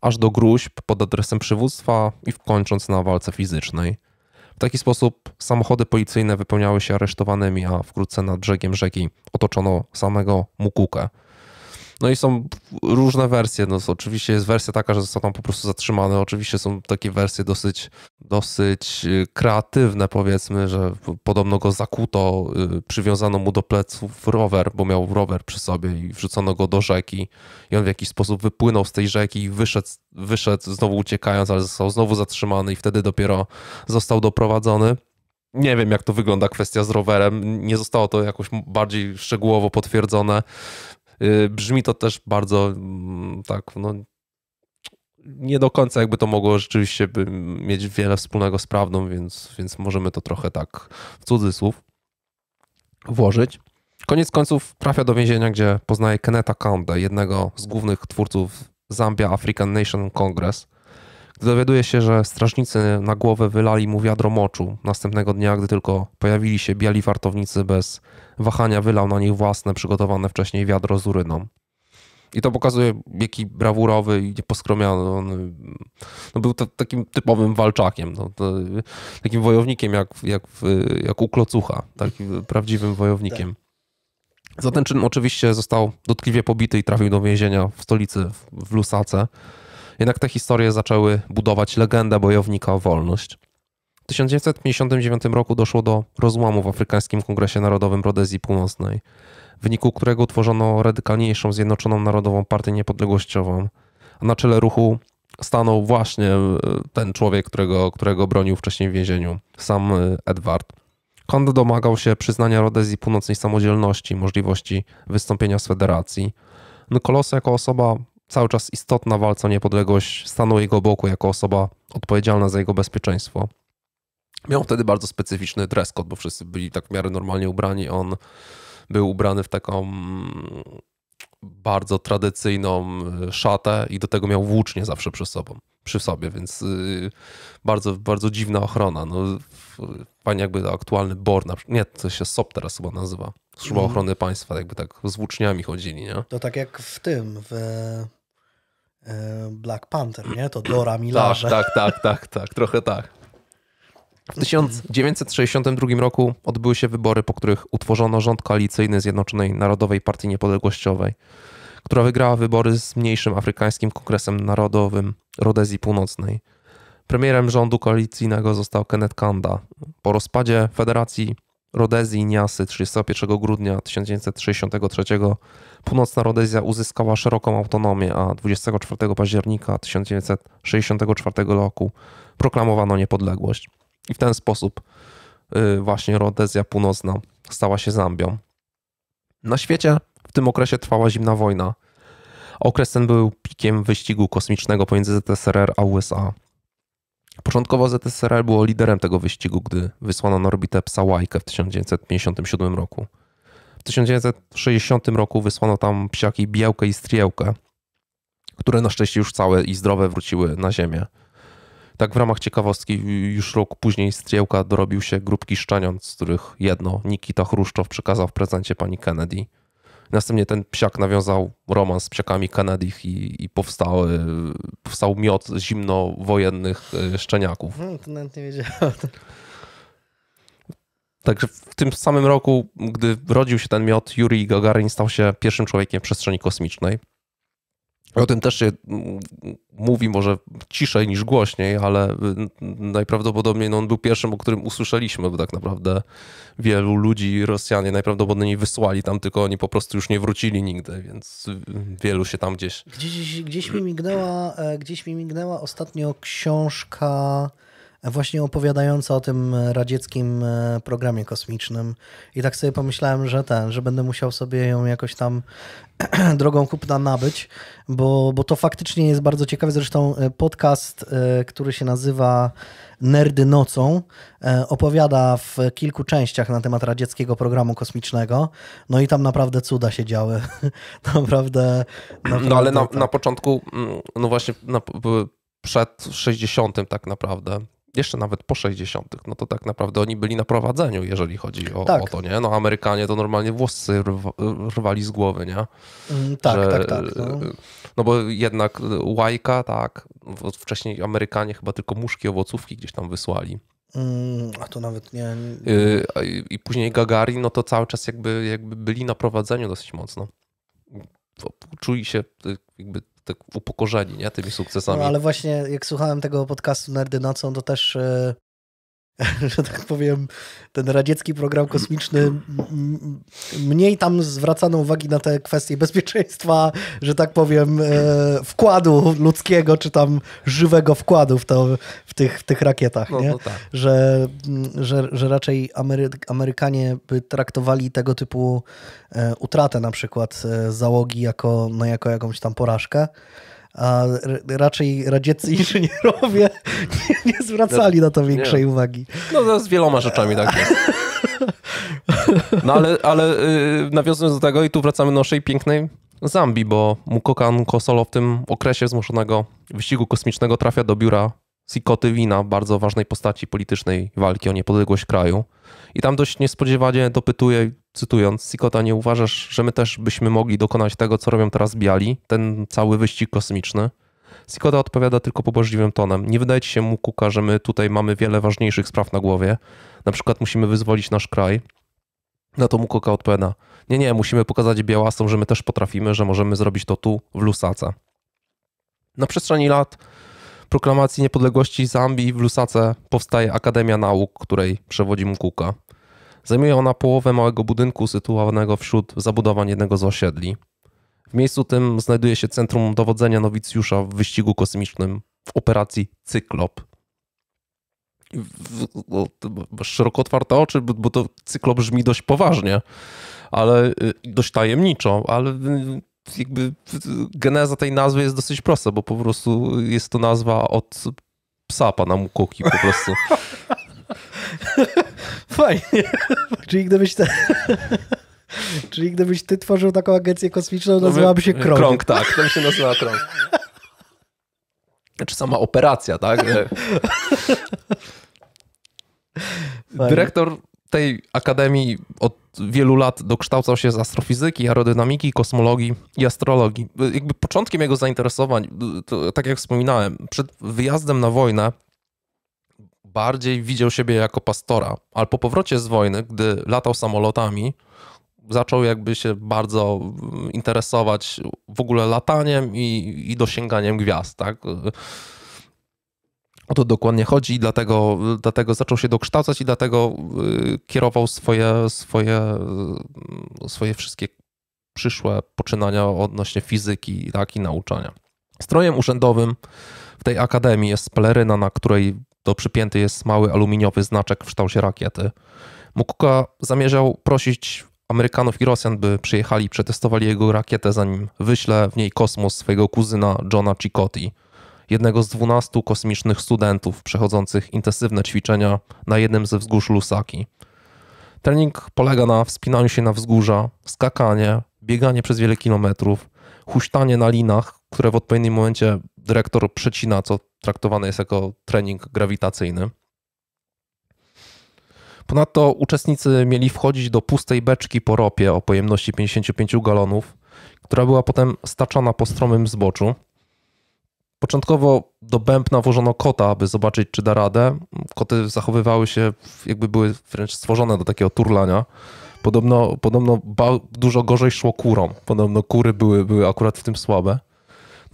Speaker 2: aż do gruźb pod adresem przywództwa i kończąc na walce fizycznej. W taki sposób samochody policyjne wypełniały się aresztowanymi, a wkrótce nad brzegiem rzeki otoczono samego Mukukę – no i są różne wersje. No, oczywiście jest wersja taka, że zostaną po prostu zatrzymane. Oczywiście są takie wersje dosyć, dosyć y, kreatywne, powiedzmy, że podobno go zakuto, y, przywiązano mu do pleców rower, bo miał rower przy sobie i wrzucono go do rzeki. I on w jakiś sposób wypłynął z tej rzeki i wyszedł, wyszedł znowu uciekając, ale został znowu zatrzymany i wtedy dopiero został doprowadzony. Nie wiem, jak to wygląda kwestia z rowerem. Nie zostało to jakoś bardziej szczegółowo potwierdzone. Y, brzmi to też bardzo mm, tak, no nie do końca jakby to mogło rzeczywiście mieć wiele wspólnego z prawdą, więc, więc możemy to trochę tak w cudzysłów włożyć. Koniec końców trafia do więzienia, gdzie poznaje Keneta Kaunda, jednego z głównych twórców Zambia African Nation Congress, Dowiaduje się, że strażnicy na głowę wylali mu wiadro moczu. Następnego dnia, gdy tylko pojawili się biali wartownicy, bez wahania wylał na nich własne, przygotowane wcześniej wiadro z uryną. I to pokazuje, jaki brawurowy i nieposkromiony on no, był to, takim typowym walczakiem, no, to, takim wojownikiem jak, jak, jak u klocucha, takim prawdziwym wojownikiem. Za ten czyn oczywiście został dotkliwie pobity i trafił do więzienia w stolicy, w Lusace. Jednak te historie zaczęły budować legendę bojownika o wolność. W 1959 roku doszło do rozłamu w Afrykańskim Kongresie Narodowym Rodezji Północnej, w wyniku którego utworzono radykalniejszą Zjednoczoną Narodową Partię Niepodległościową. A na czele ruchu stanął właśnie e, ten człowiek, którego, którego bronił wcześniej w więzieniu, sam e, Edward. Kond domagał się przyznania Rodezji Północnej samodzielności, możliwości wystąpienia z federacji. Nikolos no, jako osoba cały czas istotna walca o niepodległość, stanął jego boku jako osoba odpowiedzialna za jego bezpieczeństwo. Miał wtedy bardzo specyficzny dress code, bo wszyscy byli tak w miarę normalnie ubrani. On był ubrany w taką mm, bardzo tradycyjną e, szatę i do tego miał włócznie zawsze przy sobą, przy sobie, więc y, bardzo, bardzo dziwna ochrona. No, fajnie jakby aktualny BOR, nie, to się SOP teraz chyba nazywa, Służba mhm. Ochrony Państwa, jakby tak z włóczniami chodzili, nie? To
Speaker 1: no tak jak w tym, w E, Black Panther, nie? To Dora Milaje. Tak, tak, tak,
Speaker 2: tak, tak, trochę tak. W 1962 roku odbyły się wybory, po których utworzono rząd koalicyjny Zjednoczonej Narodowej Partii Niepodległościowej, która wygrała wybory z mniejszym afrykańskim kongresem narodowym Rodezji Północnej. Premierem rządu koalicyjnego został Kenneth Kanda. Po rozpadzie federacji Rodezji Niasy 31 grudnia 1963 Północna Rodezja uzyskała szeroką autonomię, a 24 października 1964 roku proklamowano niepodległość. I w ten sposób y, właśnie Rodezja Północna stała się Zambią. Na świecie w tym okresie trwała zimna wojna. Okres ten był pikiem wyścigu kosmicznego pomiędzy ZSRR a USA. Początkowo ZSRL było liderem tego wyścigu, gdy wysłano na orbitę psa Łajkę w 1957 roku. W 1960 roku wysłano tam psiaki Białkę i Striełkę, które na szczęście już całe i zdrowe wróciły na Ziemię. Tak w ramach ciekawostki już rok później Striełka dorobił się grupki szczeniąt, z których jedno Nikita Chruszczow przekazał w prezencie pani Kennedy – Następnie ten psiak nawiązał romans z psiakami kanadich i, i powstały, powstał miot zimnowojennych e, szczeniaków.
Speaker 1: No, to nawet nie wiedziałem.
Speaker 2: Także w tym samym roku, gdy rodził się ten miot, Yuri Gagarin stał się pierwszym człowiekiem w przestrzeni kosmicznej. O tym też się mm, mówi może ciszej niż głośniej, ale y, najprawdopodobniej no, on był pierwszym, o którym usłyszeliśmy, bo tak naprawdę wielu ludzi Rosjanie najprawdopodobniej wysłali tam, tylko oni po prostu już nie wrócili nigdy, więc y, wielu się tam gdzieś...
Speaker 1: Gdzieś, gdzieś, mi, mignęła, e, gdzieś mi mignęła ostatnio książka właśnie opowiadająca o tym e, radzieckim e, programie kosmicznym. I tak sobie pomyślałem, że ten, że będę musiał sobie ją jakoś tam drogą kupna nabyć, bo, bo to faktycznie jest bardzo ciekawe. Zresztą e, podcast, który się nazywa Nerdy Nocą, opowiada w kilku częściach na temat radzieckiego programu kosmicznego. No i tam naprawdę cuda się działy. naprawdę, naprawdę, No ale na, tak. na
Speaker 2: początku, mm, no właśnie na, przed 60 tak naprawdę, jeszcze nawet po 60., no to tak naprawdę oni byli na prowadzeniu, jeżeli chodzi o, tak. o to, nie? No Amerykanie to normalnie włoscy rwali z głowy, nie? Mm, tak, Że, tak, tak, no. no. bo jednak łajka, tak, wcześniej Amerykanie chyba tylko muszki owocówki gdzieś tam wysłali.
Speaker 1: Mm, a to nawet nie... Y,
Speaker 2: I, później Gagarin, no to cały czas jakby, jakby byli na prowadzeniu dosyć mocno. Czuli się y, jakby tak upokorzeni nie? tymi sukcesami. No, ale
Speaker 1: właśnie jak słuchałem tego podcastu Nerdy Nocą, to też e, że tak powiem, ten radziecki program kosmiczny, mniej tam zwracano uwagi na te kwestie bezpieczeństwa, że tak powiem, e, wkładu ludzkiego, czy tam żywego wkładu w, to, w, tych, w tych rakietach, no, nie? No tak. że, że, że raczej Amery Amerykanie by traktowali tego typu e, utratę na przykład e, załogi jako, no, jako jakąś tam porażkę a raczej radzieccy inżynierowie nie, nie zwracali na to większej nie. uwagi.
Speaker 2: No to no, z wieloma rzeczami tak jest. No ale, ale y, nawiązując do tego i tu wracamy do naszej pięknej Zambii, bo Mukokan Kosolo w tym okresie zmuszonego wyścigu kosmicznego trafia do biura Sikoty Wina, bardzo ważnej postaci politycznej walki o niepodległość kraju. I tam dość niespodziewanie dopytuje, cytując Sikota, nie uważasz, że my też byśmy mogli dokonać tego, co robią teraz biali, ten cały wyścig kosmiczny? Sikota odpowiada tylko pobożliwym tonem. Nie wydaje ci się, Mukuka, że my tutaj mamy wiele ważniejszych spraw na głowie. Na przykład musimy wyzwolić nasz kraj. Na to Mukuka odpowiada. Nie, nie, musimy pokazać białasom, że my też potrafimy, że możemy zrobić to tu, w Lusace. Na przestrzeni lat proklamacji niepodległości Zambii w Lusace powstaje Akademia Nauk, której przewodzi Mukuka. Zajmuje ona połowę małego budynku sytuowanego wśród zabudowań jednego z osiedli. W miejscu tym znajduje się centrum dowodzenia nowicjusza w wyścigu kosmicznym w operacji Cyklop. Szeroko otwarte oczy, bo to Cyklop brzmi dość poważnie, ale y, dość tajemniczo, ale y, jakby y, geneza tej nazwy jest dosyć prosta, bo po prostu jest to nazwa od psa pana Mukoki po prostu. Fajnie. Czyli gdybyś... Te... Czyli
Speaker 1: gdybyś ty tworzył taką agencję kosmiczną, no nazywałaby się Krąg. Krąg,
Speaker 2: tak. To by się nazywa Krąg. Znaczy sama operacja, tak? Fajnie. Dyrektor tej akademii od wielu lat dokształcał się z astrofizyki, aerodynamiki, kosmologii i astrologii. Jakby początkiem jego zainteresowań, to, tak jak wspominałem, przed wyjazdem na wojnę bardziej widział siebie jako pastora, ale po powrocie z wojny, gdy latał samolotami, zaczął jakby się bardzo interesować w ogóle lataniem i, i dosięganiem gwiazd, tak? O to dokładnie chodzi i dlatego, dlatego zaczął się dokształcać i dlatego y, kierował swoje, swoje, y, swoje wszystkie przyszłe poczynania odnośnie fizyki tak, i nauczania. Strojem urzędowym w tej akademii jest peleryna, na której to przypięty jest mały aluminiowy znaczek w kształcie rakiety. Mukuka zamierzał prosić Amerykanów i Rosjan, by przyjechali i przetestowali jego rakietę, zanim wyśle w niej kosmos swojego kuzyna Johna Cicotti, jednego z dwunastu kosmicznych studentów przechodzących intensywne ćwiczenia na jednym ze wzgórz Lusaki. Trening polega na wspinaniu się na wzgórza, skakanie, bieganie przez wiele kilometrów, huśtanie na linach, które w odpowiednim momencie dyrektor przecina, co traktowane jest jako trening grawitacyjny. Ponadto uczestnicy mieli wchodzić do pustej beczki po ropie o pojemności 55 galonów, która była potem staczana po stromym zboczu. Początkowo do bębna włożono kota, aby zobaczyć, czy da radę. Koty zachowywały się, jakby były wręcz stworzone do takiego turlania. Podobno, podobno dużo gorzej szło kurom. Podobno kury były, były akurat w tym słabe.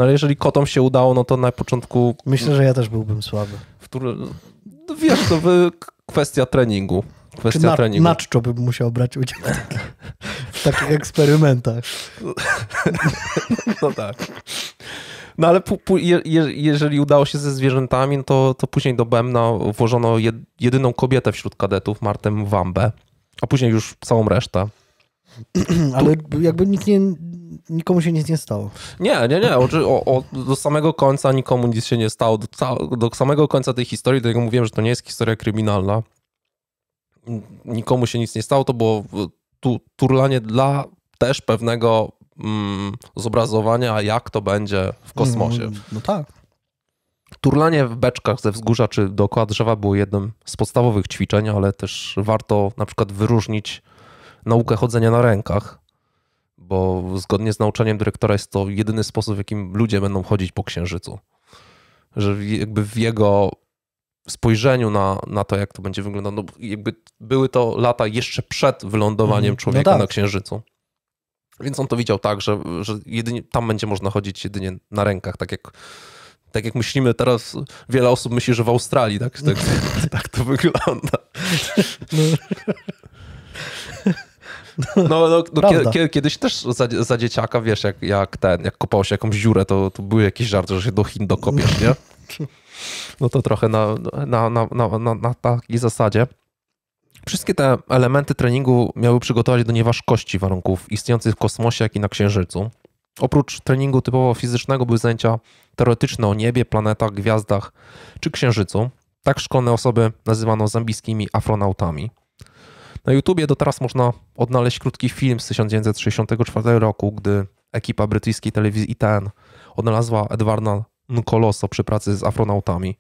Speaker 2: No ale jeżeli kotom się udało, no to na początku... Myślę, że ja też byłbym słaby. No, wiesz, to wy... kwestia treningu. Kwestia Czy na, treningu.
Speaker 1: Na bym musiał brać udział w, takich, w takich eksperymentach. no tak.
Speaker 2: No ale jeżeli udało się ze zwierzętami, no to, to później do Bemna włożono jedyną kobietę wśród kadetów, Martę Wambę, a później już całą resztę.
Speaker 1: ale jakby nikt nie, nikomu się nic nie stało.
Speaker 2: Nie, nie, nie. O, o, do samego końca nikomu nic się nie stało. Do, do samego końca tej historii, tego mówiłem, że to nie jest historia kryminalna. Nikomu się nic nie stało. To było tu, turlanie dla też pewnego mm, zobrazowania, jak to będzie w kosmosie. No, no tak. Turlanie w beczkach ze wzgórza czy dookoła drzewa było jednym z podstawowych ćwiczeń, ale też warto na przykład wyróżnić naukę chodzenia na rękach, bo zgodnie z nauczeniem dyrektora jest to jedyny sposób, w jakim ludzie będą chodzić po księżycu. Że jakby w jego spojrzeniu na, na to, jak to będzie wyglądało, no jakby były to lata jeszcze przed wylądowaniem mhm. no człowieka no tak. na księżycu. Więc on to widział tak, że, że jedynie, tam będzie można chodzić jedynie na rękach, tak jak tak jak myślimy teraz, wiele osób myśli, że w Australii tak, tak, tak to wygląda. No. No, no, no kiedyś też za, za, dzieciaka, wiesz, jak, jak ten, jak kopało się jakąś dziurę, to, to były jakieś żarty, że się do Chin dokopiesz, nie? No to trochę na, na, na, na, na, na takiej zasadzie. Wszystkie te elementy treningu miały przygotować do nieważkości warunków istniejących w kosmosie, jak i na Księżycu. Oprócz treningu typowo fizycznego były zajęcia teoretyczne o niebie, planetach, gwiazdach czy Księżycu. Tak szkolne osoby nazywano zambijskimi afronautami. Na YouTubie do teraz można odnaleźć krótki film z 1964 roku, gdy ekipa brytyjskiej telewizji ITN odnalazła Edwarda Nkoloso przy pracy z afronautami.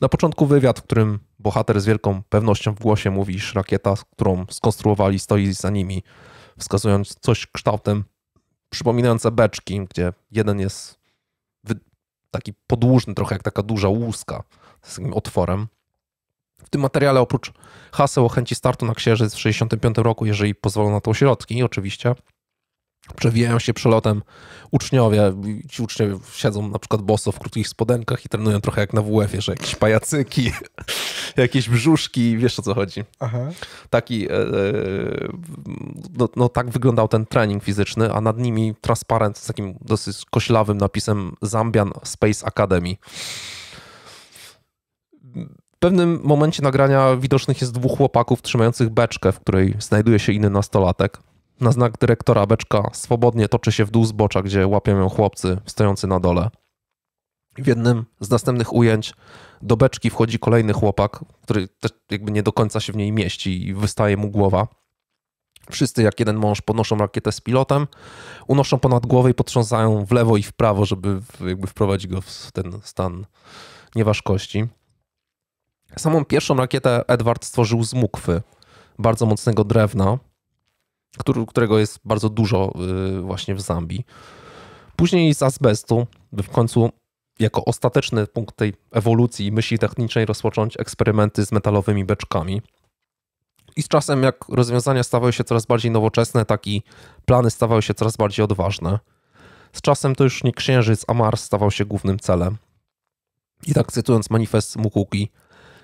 Speaker 2: Na początku wywiad, w którym bohater z wielką pewnością w głosie mówi, iż rakieta, którą skonstruowali, stoi za nimi, wskazując coś kształtem przypominające beczki, gdzie jeden jest taki podłużny, trochę jak taka duża łuska z takim otworem. W tym materiale oprócz haseł o chęci startu na Księżyc w 65 roku, jeżeli pozwolą na to środki, oczywiście, przewijają się przelotem uczniowie. Ci uczniowie siedzą na przykład boso w krótkich spodenkach i trenują trochę jak na WF-ie, że jakieś pajacyki, jakieś brzuszki, wiesz o co chodzi. Aha. Taki, e, e, no, no, tak wyglądał ten trening fizyczny, a nad nimi transparent z takim dosyć koślawym napisem Zambian Space Academy. W pewnym momencie nagrania widocznych jest dwóch chłopaków trzymających beczkę, w której znajduje się inny nastolatek. Na znak dyrektora beczka swobodnie toczy się w dół zbocza, gdzie łapią ją chłopcy stojący na dole. W jednym z następnych ujęć do beczki wchodzi kolejny chłopak, który też jakby nie do końca się w niej mieści i wystaje mu głowa. Wszyscy jak jeden mąż podnoszą rakietę z pilotem, unoszą ponad głowę i potrząsają w lewo i w prawo, żeby jakby wprowadzić go w ten stan nieważkości. Samą pierwszą rakietę Edward stworzył z mukwy, bardzo mocnego drewna, który, którego jest bardzo dużo y, właśnie w Zambii. Później z azbestu, by w końcu jako ostateczny punkt tej ewolucji i myśli technicznej rozpocząć eksperymenty z metalowymi beczkami. I z czasem, jak rozwiązania stawały się coraz bardziej nowoczesne, tak i plany stawały się coraz bardziej odważne. Z czasem to już nie księżyc, a Mars stawał się głównym celem. I tak cytując manifest Mukuki,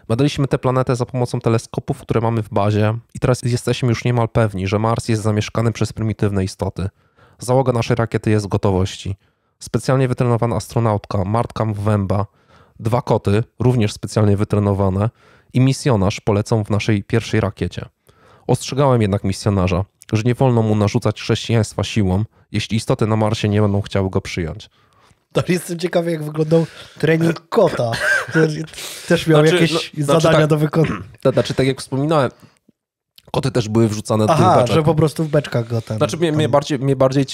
Speaker 2: Badaliśmy tę planetę za pomocą teleskopów, które mamy w bazie, i teraz jesteśmy już niemal pewni, że Mars jest zamieszkany przez prymitywne istoty. Załoga naszej rakiety jest w gotowości. Specjalnie wytrenowana astronautka Martka Mwemba, dwa koty, również specjalnie wytrenowane, i misjonarz polecą w naszej pierwszej rakiecie. Ostrzegałem jednak misjonarza, że nie wolno mu narzucać chrześcijaństwa siłą, jeśli istoty na Marsie nie będą chciały go przyjąć.
Speaker 1: To jestem ciekawy, jak wyglądał trening kota. Też miał znaczy, jakieś no, znaczy zadania znaczy, tak, do wykonania.
Speaker 2: znaczy, tak jak wspominałem, koty też były wrzucane Aha, do tych beczek. że po
Speaker 1: prostu w beczkach go ten...
Speaker 2: Znaczy mnie, tam... mnie bardziej, mnie bardziej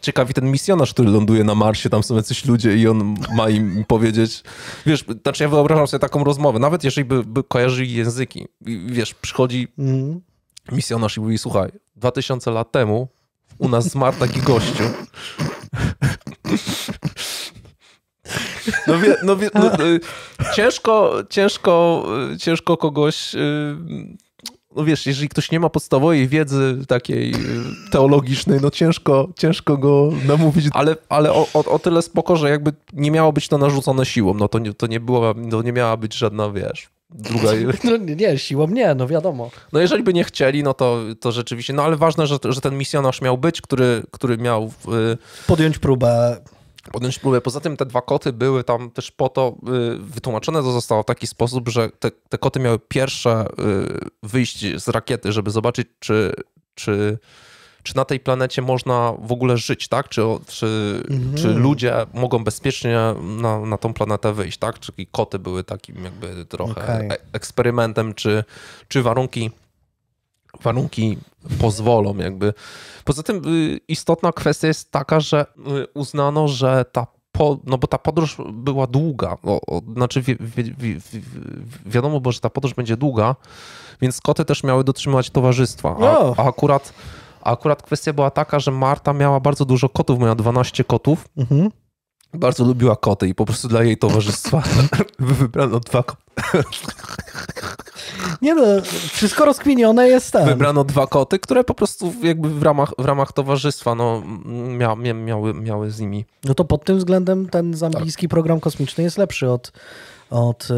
Speaker 2: ciekawi ten misjonarz, który ląduje na Marsie, tam są jacyś ludzie i on ma im powiedzieć... Wiesz, znaczy ja wyobrażam sobie taką rozmowę, nawet jeżeli by, by kojarzyli języki. I, wiesz, przychodzi mm. misjonarz i mówi, słuchaj, 2000 lat temu u nas zmarł taki gościu. No, wie, no, wie, no y, ciężko, ciężko, y, ciężko kogoś y, no wiesz, jeżeli ktoś nie ma podstawowej wiedzy takiej teologicznej, no ciężko, ciężko go namówić. Ale, ale o, o, o, tyle spoko, że jakby nie miało być to narzucone siłą, no to nie, to nie, było to nie miała być żadna, wiesz, druga... No
Speaker 1: nie, siłą nie, no wiadomo.
Speaker 2: No jeżeli by nie chcieli, no to, to rzeczywiście, no ale ważne, że, że ten misjonarz miał być, który, który miał... Podjąć próbę podjąć próbę. Poza tym te dwa koty były tam też po to, y, wytłumaczone to zostało w taki sposób, że te, te koty miały pierwsze y, wyjść z rakiety, żeby zobaczyć, czy, czy, czy na tej planecie można w ogóle żyć, tak? Czy, czy, mhm. czy ludzie mogą bezpiecznie na, na tą planetę wyjść, tak? Czyli koty były takim jakby trochę okay. E, eksperymentem, czy, czy warunki warunki pozwolą jakby. Poza tym y, istotna kwestia jest taka, że y, uznano, że ta po, no bo ta podróż była długa, o, o, znaczy wi, wi, wi, wiadomo było, że ta podróż będzie długa, więc koty też miały dotrzymywać towarzystwa, a, no. a akurat a akurat kwestia była taka, że Marta miała bardzo dużo kotów, miała 12 kotów. Mhm bardzo lubiła koty i po prostu dla jej towarzystwa wybrano dwa koty.
Speaker 1: Nie no, wszystko rozkminione jest tam.
Speaker 2: Wybrano dwa koty, które po prostu jakby w ramach, w ramach towarzystwa no, mia, mia, miały, miały z nimi.
Speaker 1: No to pod tym względem ten zambijski tak. program kosmiczny jest lepszy od, od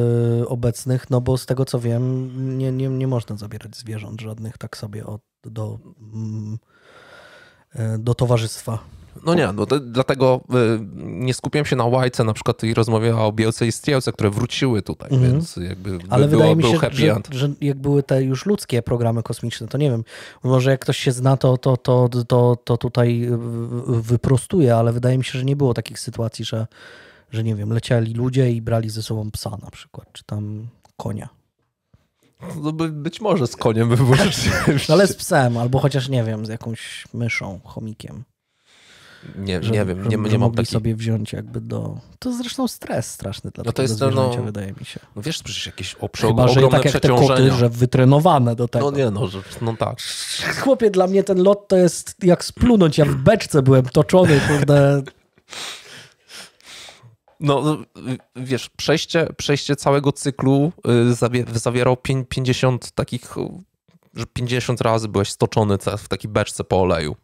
Speaker 1: y, obecnych, no bo z tego co wiem, nie, nie, nie można zabierać zwierząt żadnych tak sobie od, do, mm, y, do towarzystwa.
Speaker 2: No nie, no to, dlatego y, nie skupiłem się na łajce, na przykład i rozmowie o Bielce i Strielce, które wróciły tutaj, mm -hmm. więc jakby Ale by wydaje było, mi się, że, że,
Speaker 1: jak były te już ludzkie programy kosmiczne, to nie wiem, może jak ktoś się zna, to, to, to, to, to tutaj wyprostuje, ale wydaje mi się, że nie było takich sytuacji, że, że nie wiem, lecieli ludzie i brali ze sobą psa na przykład, czy tam konia. No
Speaker 2: by, być może z koniem by było rzeczywiście.
Speaker 1: No ale z psem, albo chociaż nie wiem, z jakąś myszą, chomikiem.
Speaker 2: Nie, nie wiem, nie, nie mam taki... sobie wziąć jakby do...
Speaker 1: To zresztą stres
Speaker 2: straszny dla no to jest, no, wydaje mi się. No wiesz, przecież jakieś obszar, Chyba, że tak jak te koty, że wytrenowane do no tego. No nie, no, że, no tak.
Speaker 1: Chłopie, dla mnie ten lot to jest jak splunąć. Ja w beczce byłem toczony, kurde...
Speaker 2: No, no wiesz, przejście, przejście całego cyklu y, zawierało 50 takich, y, że 50 razy byłeś stoczony w takiej beczce po oleju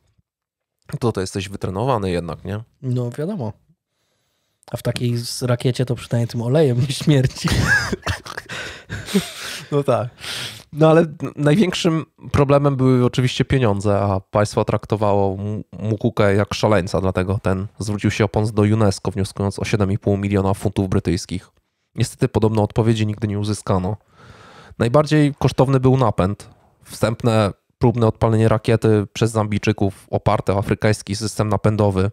Speaker 2: to to jesteś wytrenowany jednak, nie?
Speaker 1: No wiadomo. A w takiej rakiecie to przynajmniej tym olejem nie śmierci. no
Speaker 2: tak. No ale największym problemem były oczywiście pieniądze, a państwo traktowało Mukukę jak szaleńca, dlatego ten zwrócił się o pomoc do UNESCO, wnioskując o 7,5 miliona funtów brytyjskich. Niestety podobno odpowiedzi nigdy nie uzyskano. Najbardziej kosztowny był napęd. Wstępne próbne odpalenie rakiety przez Zambijczyków oparte o afrykański system napędowy.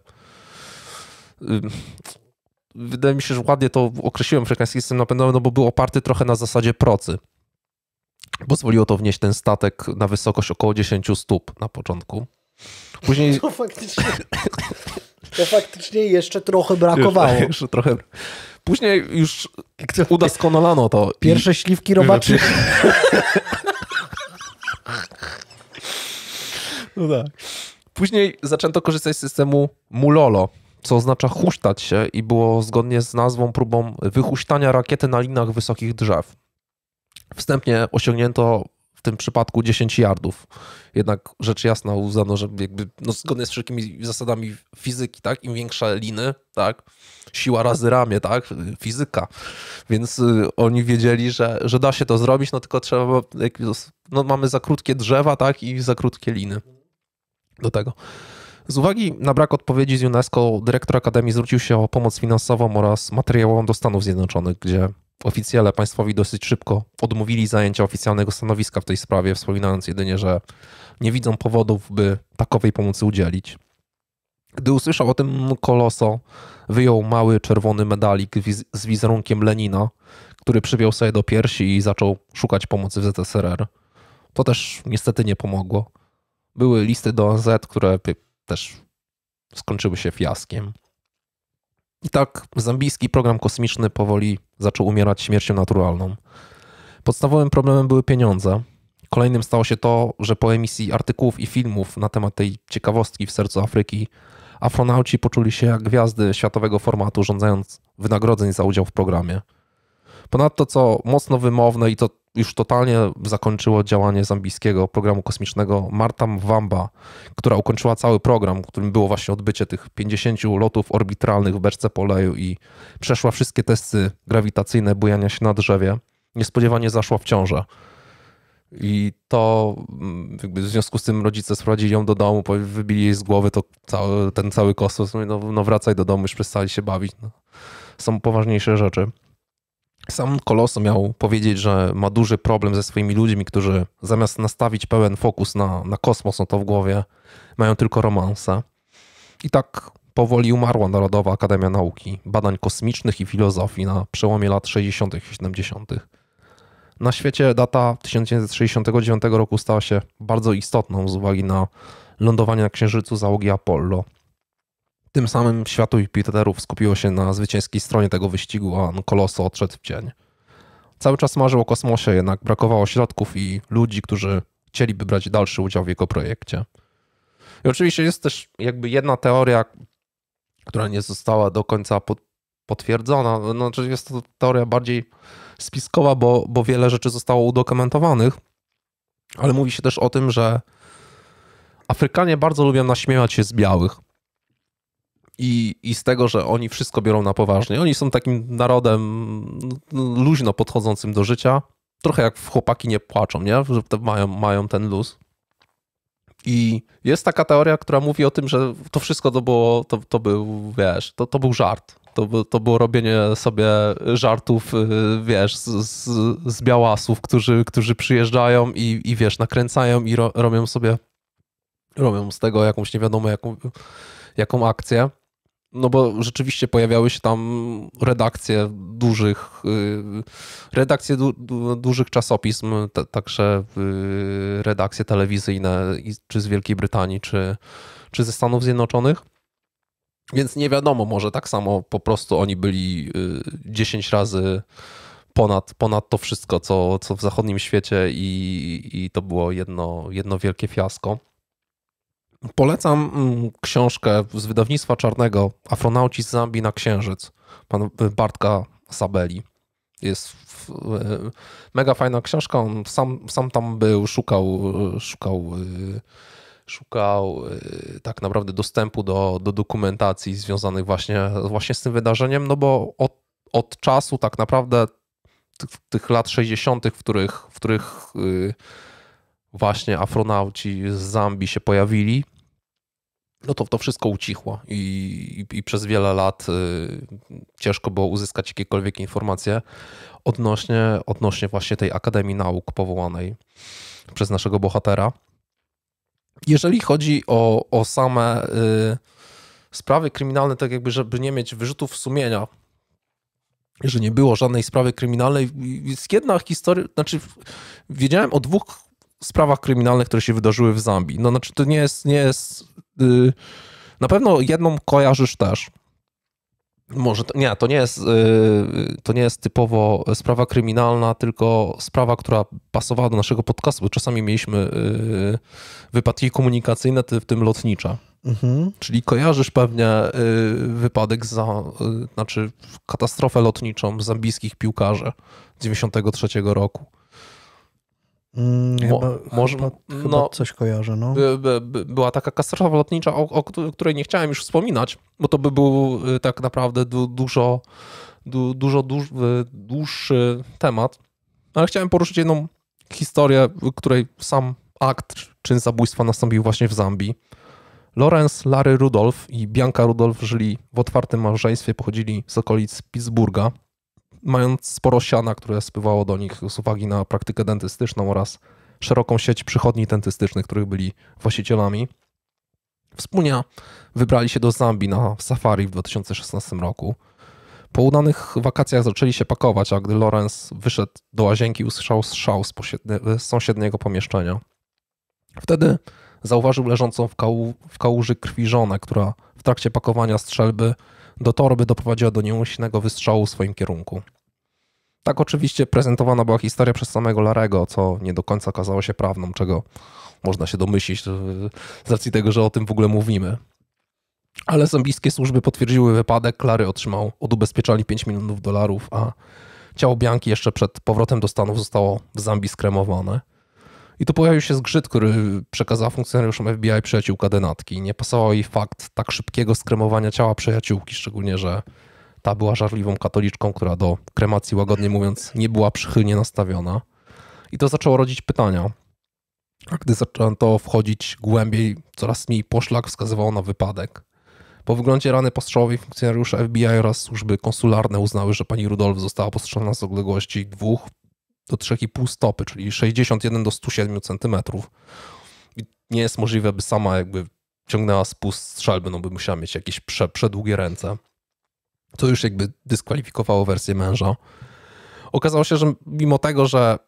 Speaker 2: Wydaje mi się, że ładnie to określiłem afrykański system napędowy, no bo był oparty trochę na zasadzie procy. Pozwoliło to wnieść ten statek na wysokość około 10 stóp na początku. Później. To
Speaker 1: faktycznie, to faktycznie jeszcze trochę brakowało. jeszcze
Speaker 2: trochę. Później już udoskonalano to. Pierwsze i... śliwki robaczy. No tak. Później zaczęto korzystać z systemu Mulolo, co oznacza huśtać się i było zgodnie z nazwą próbą wyhuśtania rakiety na linach wysokich drzew. Wstępnie osiągnięto w tym przypadku 10 yardów. Jednak rzecz jasna uznano, że jakby, no, zgodnie z wszelkimi zasadami fizyki, tak, im większe liny, tak, siła razy ramię, tak, fizyka. Więc y, oni wiedzieli, że, że da się to zrobić, no tylko trzeba, jak, no, mamy za krótkie drzewa, tak, i za krótkie liny do tego. Z uwagi na brak odpowiedzi z UNESCO, dyrektor Akademii zwrócił się o pomoc finansową oraz materiałową do Stanów Zjednoczonych, gdzie oficjele państwowi dosyć szybko odmówili zajęcia oficjalnego stanowiska w tej sprawie, wspominając jedynie, że nie widzą powodów, by takowej pomocy udzielić. Gdy usłyszał o tym Koloso, wyjął mały czerwony medalik z wizerunkiem Lenina, który przywiał sobie do piersi i zaczął szukać pomocy w ZSRR. To też niestety nie pomogło. Były listy do ONZ, które też skończyły się fiaskiem. I tak zambijski program kosmiczny powoli zaczął umierać śmiercią naturalną. Podstawowym problemem były pieniądze. Kolejnym stało się to, że po emisji artykułów i filmów na temat tej ciekawostki w sercu Afryki, afronauci poczuli się jak gwiazdy światowego formatu, żądając wynagrodzeń za udział w programie. Ponadto, co mocno wymowne i to już totalnie zakończyło działanie zambijskiego programu kosmicznego Marta Mwamba, która ukończyła cały program, którym było właśnie odbycie tych 50 lotów orbitralnych w beczce poleju i przeszła wszystkie testy grawitacyjne bujania się na drzewie. Niespodziewanie zaszła w ciążę. I to mm, w związku z tym rodzice sprowadzili ją do domu, wybili jej z głowy to cały, ten cały kosmos. No, no, no wracaj do domu, już przestali się bawić. No. Są poważniejsze rzeczy. Sam Koloso miał powiedzieć, że ma duży problem ze swoimi ludźmi, którzy zamiast nastawić pełen fokus na, na kosmos, no to w głowie mają tylko romanse. I tak powoli umarła Narodowa Akademia Nauki, Badań Kosmicznych i Filozofii na przełomie lat 60. i 70. Na świecie data 1969 roku stała się bardzo istotną z uwagi na lądowanie na Księżycu załogi Apollo, tym samym światu Jupiterów skupiło się na zwycięskiej stronie tego wyścigu, a Koloso odszedł w cień. Cały czas marzył o kosmosie, jednak brakowało środków i ludzi, którzy chcieliby brać dalszy udział w jego projekcie. I oczywiście jest też jakby jedna teoria, która nie została do końca potwierdzona. No, znaczy jest to teoria bardziej spiskowa, bo, bo wiele rzeczy zostało udokumentowanych, ale mówi się też o tym, że Afrykanie bardzo lubią naśmiewać się z białych. I, I z tego, że oni wszystko biorą na poważnie. Oni są takim narodem no, luźno podchodzącym do życia. Trochę jak chłopaki nie płaczą, nie? Że mają, mają ten luz. I jest taka teoria, która mówi o tym, że to wszystko to było, to, to był, wiesz, to, to był żart. To, to było robienie sobie żartów, y, wiesz, z, z, z białasów, którzy, którzy przyjeżdżają i, i wiesz, nakręcają i ro, robią sobie, robią z tego jakąś nie wiadomo jaką, jaką akcję no bo rzeczywiście pojawiały się tam redakcje dużych, y, redakcje dużych czasopism, także y, redakcje telewizyjne, czy z Wielkiej Brytanii, czy, czy ze Stanów Zjednoczonych. Więc nie wiadomo, może tak samo po prostu oni byli 10 y, razy ponad, ponad to wszystko, co, co w zachodnim świecie, i, i to było jedno, jedno wielkie fiasko. Polecam mm, książkę z wydawnictwa czarnego Afronauci z Zambii na Księżyc, pan y, Bartka Sabeli. Jest y, mega fajna książka, on sam, sam tam był, szukał, y, szukał, szukał tak naprawdę dostępu do, do dokumentacji związanych właśnie, właśnie z tym wydarzeniem, no bo od, od czasu tak naprawdę tych, tych lat 60., w których, w których właśnie afronauci z Zambii się pojawili, no to to wszystko ucichło i, i, i przez wiele lat y, ciężko było uzyskać jakiekolwiek informacje odnośnie, odnośnie właśnie tej Akademii Nauk powołanej przez naszego bohatera. Jeżeli chodzi o, o same y, sprawy kryminalne, tak jakby, żeby nie mieć wyrzutów sumienia, że nie było żadnej sprawy kryminalnej, jest jedna historia, znaczy wiedziałem o dwóch sprawach kryminalnych, które się wydarzyły w Zambii. No znaczy to nie jest, nie jest... Yy, na pewno jedną kojarzysz też. Może to, nie, to nie, jest, yy, to nie jest typowo sprawa kryminalna, tylko sprawa, która pasowała do naszego podcastu. Czasami mieliśmy yy, wypadki komunikacyjne, w tym lotnicze. Mhm. Czyli kojarzysz pewnie yy, wypadek, za, y, znaczy katastrofę lotniczą zambijskich piłkarzy z 93 roku. Mm, Bo, może, chyba, chyba no, coś kojarzę. No. By, by, by była taka katastrofa lotnicza, o, o, której nie chciałem już wspominać, bo to by był y, tak naprawdę du, dużo, du, dużo y, dłuższy temat. Ale chciałem poruszyć jedną historię, w której sam akt, czyn zabójstwa nastąpił właśnie w Zambii. Lorenz, Larry Rudolph i Bianka Rudolph żyli w otwartym małżeństwie, pochodzili z okolic Pittsburgha mając sporo siana, które spływało do nich z uwagi na praktykę dentystyczną oraz szeroką sieć przychodni dentystycznych, których byli właścicielami. Wspólnie wybrali się do Zambii na safari w 2016 roku. Po udanych wakacjach zaczęli się pakować, a gdy Lorenz wyszedł do łazienki, usłyszał strzał z, z sąsiedniego pomieszczenia. Wtedy zauważył leżącą w, kału w kałuży krwi żonę, która w trakcie pakowania strzelby do torby doprowadziła do nieumyślnego wystrzału w swoim kierunku. Tak oczywiście prezentowana była historia przez samego Larego, co nie do końca okazało się prawdą, czego można się domyślić z racji tego, że o tym w ogóle mówimy. Ale zambijskie służby potwierdziły wypadek, Klary otrzymał od ubezpieczalni 5 milionów dolarów, a ciało Bianki jeszcze przed powrotem do Stanów zostało w Zambii skremowane. I tu pojawił się zgrzyt, który przekazała funkcjonariuszom FBI przyjaciółka Denatki. Nie pasował jej fakt tak szybkiego skremowania ciała przyjaciółki, szczególnie, że ta była żarliwą katoliczką, która do kremacji, łagodnie mówiąc, nie była przychylnie nastawiona. I to zaczęło rodzić pytania. A gdy zaczęto wchodzić głębiej, coraz mniej poszlak wskazywało na wypadek. Po wyglądzie rany postrzałowej funkcjonariusze FBI oraz służby konsularne uznały, że pani Rudolf została postrzelona z odległości dwóch, do 3,5 stopy, czyli 61 do 107 cm. I nie jest możliwe, by sama jakby ciągnęła spust strzelby, no by musiała mieć jakieś prze, przedługie ręce. To już jakby dyskwalifikowało wersję męża. Okazało się, że mimo tego, że,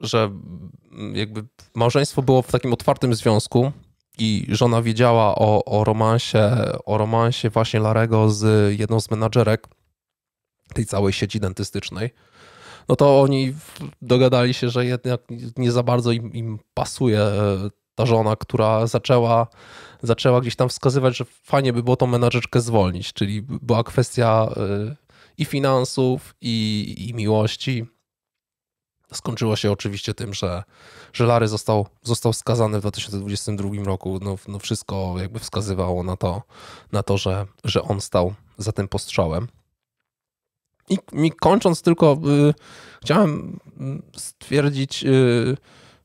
Speaker 2: że jakby małżeństwo było w takim otwartym związku i żona wiedziała o, o romansie, o romansie właśnie Larego z jedną z menadżerek tej całej sieci dentystycznej, no to oni dogadali się, że jednak nie za bardzo im, im pasuje e, ta żona, która zaczęła, zaczęła gdzieś tam wskazywać, że fajnie by było tą menadżerkę zwolnić, czyli była kwestia e, i finansów, i, i miłości. Skończyło się oczywiście tym, że, że Larry został, został skazany w 2022 roku. No, no wszystko jakby wskazywało na to, na to że, że on stał za tym postrzałem. I kończąc tylko, y, chciałem stwierdzić, y,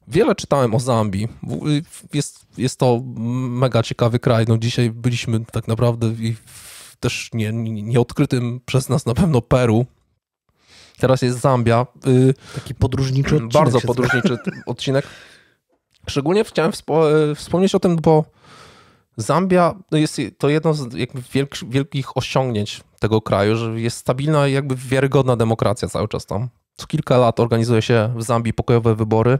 Speaker 2: wiele czytałem o Zambii. Y, jest, jest to mega ciekawy kraj. No dzisiaj byliśmy tak naprawdę w, w też nie, nie, nieodkrytym przez nas na pewno Peru. Teraz jest Zambia. Y, Taki podróżniczy odcinek. Bardzo podróżniczy odcinek. Szczególnie chciałem y, wspomnieć o tym, bo Zambia jest to jedno z wielkich osiągnięć tego kraju, że jest stabilna i jakby wiarygodna demokracja cały czas tam. Co kilka lat organizuje się w Zambii pokojowe wybory.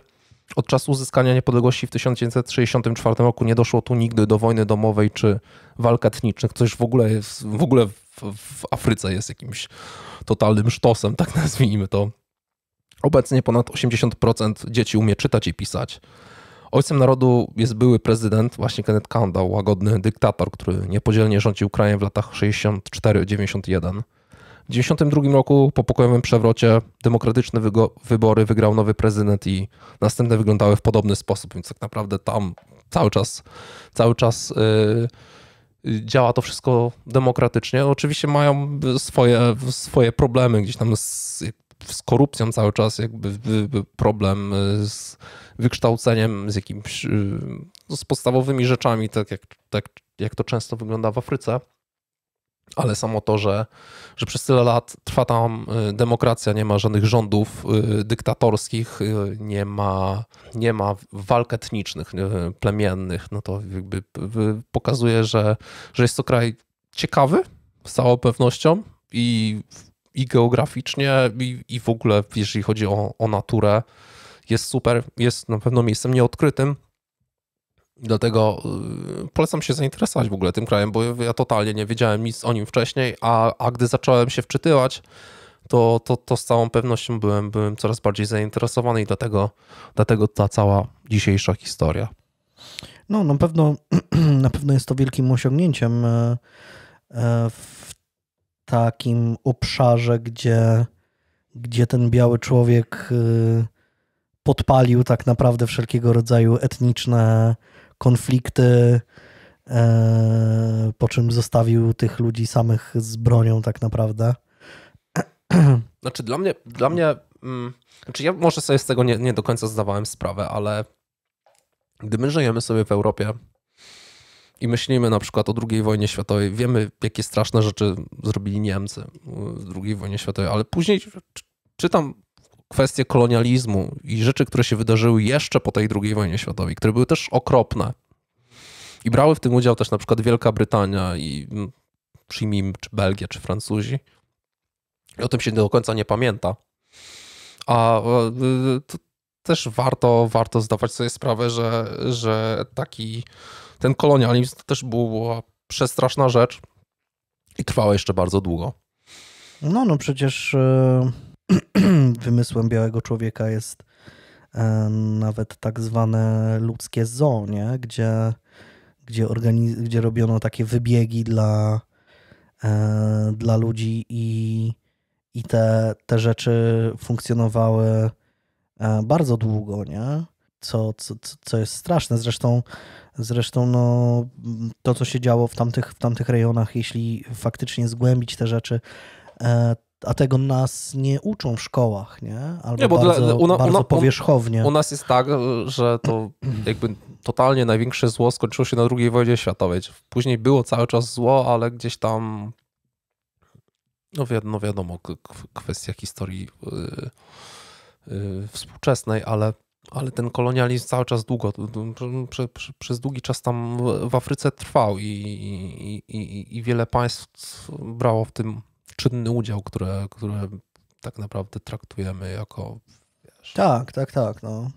Speaker 2: Od czasu uzyskania niepodległości w 1964 roku nie doszło tu nigdy do wojny domowej czy walk etnicznych, coś w ogóle, jest, w, ogóle w, w Afryce jest jakimś totalnym sztosem, tak nazwijmy to. Obecnie ponad 80% dzieci umie czytać i pisać. Ojcem narodu jest były prezydent, właśnie Kenneth Kanda, łagodny dyktator, który niepodzielnie rządził krajem w latach 64-91. W 1992 roku po pokojowym przewrocie demokratyczne wybory wygrał nowy prezydent i następne wyglądały w podobny sposób, więc tak naprawdę tam cały czas, cały czas yy, działa to wszystko demokratycznie. Oczywiście mają swoje, swoje problemy gdzieś tam z z korupcją cały czas jakby problem y, z wykształceniem, z jakimś, y, no, z podstawowymi rzeczami, tak jak, tak jak to często wygląda w Afryce. Ale samo to, że, że przez tyle lat trwa tam y, demokracja, nie ma żadnych rządów dyktatorskich, nie ma, nie ma walk etnicznych, plemiennych, no to jakby pokazuje, że, że jest to kraj ciekawy z całą pewnością i i geograficznie, i, i w ogóle, jeżeli chodzi o, o naturę, jest super, jest na pewno miejscem nieodkrytym. Dlatego y, polecam się zainteresować w ogóle tym krajem, bo ja totalnie nie wiedziałem nic o nim wcześniej, a, a gdy zacząłem się wczytywać, to, to, to z całą pewnością byłem, byłem coraz bardziej zainteresowany i dlatego, dlatego ta cała dzisiejsza historia.
Speaker 1: No, na pewno, na pewno jest to wielkim osiągnięciem e, e, w takim obszarze, gdzie, gdzie ten biały człowiek y, podpalił tak naprawdę wszelkiego rodzaju etniczne konflikty, e, po czym zostawił tych ludzi samych z bronią tak naprawdę.
Speaker 2: Znaczy dla mnie, dla mnie mm, znaczy ja może sobie z tego nie, nie do końca zdawałem sprawę, ale gdy my żyjemy sobie w Europie, i myślimy na przykład o II wojnie światowej, wiemy, jakie straszne rzeczy zrobili Niemcy w II wojnie światowej, ale później czytam kwestie kolonializmu i rzeczy, które się wydarzyły jeszcze po tej II wojnie światowej, które były też okropne. I brały w tym udział też na przykład Wielka Brytania i mm, przyjmijmy, czy Belgia, czy Francuzi. I o tym się do końca nie pamięta. A e, e, to też warto, warto zdawać sobie sprawę, że, że taki ten kolonializm to też była przestraszna rzecz i trwała jeszcze bardzo długo. No, no
Speaker 1: przecież e, wymysłem białego człowieka jest e, nawet tak zwane ludzkie zoo, nie? Gdzie, gdzie, organiz- gdzie robiono takie wybiegi dla, e, dla ludzi i, i te, te rzeczy funkcjonowały bardzo długo, nie? Co, co, co jest straszne. Zresztą Zresztą no, to, co się działo w tamtych, w tamtych rejonach, jeśli faktycznie zgłębić te rzeczy, e, a tego nas nie uczą w szkołach, nie? Albo nie, bo bardzo, dla, bardzo powierzchownie. U, u nas
Speaker 2: jest tak, że to jakby totalnie największe zło skończyło się na II wojnie światowej. Później było cały czas zło, ale gdzieś tam no, wi no wiadomo, kwestia historii yy, yy, współczesnej, ale ale ten kolonializm cały czas długo, przez długi czas tam w Afryce trwał i, i, i, i, wiele państw brało w tym czynny udział, które, które tak naprawdę traktujemy jako.
Speaker 1: Wiesz, tak, tak, tak. No.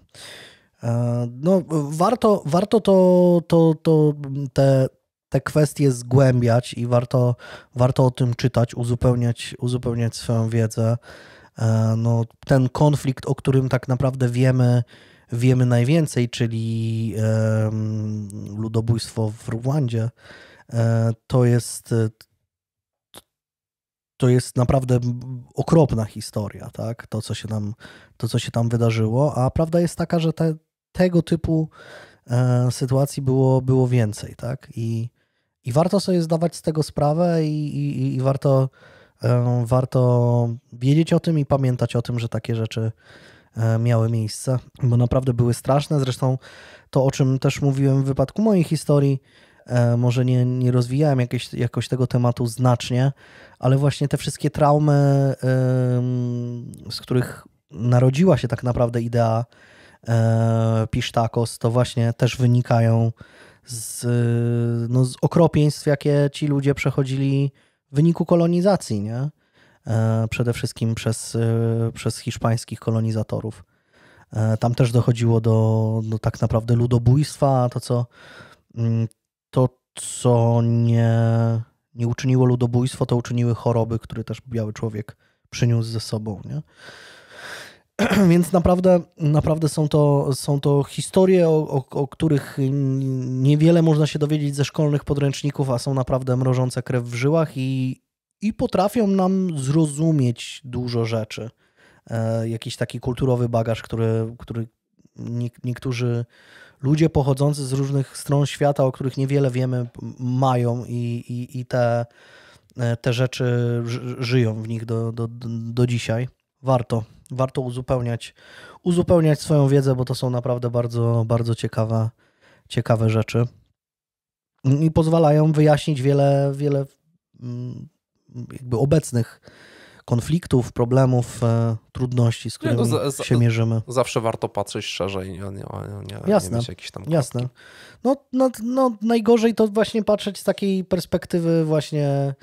Speaker 1: E, no, warto, warto to, to, to te, te kwestie zgłębiać i warto, warto o tym czytać, uzupełniać, uzupełniać swoją wiedzę. E, no, ten konflikt, o którym tak naprawdę wiemy, wiemy najwięcej, czyli ludobójstwo w Rwandzie, e, to jest e, to jest naprawdę okropna historia, tak? To, co się tam, to, co się tam wydarzyło, a prawda jest taka, że te, tego typu sytuacji było, było więcej, tak? I, i warto sobie zdawać z tego sprawę i, i, i warto warto wiedzieć o tym i pamiętać o tym, że takie rzeczy e, miały miejsce, bo naprawdę były straszne. Zresztą to, o czym też mówiłem w wypadku mojej historii, e, może nie, nie rozwijałem jakieś, jakoś tego tematu znacznie, ale właśnie te wszystkie traumy, z których narodziła się tak naprawdę idea e, Pisztakos, to właśnie też wynikają z, no, z okropieństw, jakie ci ludzie przechodzili wyniku kolonizacji, nie? E, przede wszystkim przez, e, przez hiszpańskich kolonizatorów. E, tam też dochodziło do, do tak naprawdę ludobójstwa, to co, mm, to, co nie, nie uczyniło ludobójstwo, to uczyniły choroby, które też biały człowiek przyniósł ze sobą. Nie? Więc naprawdę, naprawdę są, to, są to historie, o, o, o, których niewiele można się dowiedzieć ze szkolnych podręczników, a są naprawdę mrożące krew w żyłach i, i potrafią nam zrozumieć dużo rzeczy. E, jakiś taki kulturowy bagaż, który, który nie, niektórzy ludzie pochodzący z różnych stron świata, o których niewiele wiemy, mają i, i, i te, e, te rzeczy żyją w nich do, do, do dzisiaj. Warto, warto uzupełniać, uzupełniać swoją wiedzę, bo to są naprawdę bardzo, bardzo ciekawe, ciekawe rzeczy. I pozwalają
Speaker 2: wyjaśnić wiele, wiele mm, jakby
Speaker 1: obecnych konfliktów, problemów, e, trudności, z którymi nie, no z, się mierzymy.
Speaker 2: Zawsze warto patrzeć szerzej, nie, nie, nie, jasne, nie mieć tam Jasne.
Speaker 1: No, no, no najgorzej to właśnie patrzeć z takiej perspektywy właśnie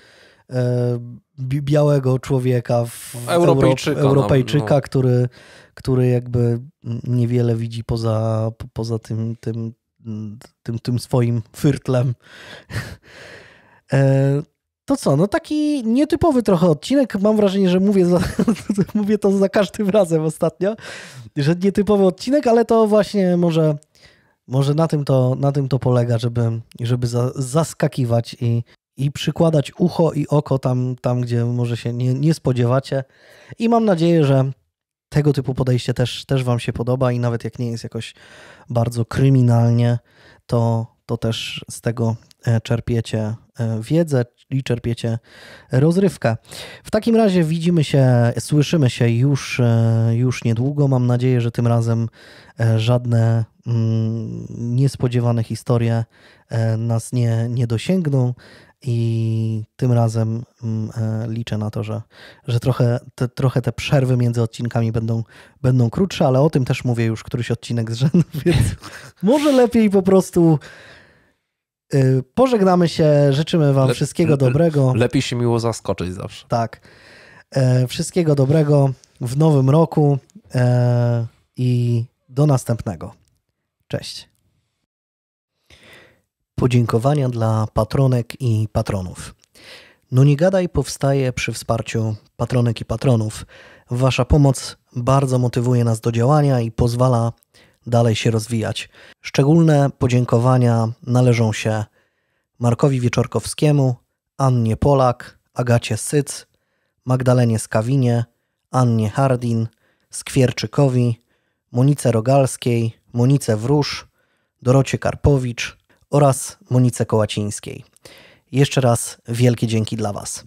Speaker 1: E, białego człowieka, w Europejczyka, Europejczyka no. Który, który jakby niewiele widzi poza, poza tym, tym, tym, tym swoim firtlem. E, to co, no taki nietypowy trochę odcinek. Mam wrażenie, że mówię, za, mówię to za każdym razem ostatnio, że nietypowy odcinek, ale to właśnie może, może na, tym to, na tym to polega, żeby, żeby zaskakiwać i i przykładać ucho i oko tam, tam gdzie może się nie, nie spodziewacie. I mam nadzieję, że tego typu podejście też, też Wam się podoba i nawet jak nie jest jakoś bardzo kryminalnie, to, to też z tego e, czerpiecie e, wiedzę i czerpiecie rozrywkę. W takim razie widzimy się, słyszymy się już, e, już niedługo. Mam nadzieję, że tym razem żadne mm, niespodziewane historie nas nie, nie dosięgną. I tym razem mm, e, liczę na to, że, że trochę, te, trochę te przerwy między odcinkami będą, będą krótsze, ale o tym też mówię już któryś odcinek z rzędu, więc może lepiej po prostu y, pożegnamy się. Życzymy Wam le, wszystkiego le, dobrego.
Speaker 2: Lepiej się miło zaskoczyć zawsze. Tak.
Speaker 1: E, wszystkiego dobrego w nowym roku e, i do następnego. Cześć. Podziękowania dla patronek i patronów. No nie gadaj powstaje przy wsparciu patronek i patronów. Wasza pomoc bardzo motywuje nas do działania i pozwala dalej się rozwijać. Szczególne podziękowania należą się Markowi Wieczorkowskiemu, Annie Polak, Agacie Syc, Magdalenie Skawinie, Annie Hardin, Skwierczykowi, Monice Rogalskiej, Monice Wróż, Dorocie Karpowicz, oraz Monice Kołacińskiej. Jeszcze raz wielkie dzięki dla Was.